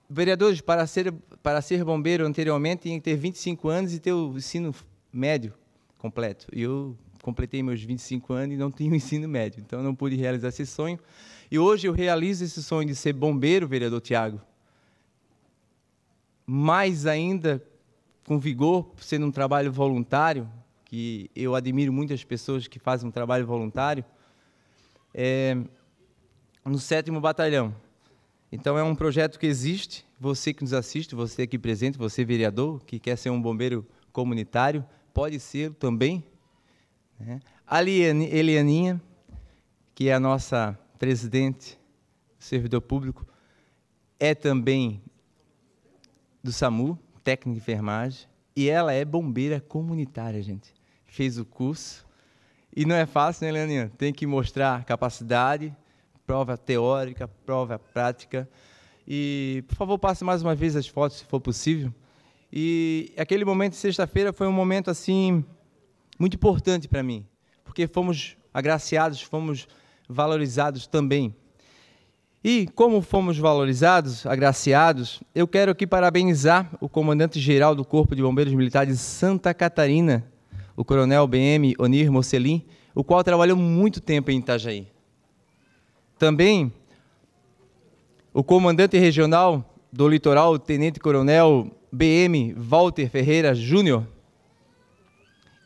vereadores, para ser, para ser bombeiro anteriormente, tinha que ter 25 anos e ter o ensino médio completo. E eu completei meus 25 anos e não tinha o ensino médio, então não pude realizar esse sonho. E hoje eu realizo esse sonho de ser bombeiro, vereador Tiago. Mais ainda com vigor, sendo um trabalho voluntário, que eu admiro muitas pessoas que fazem um trabalho voluntário, é, no sétimo batalhão. Então é um projeto que existe. Você que nos assiste, você aqui presente, você vereador que quer ser um bombeiro comunitário, pode ser também. Né? A Elianinha, que é a nossa presidente, servidor público, é também do SAMU, técnica de enfermagem, e ela é bombeira comunitária, gente. Fez o curso. E não é fácil, né, Elianinha? Tem que mostrar capacidade, prova teórica, prova prática. E, por favor, passe mais uma vez as fotos, se for possível. E aquele momento de sexta-feira foi um momento assim muito importante para mim, porque fomos agraciados, fomos valorizados também. E como fomos valorizados, agraciados, eu quero aqui parabenizar o comandante-geral do Corpo de Bombeiros Militares de Santa Catarina, o coronel BM Onir Mocelin, o qual trabalhou muito tempo em Itajaí. Também o comandante regional do litoral, tenente-coronel BM Walter Ferreira Júnior,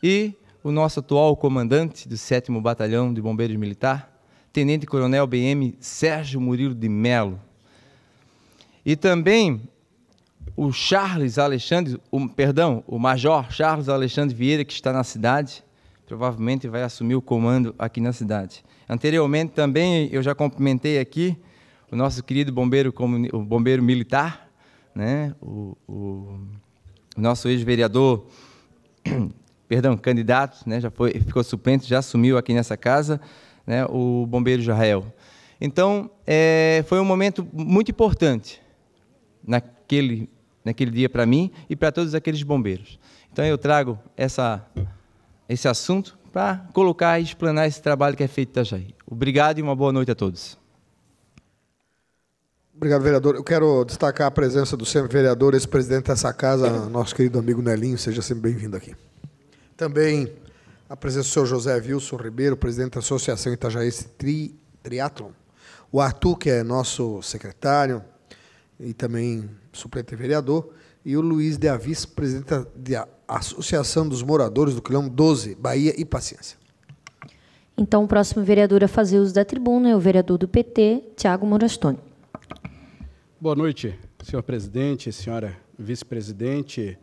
e o nosso atual comandante do 7 Batalhão de Bombeiros Militar, Tenente Coronel BM Sérgio Murilo de Melo. E também o Charles Alexandre, o, perdão, o Major Charles Alexandre Vieira, que está na cidade, provavelmente vai assumir o comando aqui na cidade. Anteriormente também eu já cumprimentei aqui o nosso querido bombeiro, o bombeiro militar, né? o, o, o nosso ex-vereador perdão, candidato, né, já foi, ficou suplente, já assumiu aqui nessa casa, né, o bombeiro Israel. Então, é, foi um momento muito importante naquele, naquele dia para mim e para todos aqueles bombeiros. Então, eu trago essa, esse assunto para colocar e explanar esse trabalho que é feito da Jair. Obrigado e uma boa noite a todos. Obrigado, vereador. Eu quero destacar a presença do sempre vereador, ex-presidente dessa casa, nosso querido amigo Nelinho. Seja sempre bem-vindo aqui. Também a presença do senhor José Wilson Ribeiro, presidente da Associação Itajaense Tri Triathlon. O Arthur, que é nosso secretário e também suplente vereador. E o Luiz de Avis, presidente da Associação dos Moradores do Quilombo 12, Bahia e Paciência. Então, o próximo vereador a fazer uso da tribuna é o vereador do PT, Tiago Morastoni. Boa noite, senhor presidente, senhora vice-presidente,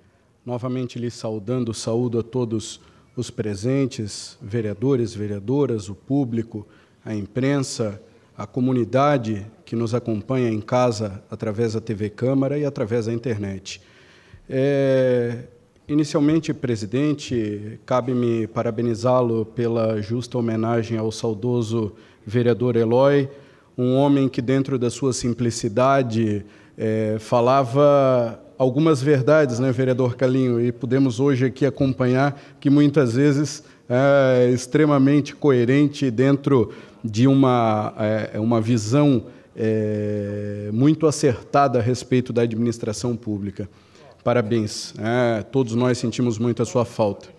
Novamente lhe saudando, saúdo a todos os presentes, vereadores, vereadoras, o público, a imprensa, a comunidade que nos acompanha em casa através da TV Câmara e através da internet. É, inicialmente, presidente, cabe-me parabenizá-lo pela justa homenagem ao saudoso vereador Eloy, um homem que, dentro da sua simplicidade, é, falava algumas verdades, né, vereador Calinho, e podemos hoje aqui acompanhar que muitas vezes é extremamente coerente dentro de uma, é, é, uma visão é, muito acertada a respeito da administração pública. Parabéns. É, todos nós sentimos muito a sua falta.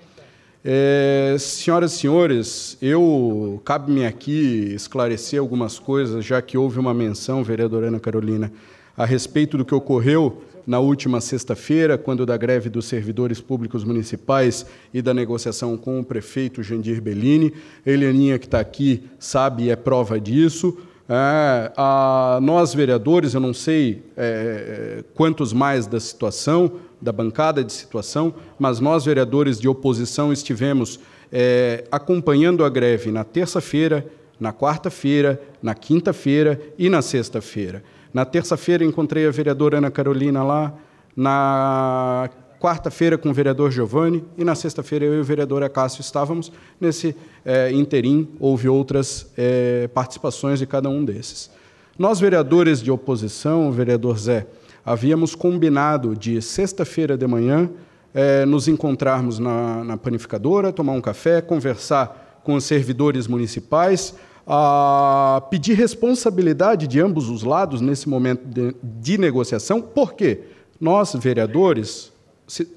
É, senhoras e senhores, eu cabe-me aqui esclarecer algumas coisas, já que houve uma menção, vereadora Ana Carolina, a respeito do que ocorreu na última sexta-feira, quando da greve dos servidores públicos municipais e da negociação com o prefeito Jandir Bellini. Heleninha, que está aqui, sabe e é prova disso. É, a, nós, vereadores, eu não sei é, quantos mais da situação, da bancada de situação, mas nós, vereadores de oposição, estivemos é, acompanhando a greve na terça-feira, na quarta-feira, na quinta-feira e na sexta-feira. Na terça-feira encontrei a vereadora Ana Carolina lá, na quarta-feira com o vereador Giovanni e na sexta-feira eu e o vereador Acácio estávamos. Nesse é, interim houve outras é, participações de cada um desses. Nós, vereadores de oposição, vereador Zé, havíamos combinado de sexta-feira de manhã é, nos encontrarmos na, na panificadora, tomar um café, conversar com os servidores municipais, a pedir responsabilidade de ambos os lados nesse momento de, de negociação, porque nós, vereadores,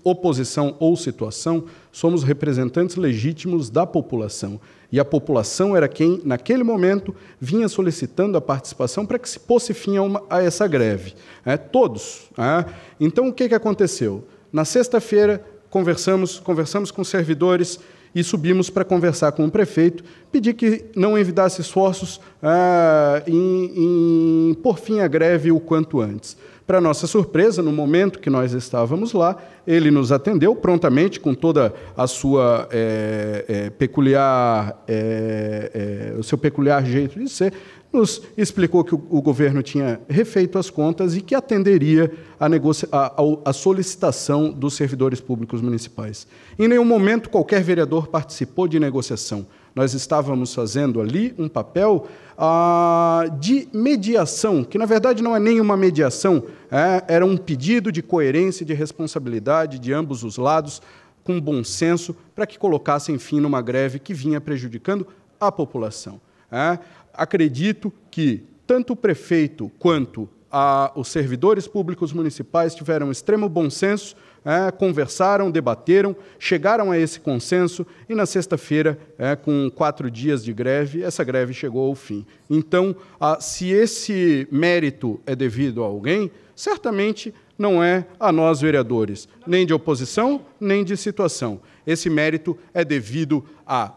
oposição ou situação, somos representantes legítimos da população. E a população era quem, naquele momento, vinha solicitando a participação para que se fosse fim a, uma, a essa greve. É, todos. É. Então, o que, que aconteceu? Na sexta-feira, conversamos, conversamos com servidores e subimos para conversar com o prefeito, pedir que não envidasse esforços ah, em, em por fim a greve o quanto antes. Para nossa surpresa, no momento que nós estávamos lá, ele nos atendeu prontamente, com toda a sua é, é, peculiar, é, o seu peculiar jeito de ser, nos explicou que o, o governo tinha refeito as contas e que atenderia a, a, a solicitação dos servidores públicos municipais. Em nenhum momento qualquer vereador participou de negociação. Nós estávamos fazendo ali um papel ah, de mediação, que na verdade não é nenhuma mediação, é, era um pedido de coerência e de responsabilidade de ambos os lados, com bom senso, para que colocassem fim numa greve que vinha prejudicando a população. É acredito que tanto o prefeito quanto a, os servidores públicos municipais tiveram extremo bom senso, é, conversaram, debateram, chegaram a esse consenso e na sexta-feira, é, com quatro dias de greve, essa greve chegou ao fim. Então, a, se esse mérito é devido a alguém, certamente não é a nós vereadores, nem de oposição, nem de situação. Esse mérito é devido a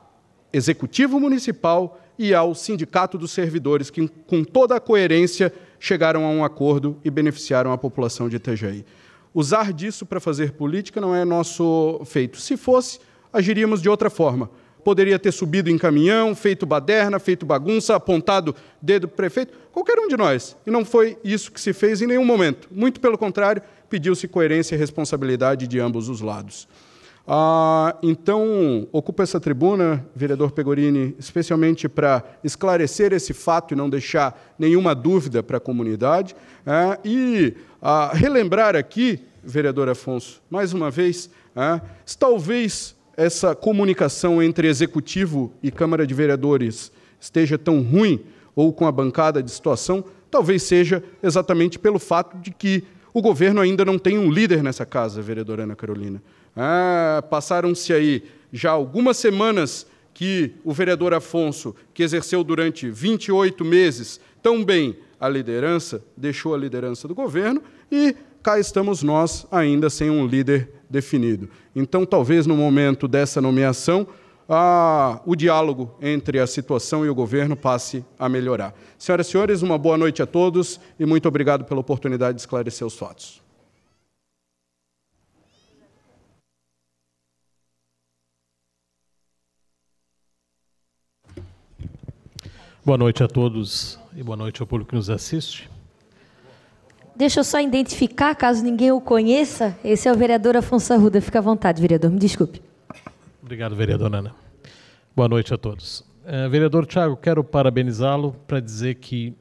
executivo municipal e ao Sindicato dos Servidores, que, com toda a coerência, chegaram a um acordo e beneficiaram a população de Itajaí. Usar disso para fazer política não é nosso feito. Se fosse, agiríamos de outra forma. Poderia ter subido em caminhão, feito baderna, feito bagunça, apontado dedo para prefeito, qualquer um de nós. E não foi isso que se fez em nenhum momento. Muito pelo contrário, pediu-se coerência e responsabilidade de ambos os lados. Ah, então, ocupo essa tribuna, vereador Pegorini, especialmente para esclarecer esse fato e não deixar nenhuma dúvida para a comunidade. É, e ah, relembrar aqui, vereador Afonso, mais uma vez, é, talvez essa comunicação entre executivo e Câmara de Vereadores esteja tão ruim ou com a bancada de situação, talvez seja exatamente pelo fato de que o governo ainda não tem um líder nessa casa, vereadora Ana Carolina. Ah, Passaram-se aí já algumas semanas que o vereador Afonso, que exerceu durante 28 meses também a liderança, deixou a liderança do governo e cá estamos nós ainda sem um líder definido. Então, talvez no momento dessa nomeação, ah, o diálogo entre a situação e o governo passe a melhorar. Senhoras e senhores, uma boa noite a todos e muito obrigado pela oportunidade de esclarecer os fatos. Boa noite a todos e boa noite ao público que nos assiste. Deixa eu só identificar, caso ninguém o conheça. Esse é o vereador Afonso Arruda. Fica à vontade, vereador. Me desculpe. Obrigado, vereador Nana. Boa noite a todos. Eh, vereador Tiago, quero parabenizá-lo para dizer que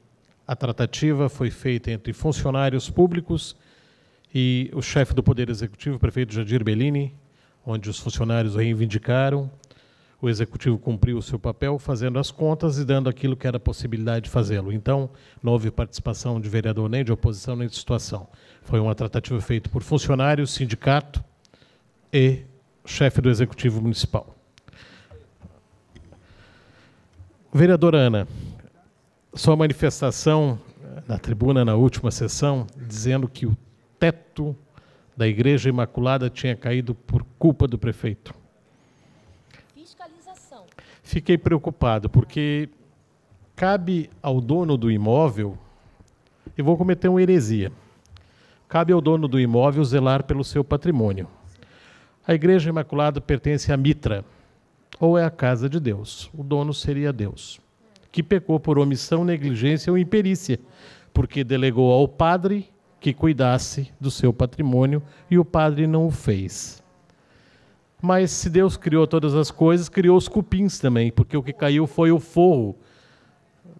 a tratativa foi feita entre funcionários públicos e o chefe do Poder Executivo, o prefeito Jadir Bellini, onde os funcionários reivindicaram o executivo cumpriu o seu papel fazendo as contas e dando aquilo que era possibilidade de fazê-lo. Então, não houve participação de vereador nem de oposição nem de situação. Foi uma tratativa feita por funcionários, sindicato e chefe do executivo municipal. Vereadora Ana, sua manifestação na tribuna na última sessão dizendo que o teto da Igreja Imaculada tinha caído por culpa do prefeito fiquei preocupado, porque cabe ao dono do imóvel, e vou cometer uma heresia, cabe ao dono do imóvel zelar pelo seu patrimônio. A Igreja Imaculada pertence à Mitra, ou é a casa de Deus. O dono seria Deus, que pecou por omissão, negligência ou imperícia, porque delegou ao padre que cuidasse do seu patrimônio e o padre não o fez. Mas se Deus criou todas as coisas, criou os cupins também, porque o que caiu foi o forro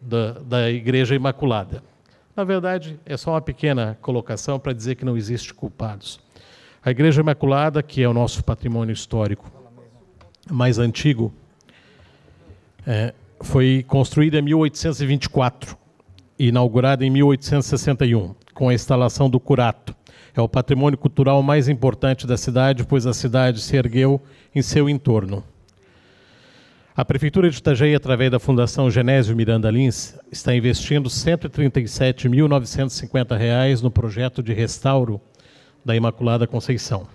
da, da Igreja Imaculada. Na verdade, é só uma pequena colocação para dizer que não existe culpados. A Igreja Imaculada, que é o nosso patrimônio histórico mais antigo, é, foi construída em 1824 e inaugurada em 1861, com a instalação do curato. É o patrimônio cultural mais importante da cidade, pois a cidade se ergueu em seu entorno. A Prefeitura de Itajaí, através da Fundação Genésio Miranda Lins, está investindo R$ 137.950 no projeto de restauro da Imaculada Conceição.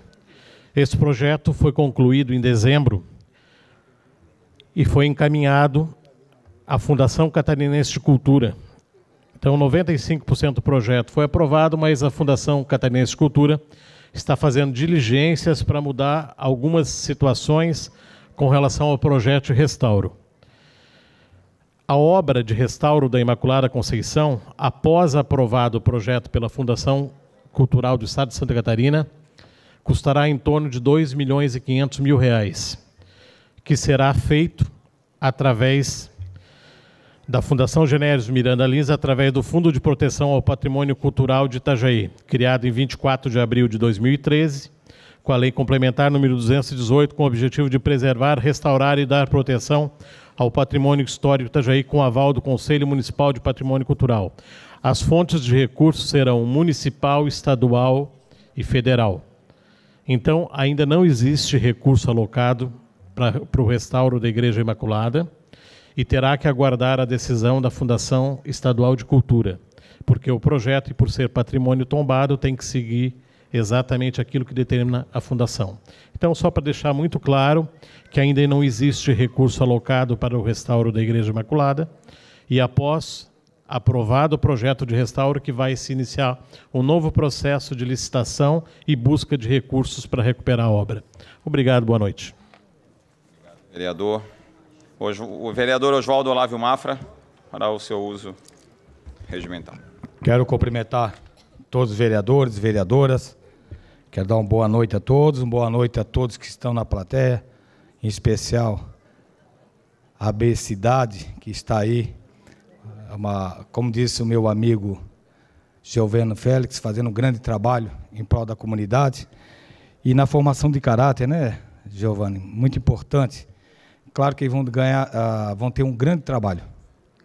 Esse projeto foi concluído em dezembro e foi encaminhado à Fundação Catarinense de Cultura, então, 95% do projeto foi aprovado, mas a Fundação Catarinense de Cultura está fazendo diligências para mudar algumas situações com relação ao projeto de restauro. A obra de restauro da Imaculada Conceição, após aprovado o projeto pela Fundação Cultural do Estado de Santa Catarina, custará em torno de 2 milhões e 500 mil reais, que será feito através da Fundação Genérios Miranda Lins através do Fundo de Proteção ao Patrimônio Cultural de Itajaí, criado em 24 de abril de 2013, com a Lei Complementar número 218, com o objetivo de preservar, restaurar e dar proteção ao patrimônio histórico de Itajaí, com aval do Conselho Municipal de Patrimônio Cultural. As fontes de recursos serão municipal, estadual e federal. Então, ainda não existe recurso alocado para, para o restauro da Igreja Imaculada e terá que aguardar a decisão da Fundação Estadual de Cultura, porque o projeto, e por ser patrimônio tombado, tem que seguir exatamente aquilo que determina a Fundação. Então, só para deixar muito claro que ainda não existe recurso alocado para o restauro da Igreja Imaculada, e após aprovado o projeto de restauro, que vai se iniciar um novo processo de licitação e busca de recursos para recuperar a obra. Obrigado, boa noite. Obrigado, vereador. O vereador Oswaldo Olávio Mafra para o seu uso regimental. Quero cumprimentar todos os vereadores e vereadoras. Quero dar uma boa noite a todos, uma boa noite a todos que estão na plateia, em especial a B Cidade, que está aí, é uma, como disse o meu amigo Giovanni Félix, fazendo um grande trabalho em prol da comunidade e na formação de caráter, né, Giovanni? Muito importante Claro que eles vão ganhar, uh, vão ter um grande trabalho.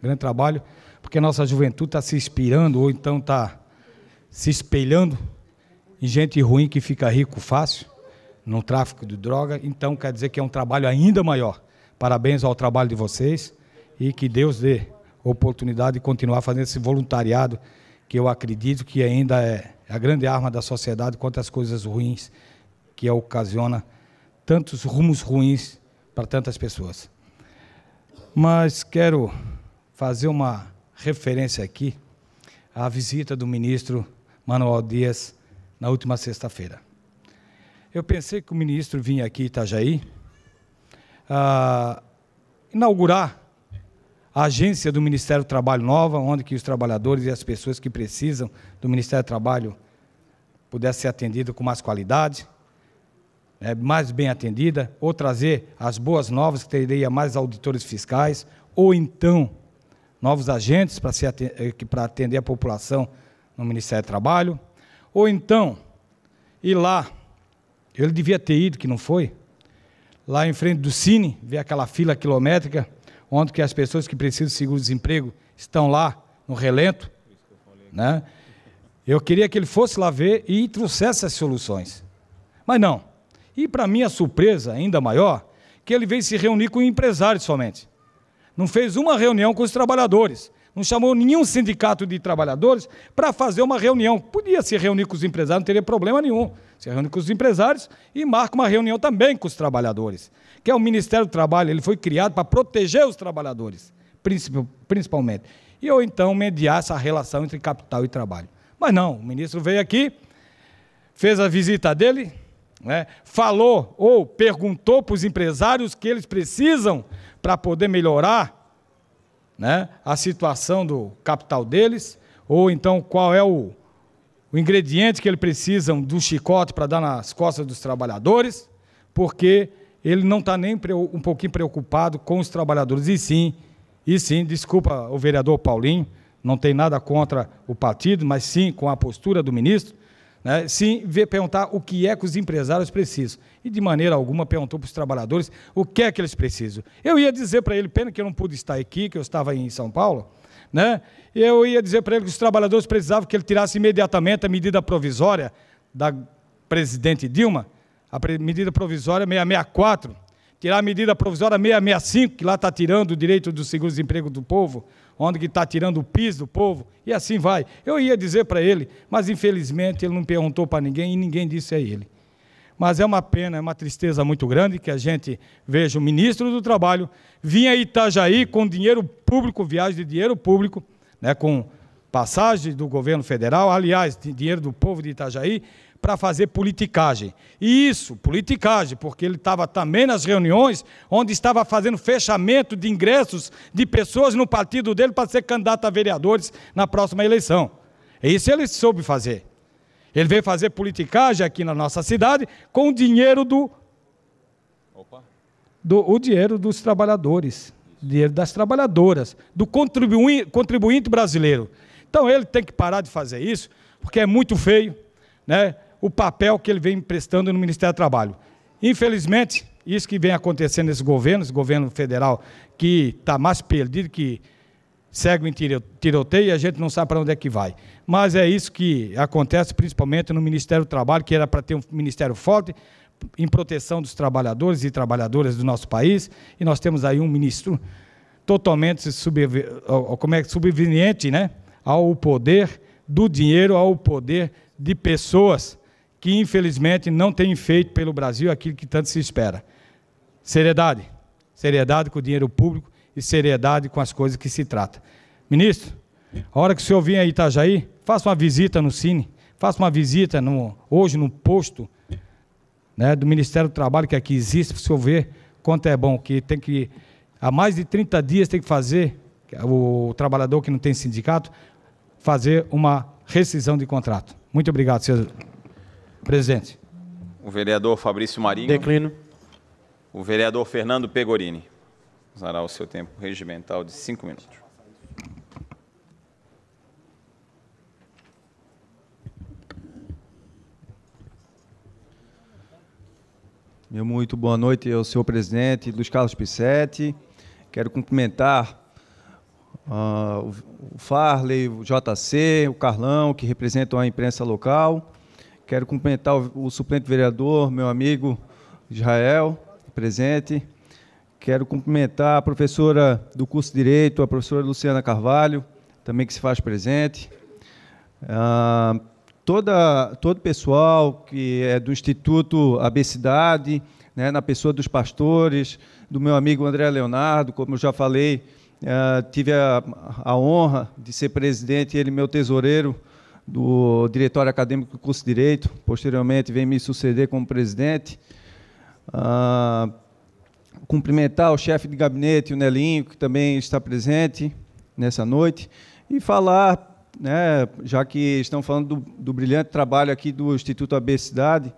Grande trabalho, porque a nossa juventude está se inspirando, ou então está se espelhando em gente ruim que fica rico fácil, no tráfico de droga. Então quer dizer que é um trabalho ainda maior. Parabéns ao trabalho de vocês e que Deus dê oportunidade de continuar fazendo esse voluntariado que eu acredito que ainda é a grande arma da sociedade contra as coisas ruins que ocasiona tantos rumos ruins para tantas pessoas. Mas quero fazer uma referência aqui à visita do ministro Manuel Dias na última sexta-feira. Eu pensei que o ministro vinha aqui em Itajaí ah, inaugurar a agência do Ministério do Trabalho nova, onde que os trabalhadores e as pessoas que precisam do Ministério do Trabalho pudessem ser atendidos com mais qualidade é, mais bem atendida, ou trazer as boas novas, que teria mais auditores fiscais, ou então novos agentes para atender, eh, atender a população no Ministério do Trabalho, ou então ir lá, ele devia ter ido, que não foi, lá em frente do Cine, ver aquela fila quilométrica, onde que as pessoas que precisam de seguro-desemprego estão lá no relento, né? Eu queria que ele fosse lá ver e trouxesse as soluções. Mas não, e para minha surpresa ainda maior, que ele veio se reunir com empresários somente. Não fez uma reunião com os trabalhadores. Não chamou nenhum sindicato de trabalhadores para fazer uma reunião. Podia se reunir com os empresários, não teria problema nenhum. Se reúne com os empresários e marca uma reunião também com os trabalhadores. Que é o Ministério do Trabalho, ele foi criado para proteger os trabalhadores, principalmente. E eu então mediar essa relação entre capital e trabalho. Mas não, o ministro veio aqui, fez a visita dele, né, falou ou perguntou para os empresários que eles precisam para poder melhorar né, a situação do capital deles, ou então qual é o, o ingrediente que eles precisam do chicote para dar nas costas dos trabalhadores, porque ele não está nem um pouquinho preocupado com os trabalhadores. E sim, e sim, desculpa o vereador Paulinho, não tem nada contra o partido, mas sim com a postura do ministro, né, sim perguntar o que é que os empresários precisam. E de maneira alguma perguntou para os trabalhadores o que é que eles precisam. Eu ia dizer para ele, pena que eu não pude estar aqui, que eu estava em São Paulo, né, eu ia dizer para ele que os trabalhadores precisavam que ele tirasse imediatamente a medida provisória da presidente Dilma, a medida provisória 664, tirar a medida provisória 665, que lá está tirando o direito do seguro-desemprego do povo, onde que está tirando o piso do povo, e assim vai. Eu ia dizer para ele, mas infelizmente ele não perguntou para ninguém e ninguém disse a ele. Mas é uma pena, é uma tristeza muito grande que a gente veja o ministro do Trabalho vir a Itajaí com dinheiro público, viagem de dinheiro público, né, com passagem do governo federal, aliás, dinheiro do povo de Itajaí, para fazer politicagem. E isso, politicagem, porque ele estava também nas reuniões onde estava fazendo fechamento de ingressos de pessoas no partido dele para ser candidato a vereadores na próxima eleição. é isso ele soube fazer. Ele veio fazer politicagem aqui na nossa cidade com o dinheiro do. Opa. do o dinheiro dos trabalhadores, dinheiro das trabalhadoras, do contribuinte, contribuinte brasileiro. Então ele tem que parar de fazer isso, porque é muito feio, né? o papel que ele vem prestando no Ministério do Trabalho. Infelizmente, isso que vem acontecendo nesse governo, esse governo federal que está mais perdido que segue em tiroteio e a gente não sabe para onde é que vai. Mas é isso que acontece principalmente no Ministério do Trabalho, que era para ter um ministério forte em proteção dos trabalhadores e trabalhadoras do nosso país, e nós temos aí um ministro totalmente como é, subveniente né, ao poder do dinheiro, ao poder de pessoas que infelizmente não tem feito pelo Brasil aquilo que tanto se espera. Seriedade. Seriedade com o dinheiro público e seriedade com as coisas que se trata. Ministro, a hora que o senhor vir a Itajaí, faça uma visita no Cine, faça uma visita no, hoje no posto né, do Ministério do Trabalho que aqui existe, para o senhor ver quanto é bom, que tem que, há mais de 30 dias tem que fazer, o trabalhador que não tem sindicato, fazer uma rescisão de contrato. Muito obrigado, senhor. Presente. O vereador Fabrício Marinho. Declino. O vereador Fernando Pegorini. Usará o seu tempo regimental de cinco minutos. Meu muito boa noite ao senhor presidente Luiz Carlos Pissetti. Quero cumprimentar uh, o Farley, o JC, o Carlão, que representam a imprensa local Quero cumprimentar o, o suplente vereador, meu amigo Israel, presente. Quero cumprimentar a professora do curso de Direito, a professora Luciana Carvalho, também que se faz presente. Ah, toda, todo o pessoal que é do Instituto Abecidade, né, na pessoa dos pastores, do meu amigo André Leonardo, como eu já falei, ah, tive a, a honra de ser presidente e ele meu tesoureiro do Diretório Acadêmico do Curso de Direito, posteriormente vem me suceder como presidente. Ah, cumprimentar o chefe de gabinete, o Nelinho, que também está presente nessa noite, e falar, né, já que estão falando do, do brilhante trabalho aqui do Instituto AB Cidade,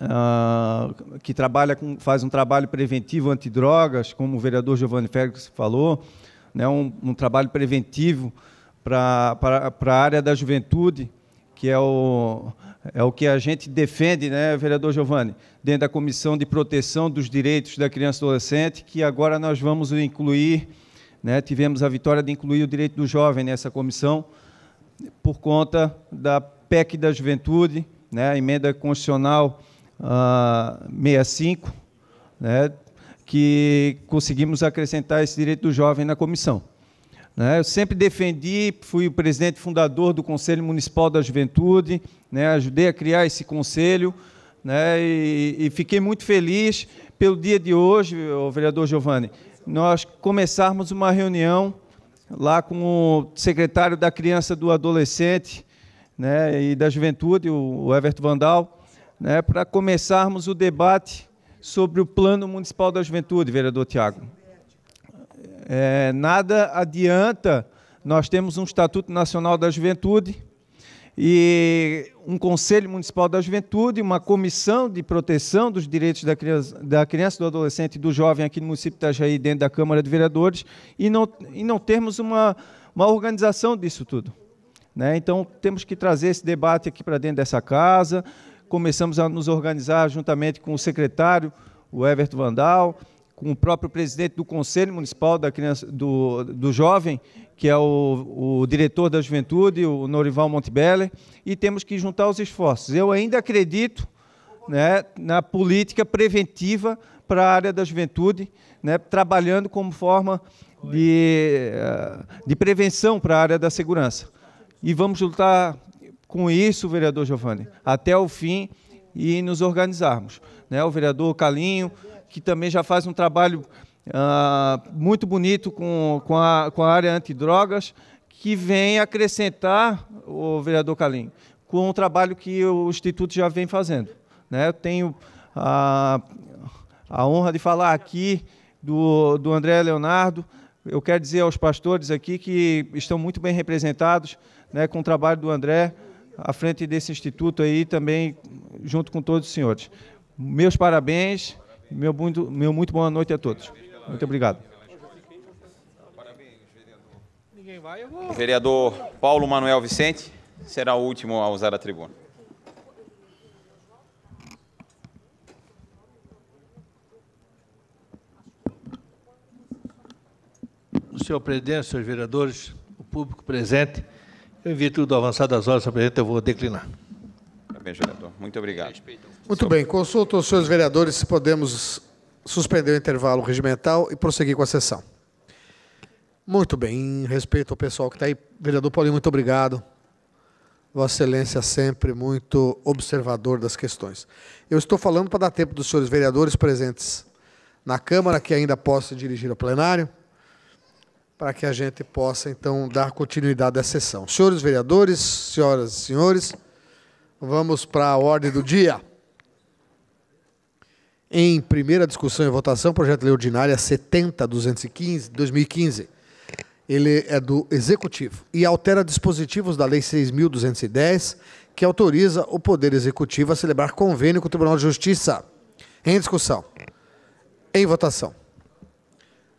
ah, que trabalha com, faz um trabalho preventivo antidrogas, como o vereador Giovanni Félix falou, né, um, um trabalho preventivo para a área da juventude, que é o, é o que a gente defende, né, vereador Giovanni, dentro da Comissão de Proteção dos Direitos da Criança e Adolescente, que agora nós vamos incluir, né, tivemos a vitória de incluir o direito do jovem nessa comissão, por conta da PEC da Juventude, né, a emenda constitucional uh, ah, 65, né, que conseguimos acrescentar esse direito do jovem na comissão. Né? Eu sempre defendi, fui o presidente fundador do Conselho Municipal da Juventude, né? ajudei a criar esse conselho né? e, e, fiquei muito feliz pelo dia de hoje, o vereador Giovanni, nós começarmos uma reunião lá com o secretário da Criança do Adolescente né? e da Juventude, o Everton Vandal, né? para começarmos o debate sobre o Plano Municipal da Juventude, vereador Tiago. É, nada adianta nós temos um Estatuto Nacional da Juventude e um Conselho Municipal da Juventude, uma comissão de proteção dos direitos da criança, da criança do adolescente e do jovem aqui no município de Itajaí, dentro da Câmara de Vereadores, e não, e não termos uma, uma organização disso tudo. Né? Então, temos que trazer esse debate aqui para dentro dessa casa, começamos a nos organizar juntamente com o secretário, o Everton Vandal, com o próprio presidente do Conselho Municipal da Criança, do, do Jovem, que é o, o diretor da Juventude, o Norival Montebelli, e temos que juntar os esforços. Eu ainda acredito né, na política preventiva para a área da juventude, né, trabalhando como forma de, eh, de prevenção para a área da segurança. E vamos lutar com isso, vereador Giovanni, até o fim e nos organizarmos. Né, o vereador Calinho que também já faz um trabalho ah, muito bonito com, com, a, com a área antidrogas, que vem acrescentar o vereador Calim com o trabalho que o Instituto já vem fazendo. Né? Eu tenho a, a honra de falar aqui do, do André Leonardo. Eu quero dizer aos pastores aqui que estão muito bem representados né, com o trabalho do André à frente desse instituto aí também, junto com todos os senhores. Meus parabéns. Meu muito, meu muito boa noite a todos. Muito obrigado. O vereador Paulo Manuel Vicente será o último a usar a tribuna. Senhor presidente, senhores vereadores, o público presente, eu, em virtude do avançado das horas, senhor presidente, eu vou declinar. Parabéns, vereador. Muito obrigado. Muito bem, consulto os senhores vereadores se podemos suspender o intervalo regimental e prosseguir com a sessão. Muito bem, respeito ao pessoal que está aí. Vereador Paulinho, muito obrigado. Vossa Excelência sempre muito observador das questões. Eu estou falando para dar tempo dos senhores vereadores presentes na Câmara, que ainda possa dirigir ao plenário, para que a gente possa, então, dar continuidade à sessão. Senhores vereadores, senhoras e senhores, vamos para a ordem do dia em primeira discussão e votação, projeto de lei ordinária 70.215, 2015. Ele é do Executivo e altera dispositivos da Lei 6.210, que autoriza o Poder Executivo a celebrar convênio com o Tribunal de Justiça. Em discussão. Em votação.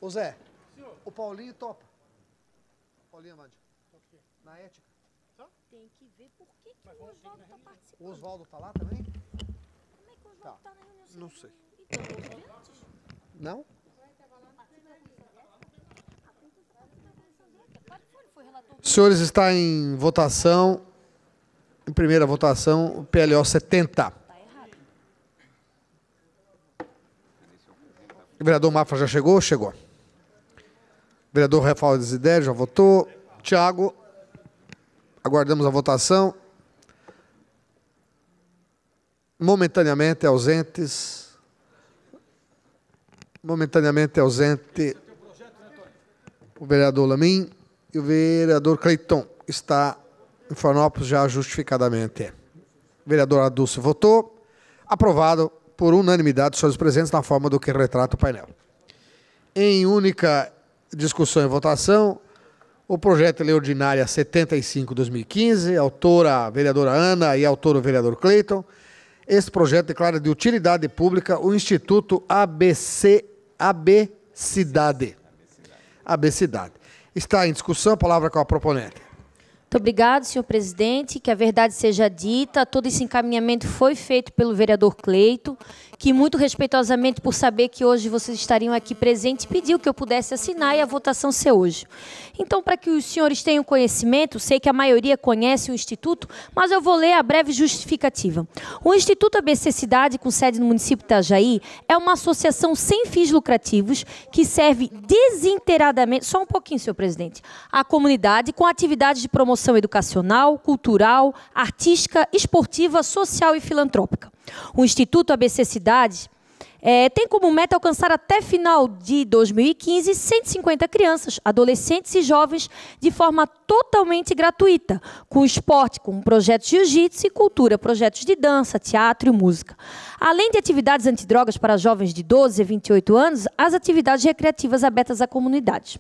Ô Zé, Senhor. o Paulinho topa. Paulinho Amandi. Na ética. Tem que ver por que, que o Oswaldo está participando. O Oswaldo está lá também? Como é que o Oswaldo está tá na reunião? Não sei. Não? Senhores, está em votação, em primeira votação, o PLO 70. O vereador Mafra já chegou? Chegou. O vereador Rafael Desidério já votou. Tiago, aguardamos a votação momentaneamente ausentes momentaneamente ausente o vereador Lamin e o vereador Cleiton. Está em Fanópolis já justificadamente. O vereador Adulce votou. Aprovado por unanimidade senhores presentes na forma do que retrata o painel. Em única discussão e votação, o projeto de lei ordinária 75-2015, autora a vereadora Ana e autor o vereador Cleiton. Este projeto declara de utilidade pública o Instituto ABC Abecidade. Abecidade. Está em discussão a palavra é com a proponente. Muito obrigado, senhor presidente. Que a verdade seja dita. Todo esse encaminhamento foi feito pelo vereador Cleito, que muito respeitosamente, por saber que hoje vocês estariam aqui presentes, pediu que eu pudesse assinar e a votação ser hoje. Então, para que os senhores tenham conhecimento, sei que a maioria conhece o Instituto, mas eu vou ler a breve justificativa. O Instituto ABC Cidade, com sede no município de Itajaí, é uma associação sem fins lucrativos que serve desinteradamente, só um pouquinho, senhor presidente, à comunidade com atividades de promoção promoção educacional, cultural, artística, esportiva, social e filantrópica. O Instituto ABC Cidades é, tem como meta alcançar até final de 2015 150 crianças, adolescentes e jovens de forma totalmente gratuita, com esporte, com projetos de jiu-jitsu e cultura, projetos de dança, teatro e música. Além de atividades antidrogas para jovens de 12 a 28 anos, as atividades recreativas abertas à comunidade.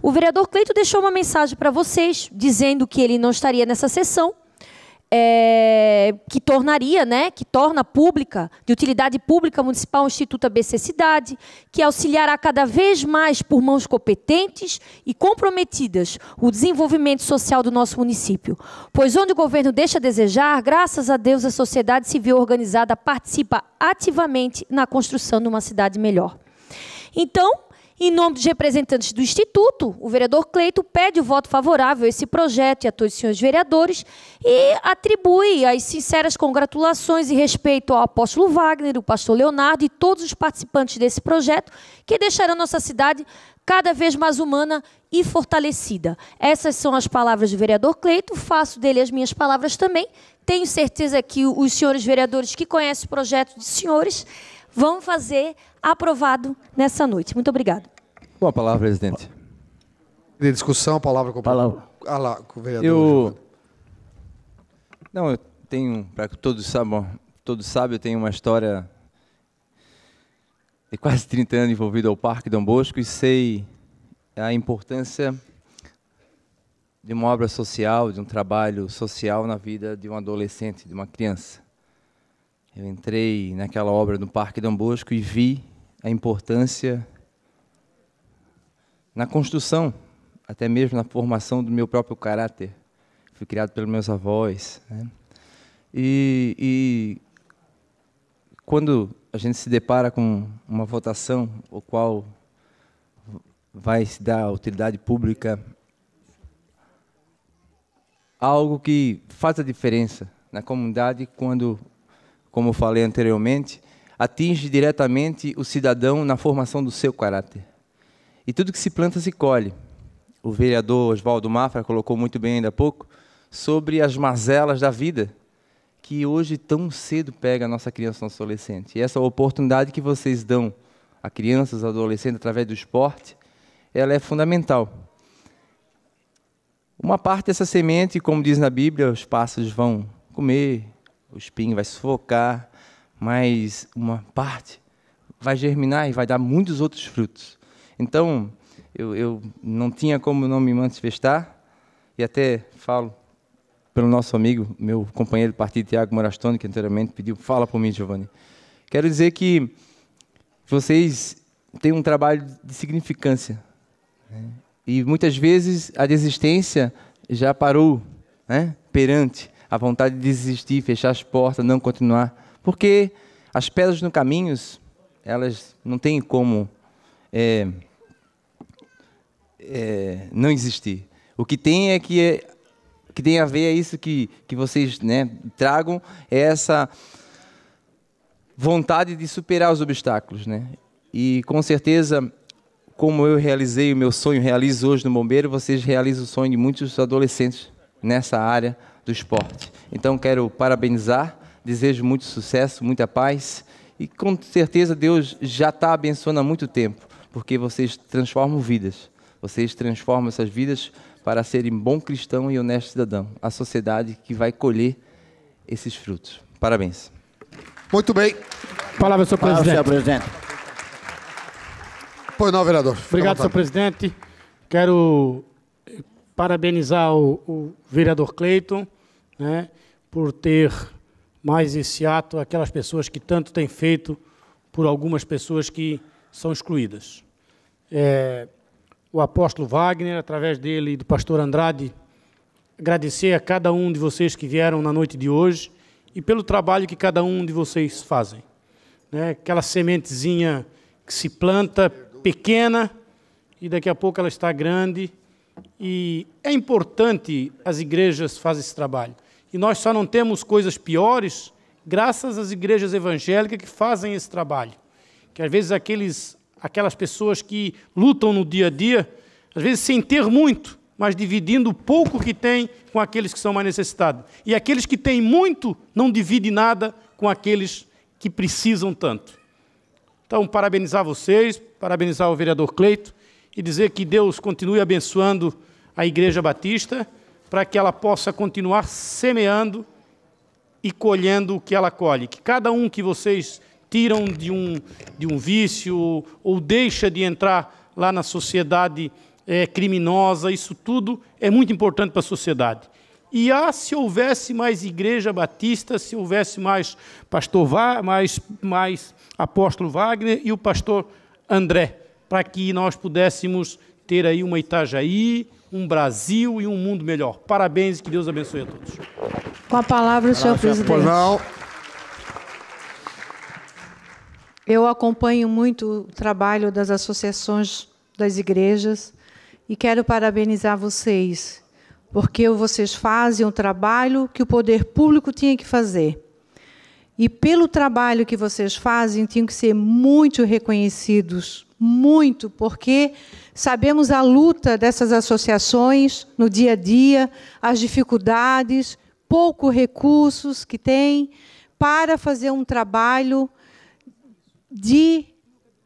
O vereador Cleito deixou uma mensagem para vocês dizendo que ele não estaria nessa sessão é, que tornaria, né, que torna pública, de utilidade pública municipal, o Instituto ABC Cidade, que auxiliará cada vez mais por mãos competentes e comprometidas o desenvolvimento social do nosso município. Pois onde o governo deixa a desejar, graças a Deus a sociedade civil organizada participa ativamente na construção de uma cidade melhor. Então, em nome dos representantes do Instituto, o vereador Cleito pede o voto favorável a esse projeto e a todos os senhores vereadores e atribui as sinceras congratulações e respeito ao apóstolo Wagner, o pastor Leonardo e todos os participantes desse projeto que deixarão nossa cidade cada vez mais humana e fortalecida. Essas são as palavras do vereador Cleito, faço dele as minhas palavras também. Tenho certeza que os senhores vereadores que conhecem o projeto de senhores vão fazer aprovado nessa noite. Muito obrigado. Boa palavra, presidente. De discussão, palavra com palavra. Ah lá, com o vereador. Eu... Não, eu tenho, para que todos saibam, todos sabem, eu tenho uma história de quase 30 anos envolvido ao Parque Dom Bosco e sei a importância de uma obra social, de um trabalho social na vida de um adolescente, de uma criança. Eu entrei naquela obra no Parque Dom Bosco e vi a importância na construção, até mesmo na formação do meu próprio caráter. Fui criado pelos meus avós. Né? E, e quando a gente se depara com uma votação, o qual vai se dar à utilidade pública algo que faz a diferença na comunidade quando como falei anteriormente, atinge diretamente o cidadão na formação do seu caráter. E tudo que se planta se colhe. O vereador Oswaldo Mafra colocou muito bem ainda há pouco sobre as mazelas da vida que hoje tão cedo pega a nossa criança, nosso adolescente. E essa oportunidade que vocês dão a crianças, adolescentes através do esporte, ela é fundamental. Uma parte dessa semente, como diz na Bíblia, os pássaros vão comer, o espinho vai sufocar, mas uma parte vai germinar e vai dar muitos outros frutos. Então, eu, eu não tinha como não me manifestar, e até falo pelo nosso amigo, meu companheiro partido, Tiago Morastone, que anteriormente pediu, fala por mim, Giovanni. Quero dizer que vocês têm um trabalho de significância. Né? E muitas vezes a desistência já parou né? perante a vontade de desistir, fechar as portas, não continuar. Porque as pedras no caminho, elas não têm como é, é, não existir. O que tem é que, é, que tem a ver é isso que, que vocês né, tragam, é essa vontade de superar os obstáculos. Né? E com certeza como eu realizei o meu sonho, realizo hoje no Bombeiro, vocês realizam o sonho de muitos adolescentes nessa área, do esporte. Então quero parabenizar, desejo muito sucesso, muita paz e com certeza Deus já está abençoando há muito tempo, porque vocês transformam vidas, vocês transformam essas vidas para serem bom cristão e honesto cidadão, a sociedade que vai colher esses frutos. Parabéns. Muito bem. Palavra, senhor presidente. Palavra, senhor presidente. Pois não, vereador. Obrigado, senhor presidente. Quero parabenizar o, o vereador Cleiton né, por ter mais esse ato aquelas pessoas que tanto têm feito por algumas pessoas que são excluídas. É, o apóstolo Wagner, através dele e do pastor Andrade, agradecer a cada um de vocês que vieram na noite de hoje e pelo trabalho que cada um de vocês fazem. Né? Aquela sementezinha que se planta pequena e daqui a pouco ela está grande. E é importante as igrejas fazem esse trabalho e nós só não temos coisas piores graças às igrejas evangélicas que fazem esse trabalho. Que às vezes aqueles, aquelas pessoas que lutam no dia a dia, às vezes sem ter muito, mas dividindo o pouco que tem com aqueles que são mais necessitados. E aqueles que têm muito não dividem nada com aqueles que precisam tanto. Então, parabenizar vocês, parabenizar o vereador Cleito e dizer que Deus continue abençoando a Igreja Batista para que ela possa continuar semeando e colhendo o que ela colhe. Que cada um que vocês tiram de um, de um vício ou deixa de entrar lá na sociedade é, criminosa, isso tudo é muito importante para a sociedade. E ah, se houvesse mais igreja batista, se houvesse mais pastor mais, mais apóstolo Wagner e o pastor André, para que nós pudéssemos ter aí uma Itajaí, um Brasil e um mundo melhor. Parabéns e que Deus abençoe a todos. Com a palavra, o senhor presidente. Pois não. Eu acompanho muito o trabalho das associações das igrejas e quero parabenizar vocês, porque vocês fazem um trabalho que o poder público tinha que fazer. E pelo trabalho que vocês fazem, tinham que ser muito reconhecidos muito, porque sabemos a luta dessas associações no dia a dia, as dificuldades, pouco recursos que têm para fazer um trabalho de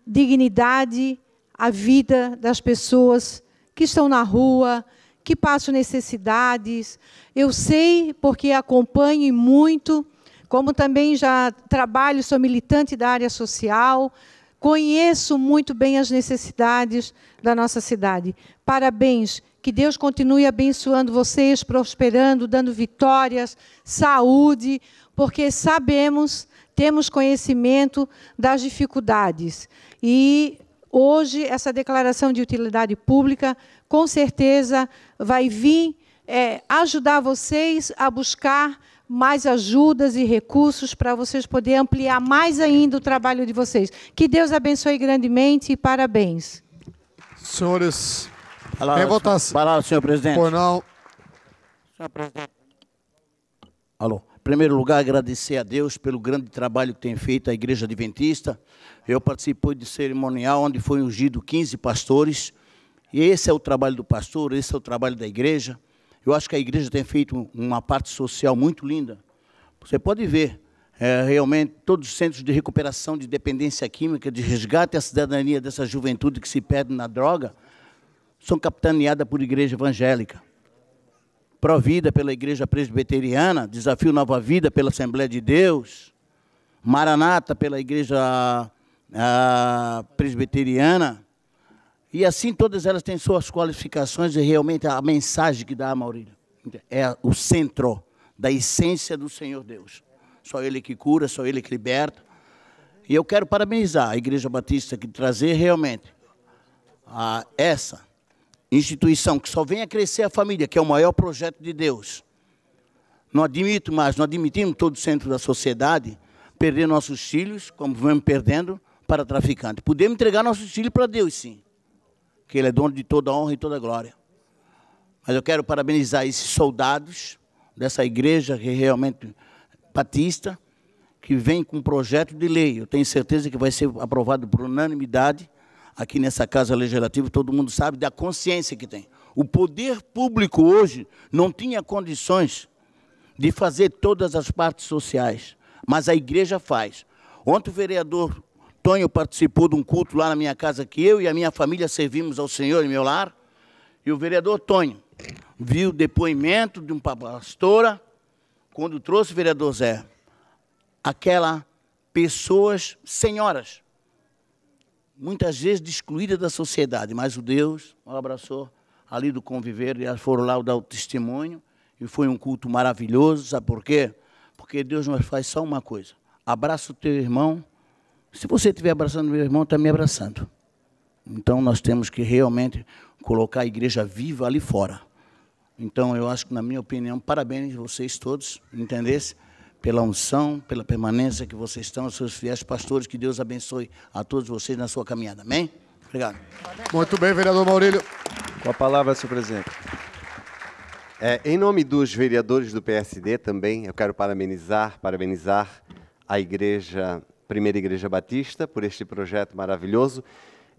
dignidade à vida das pessoas que estão na rua, que passam necessidades. Eu sei porque acompanho muito, como também já trabalho, sou militante da área social, Conheço muito bem as necessidades da nossa cidade. Parabéns. Que Deus continue abençoando vocês, prosperando, dando vitórias, saúde, porque sabemos, temos conhecimento das dificuldades. E hoje, essa declaração de utilidade pública, com certeza, vai vir é, ajudar vocês a buscar mais ajudas e recursos para vocês poderem ampliar mais ainda o trabalho de vocês. Que Deus abençoe grandemente e parabéns. Senhores, palavra, em votação. Palavra, senhor presidente. Por não. Senhor presidente. Alô. Em primeiro lugar, agradecer a Deus pelo grande trabalho que tem feito a Igreja Adventista. Eu participei de cerimonial onde foi ungido 15 pastores. E esse é o trabalho do pastor, esse é o trabalho da igreja. Eu acho que a igreja tem feito uma parte social muito linda. Você pode ver, é, realmente, todos os centros de recuperação de dependência química, de resgate à cidadania dessa juventude que se perde na droga, são capitaneadas por igreja evangélica. Provida pela Igreja Presbiteriana, Desafio Nova Vida pela Assembleia de Deus, Maranata pela Igreja a, ah, Presbiteriana, e assim todas elas têm suas qualificações e realmente a mensagem que dá a Maurílio é o centro da essência do Senhor Deus. Só Ele que cura, só Ele que liberta. E eu quero parabenizar a Igreja Batista que trazer realmente a essa instituição que só vem a crescer a família, que é o maior projeto de Deus. Não admito mais, não admitimos todo o centro da sociedade perder nossos filhos, como vamos perdendo, para traficante. Podemos entregar nossos filhos para Deus, sim que Ele é dono de toda honra e toda glória. Mas eu quero parabenizar esses soldados dessa igreja que é realmente batista, que vem com um projeto de lei. Eu tenho certeza que vai ser aprovado por unanimidade aqui nessa casa legislativa. Todo mundo sabe da consciência que tem. O poder público hoje não tinha condições de fazer todas as partes sociais, mas a igreja faz. Ontem o vereador Tonho participou de um culto lá na minha casa que eu e a minha família servimos ao Senhor em meu lar. E o vereador Tonho viu o depoimento de uma pastora quando trouxe o vereador Zé. Aquela pessoas, senhoras, muitas vezes excluídas da sociedade, mas o Deus o abraçou ali do conviver e elas foram lá dar o testemunho e foi um culto maravilhoso, sabe por quê? Porque Deus nos faz só uma coisa, abraça o teu irmão se você estiver abraçando meu irmão, está me abraçando. Então nós temos que realmente colocar a igreja viva ali fora. Então eu acho que, na minha opinião, parabéns a vocês todos, entendesse? Pela unção, pela permanência que vocês estão, seus fiéis pastores, que Deus abençoe a todos vocês na sua caminhada. Amém? Obrigado. Muito bem, vereador Maurílio. Com a palavra, senhor presidente. É, em nome dos vereadores do PSD também, eu quero parabenizar, parabenizar a igreja Primeira Igreja Batista por este projeto maravilhoso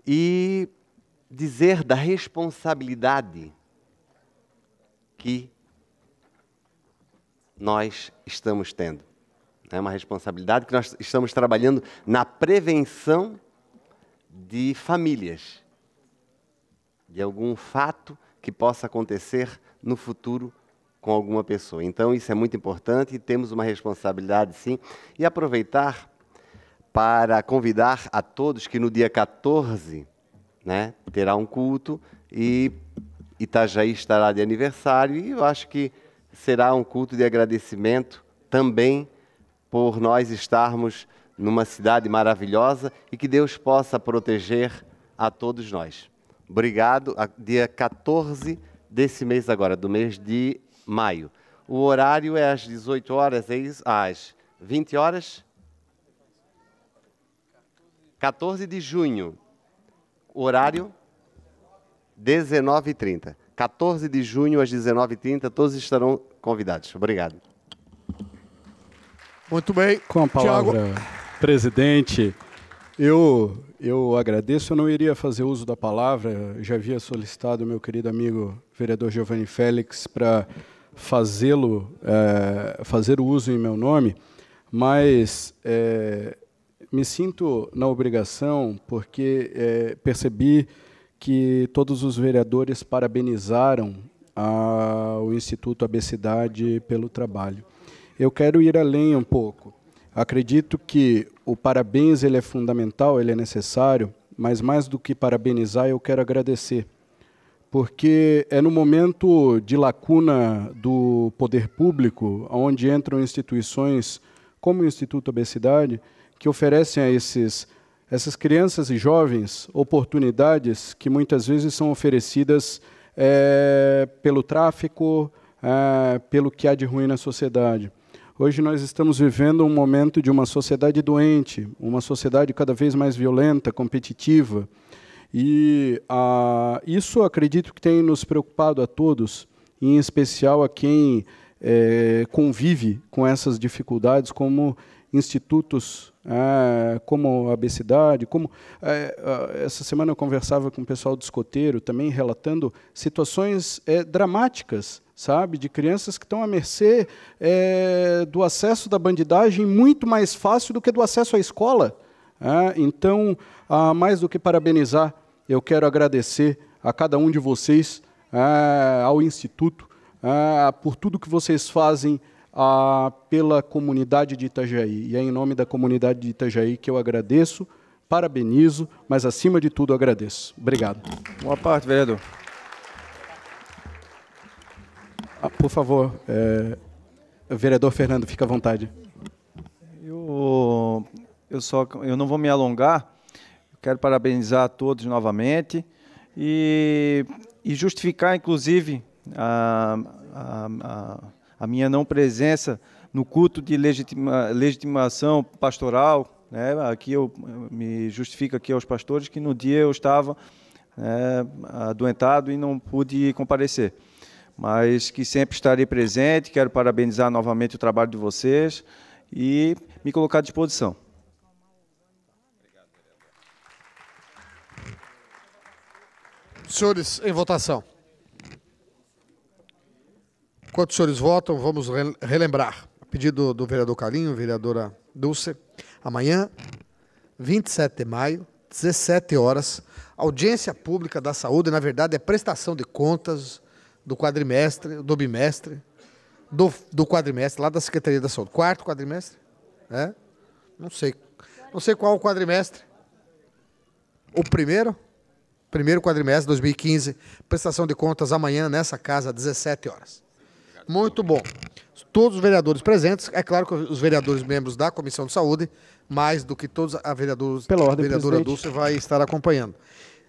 e dizer da responsabilidade que nós estamos tendo. É uma responsabilidade que nós estamos trabalhando na prevenção de famílias, de algum fato que possa acontecer no futuro com alguma pessoa. Então, isso é muito importante e temos uma responsabilidade, sim. E aproveitar para convidar a todos que no dia 14 né, terá um culto e Itajaí estará de aniversário e eu acho que será um culto de agradecimento também por nós estarmos numa cidade maravilhosa e que Deus possa proteger a todos nós. Obrigado. Dia 14 desse mês agora, do mês de maio. O horário é às 18 horas, é isso? Ah, às 20 horas? 14 de junho, horário 19h30. 14 de junho às 19h30, todos estarão convidados. Obrigado. Muito bem. Com a palavra, Tiago. presidente. Eu, eu agradeço, eu não iria fazer uso da palavra, já havia solicitado o meu querido amigo vereador Giovanni Félix para fazê-lo, é, fazer o uso em meu nome, mas é, me sinto na obrigação, porque é, percebi que todos os vereadores parabenizaram a, o Instituto Abecidade pelo trabalho. Eu quero ir além um pouco. Acredito que o parabéns ele é fundamental, ele é necessário, mas mais do que parabenizar, eu quero agradecer. Porque é no momento de lacuna do poder público, onde entram instituições como o Instituto Obesidade, que oferecem a esses, essas crianças e jovens oportunidades que muitas vezes são oferecidas é, pelo tráfico, é, pelo que há de ruim na sociedade. Hoje nós estamos vivendo um momento de uma sociedade doente, uma sociedade cada vez mais violenta, competitiva. E ah, isso acredito que tem nos preocupado a todos, em especial a quem eh, convive com essas dificuldades, como institutos ah, como a obesidade, como eh, ah, essa semana eu conversava com o pessoal do escoteiro também relatando situações é, dramáticas, sabe, de crianças que estão à mercê é, do acesso da bandidagem muito mais fácil do que do acesso à escola. Ah, então, ah, mais do que parabenizar, eu quero agradecer a cada um de vocês, ah, ao instituto, ah, por tudo que vocês fazem pela comunidade de Itajaí. E é em nome da comunidade de Itajaí que eu agradeço, parabenizo, mas acima de tudo agradeço. Obrigado. Boa parte, vereador. Ah, por favor, é, vereador Fernando, fica à vontade. Eu, eu, só, eu não vou me alongar. Quero parabenizar a todos novamente e, e justificar, inclusive, a, a, a a minha não presença no culto de legitima, legitimação pastoral, né? Aqui eu me justifico aqui aos pastores que no dia eu estava né, adoentado e não pude comparecer, mas que sempre estarei presente. Quero parabenizar novamente o trabalho de vocês e me colocar à disposição. Senhores, em votação. Enquanto os senhores votam, vamos relembrar. A pedido do vereador Carinho, vereadora Dulce, amanhã, 27 de maio, 17 horas, audiência pública da saúde, na verdade, é prestação de contas do quadrimestre, do bimestre, do, do quadrimestre, lá da Secretaria da Saúde. Quarto quadrimestre? É? Não sei. Não sei qual o quadrimestre. O primeiro? Primeiro quadrimestre de 2015, prestação de contas amanhã nessa casa, 17 horas. Muito bom. Todos os vereadores presentes, é claro que os vereadores membros da Comissão de Saúde, mais do que todos a vereadores, Pela ordem, vereadora Dulce vai estar acompanhando.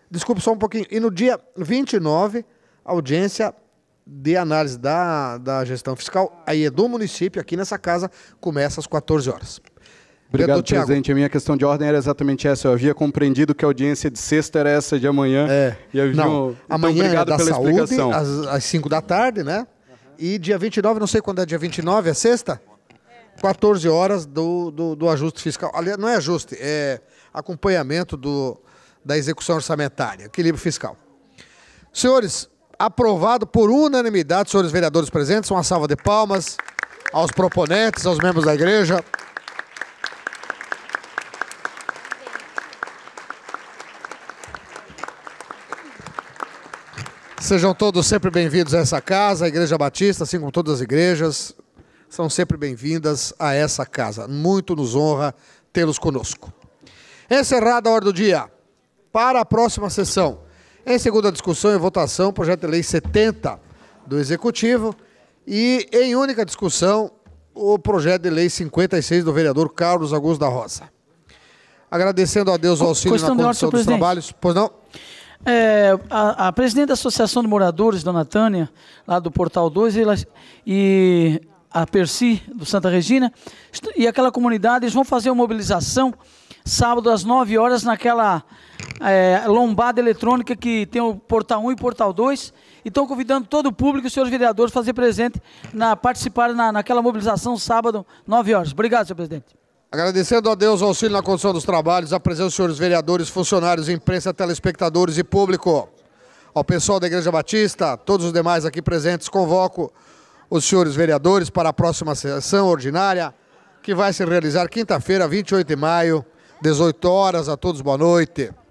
Desculpe só um pouquinho. E no dia 29, audiência de análise da, da gestão fiscal, aí é do município, aqui nessa casa, começa às 14 horas. Obrigado, presidente. A minha questão de ordem era exatamente essa. Eu havia compreendido que a audiência de sexta era essa de amanhã. É. E havia... Não, então, amanhã então, obrigado é da pela saúde, explicação. Às 5 da tarde, né? E dia 29, não sei quando é dia 29, é sexta? 14 horas do, do, do ajuste fiscal. Aliás, não é ajuste, é acompanhamento do, da execução orçamentária, equilíbrio fiscal. Senhores, aprovado por unanimidade, senhores vereadores presentes, uma salva de palmas aos proponentes, aos membros da igreja. Sejam todos sempre bem-vindos a essa casa, a Igreja Batista, assim como todas as igrejas, são sempre bem-vindas a essa casa. Muito nos honra tê-los conosco. Encerrada a hora do dia. Para a próxima sessão, em segunda discussão e votação, projeto de lei 70 do Executivo e em única discussão, o projeto de lei 56 do vereador Carlos Augusto da Rosa. Agradecendo a Deus o auxílio na condução dos trabalhos. Pois não? É, a, a, presidente da Associação de Moradores, Dona Tânia, lá do Portal 2, ela, e a Percy, do Santa Regina, e aquela comunidade, eles vão fazer uma mobilização sábado às 9 horas naquela é, lombada eletrônica que tem o Portal 1 e Portal 2. E estão convidando todo o público e os senhores vereadores a fazer presente, na, participar na, naquela mobilização sábado, 9 horas. Obrigado, senhor presidente. Agradecendo a Deus o auxílio na condução dos trabalhos, a presença dos senhores vereadores, funcionários, imprensa, telespectadores e público. Ao pessoal da Igreja Batista, todos os demais aqui presentes, convoco os senhores vereadores para a próxima sessão ordinária, que vai se realizar quinta-feira, 28 de maio, 18 horas. A todos, boa noite.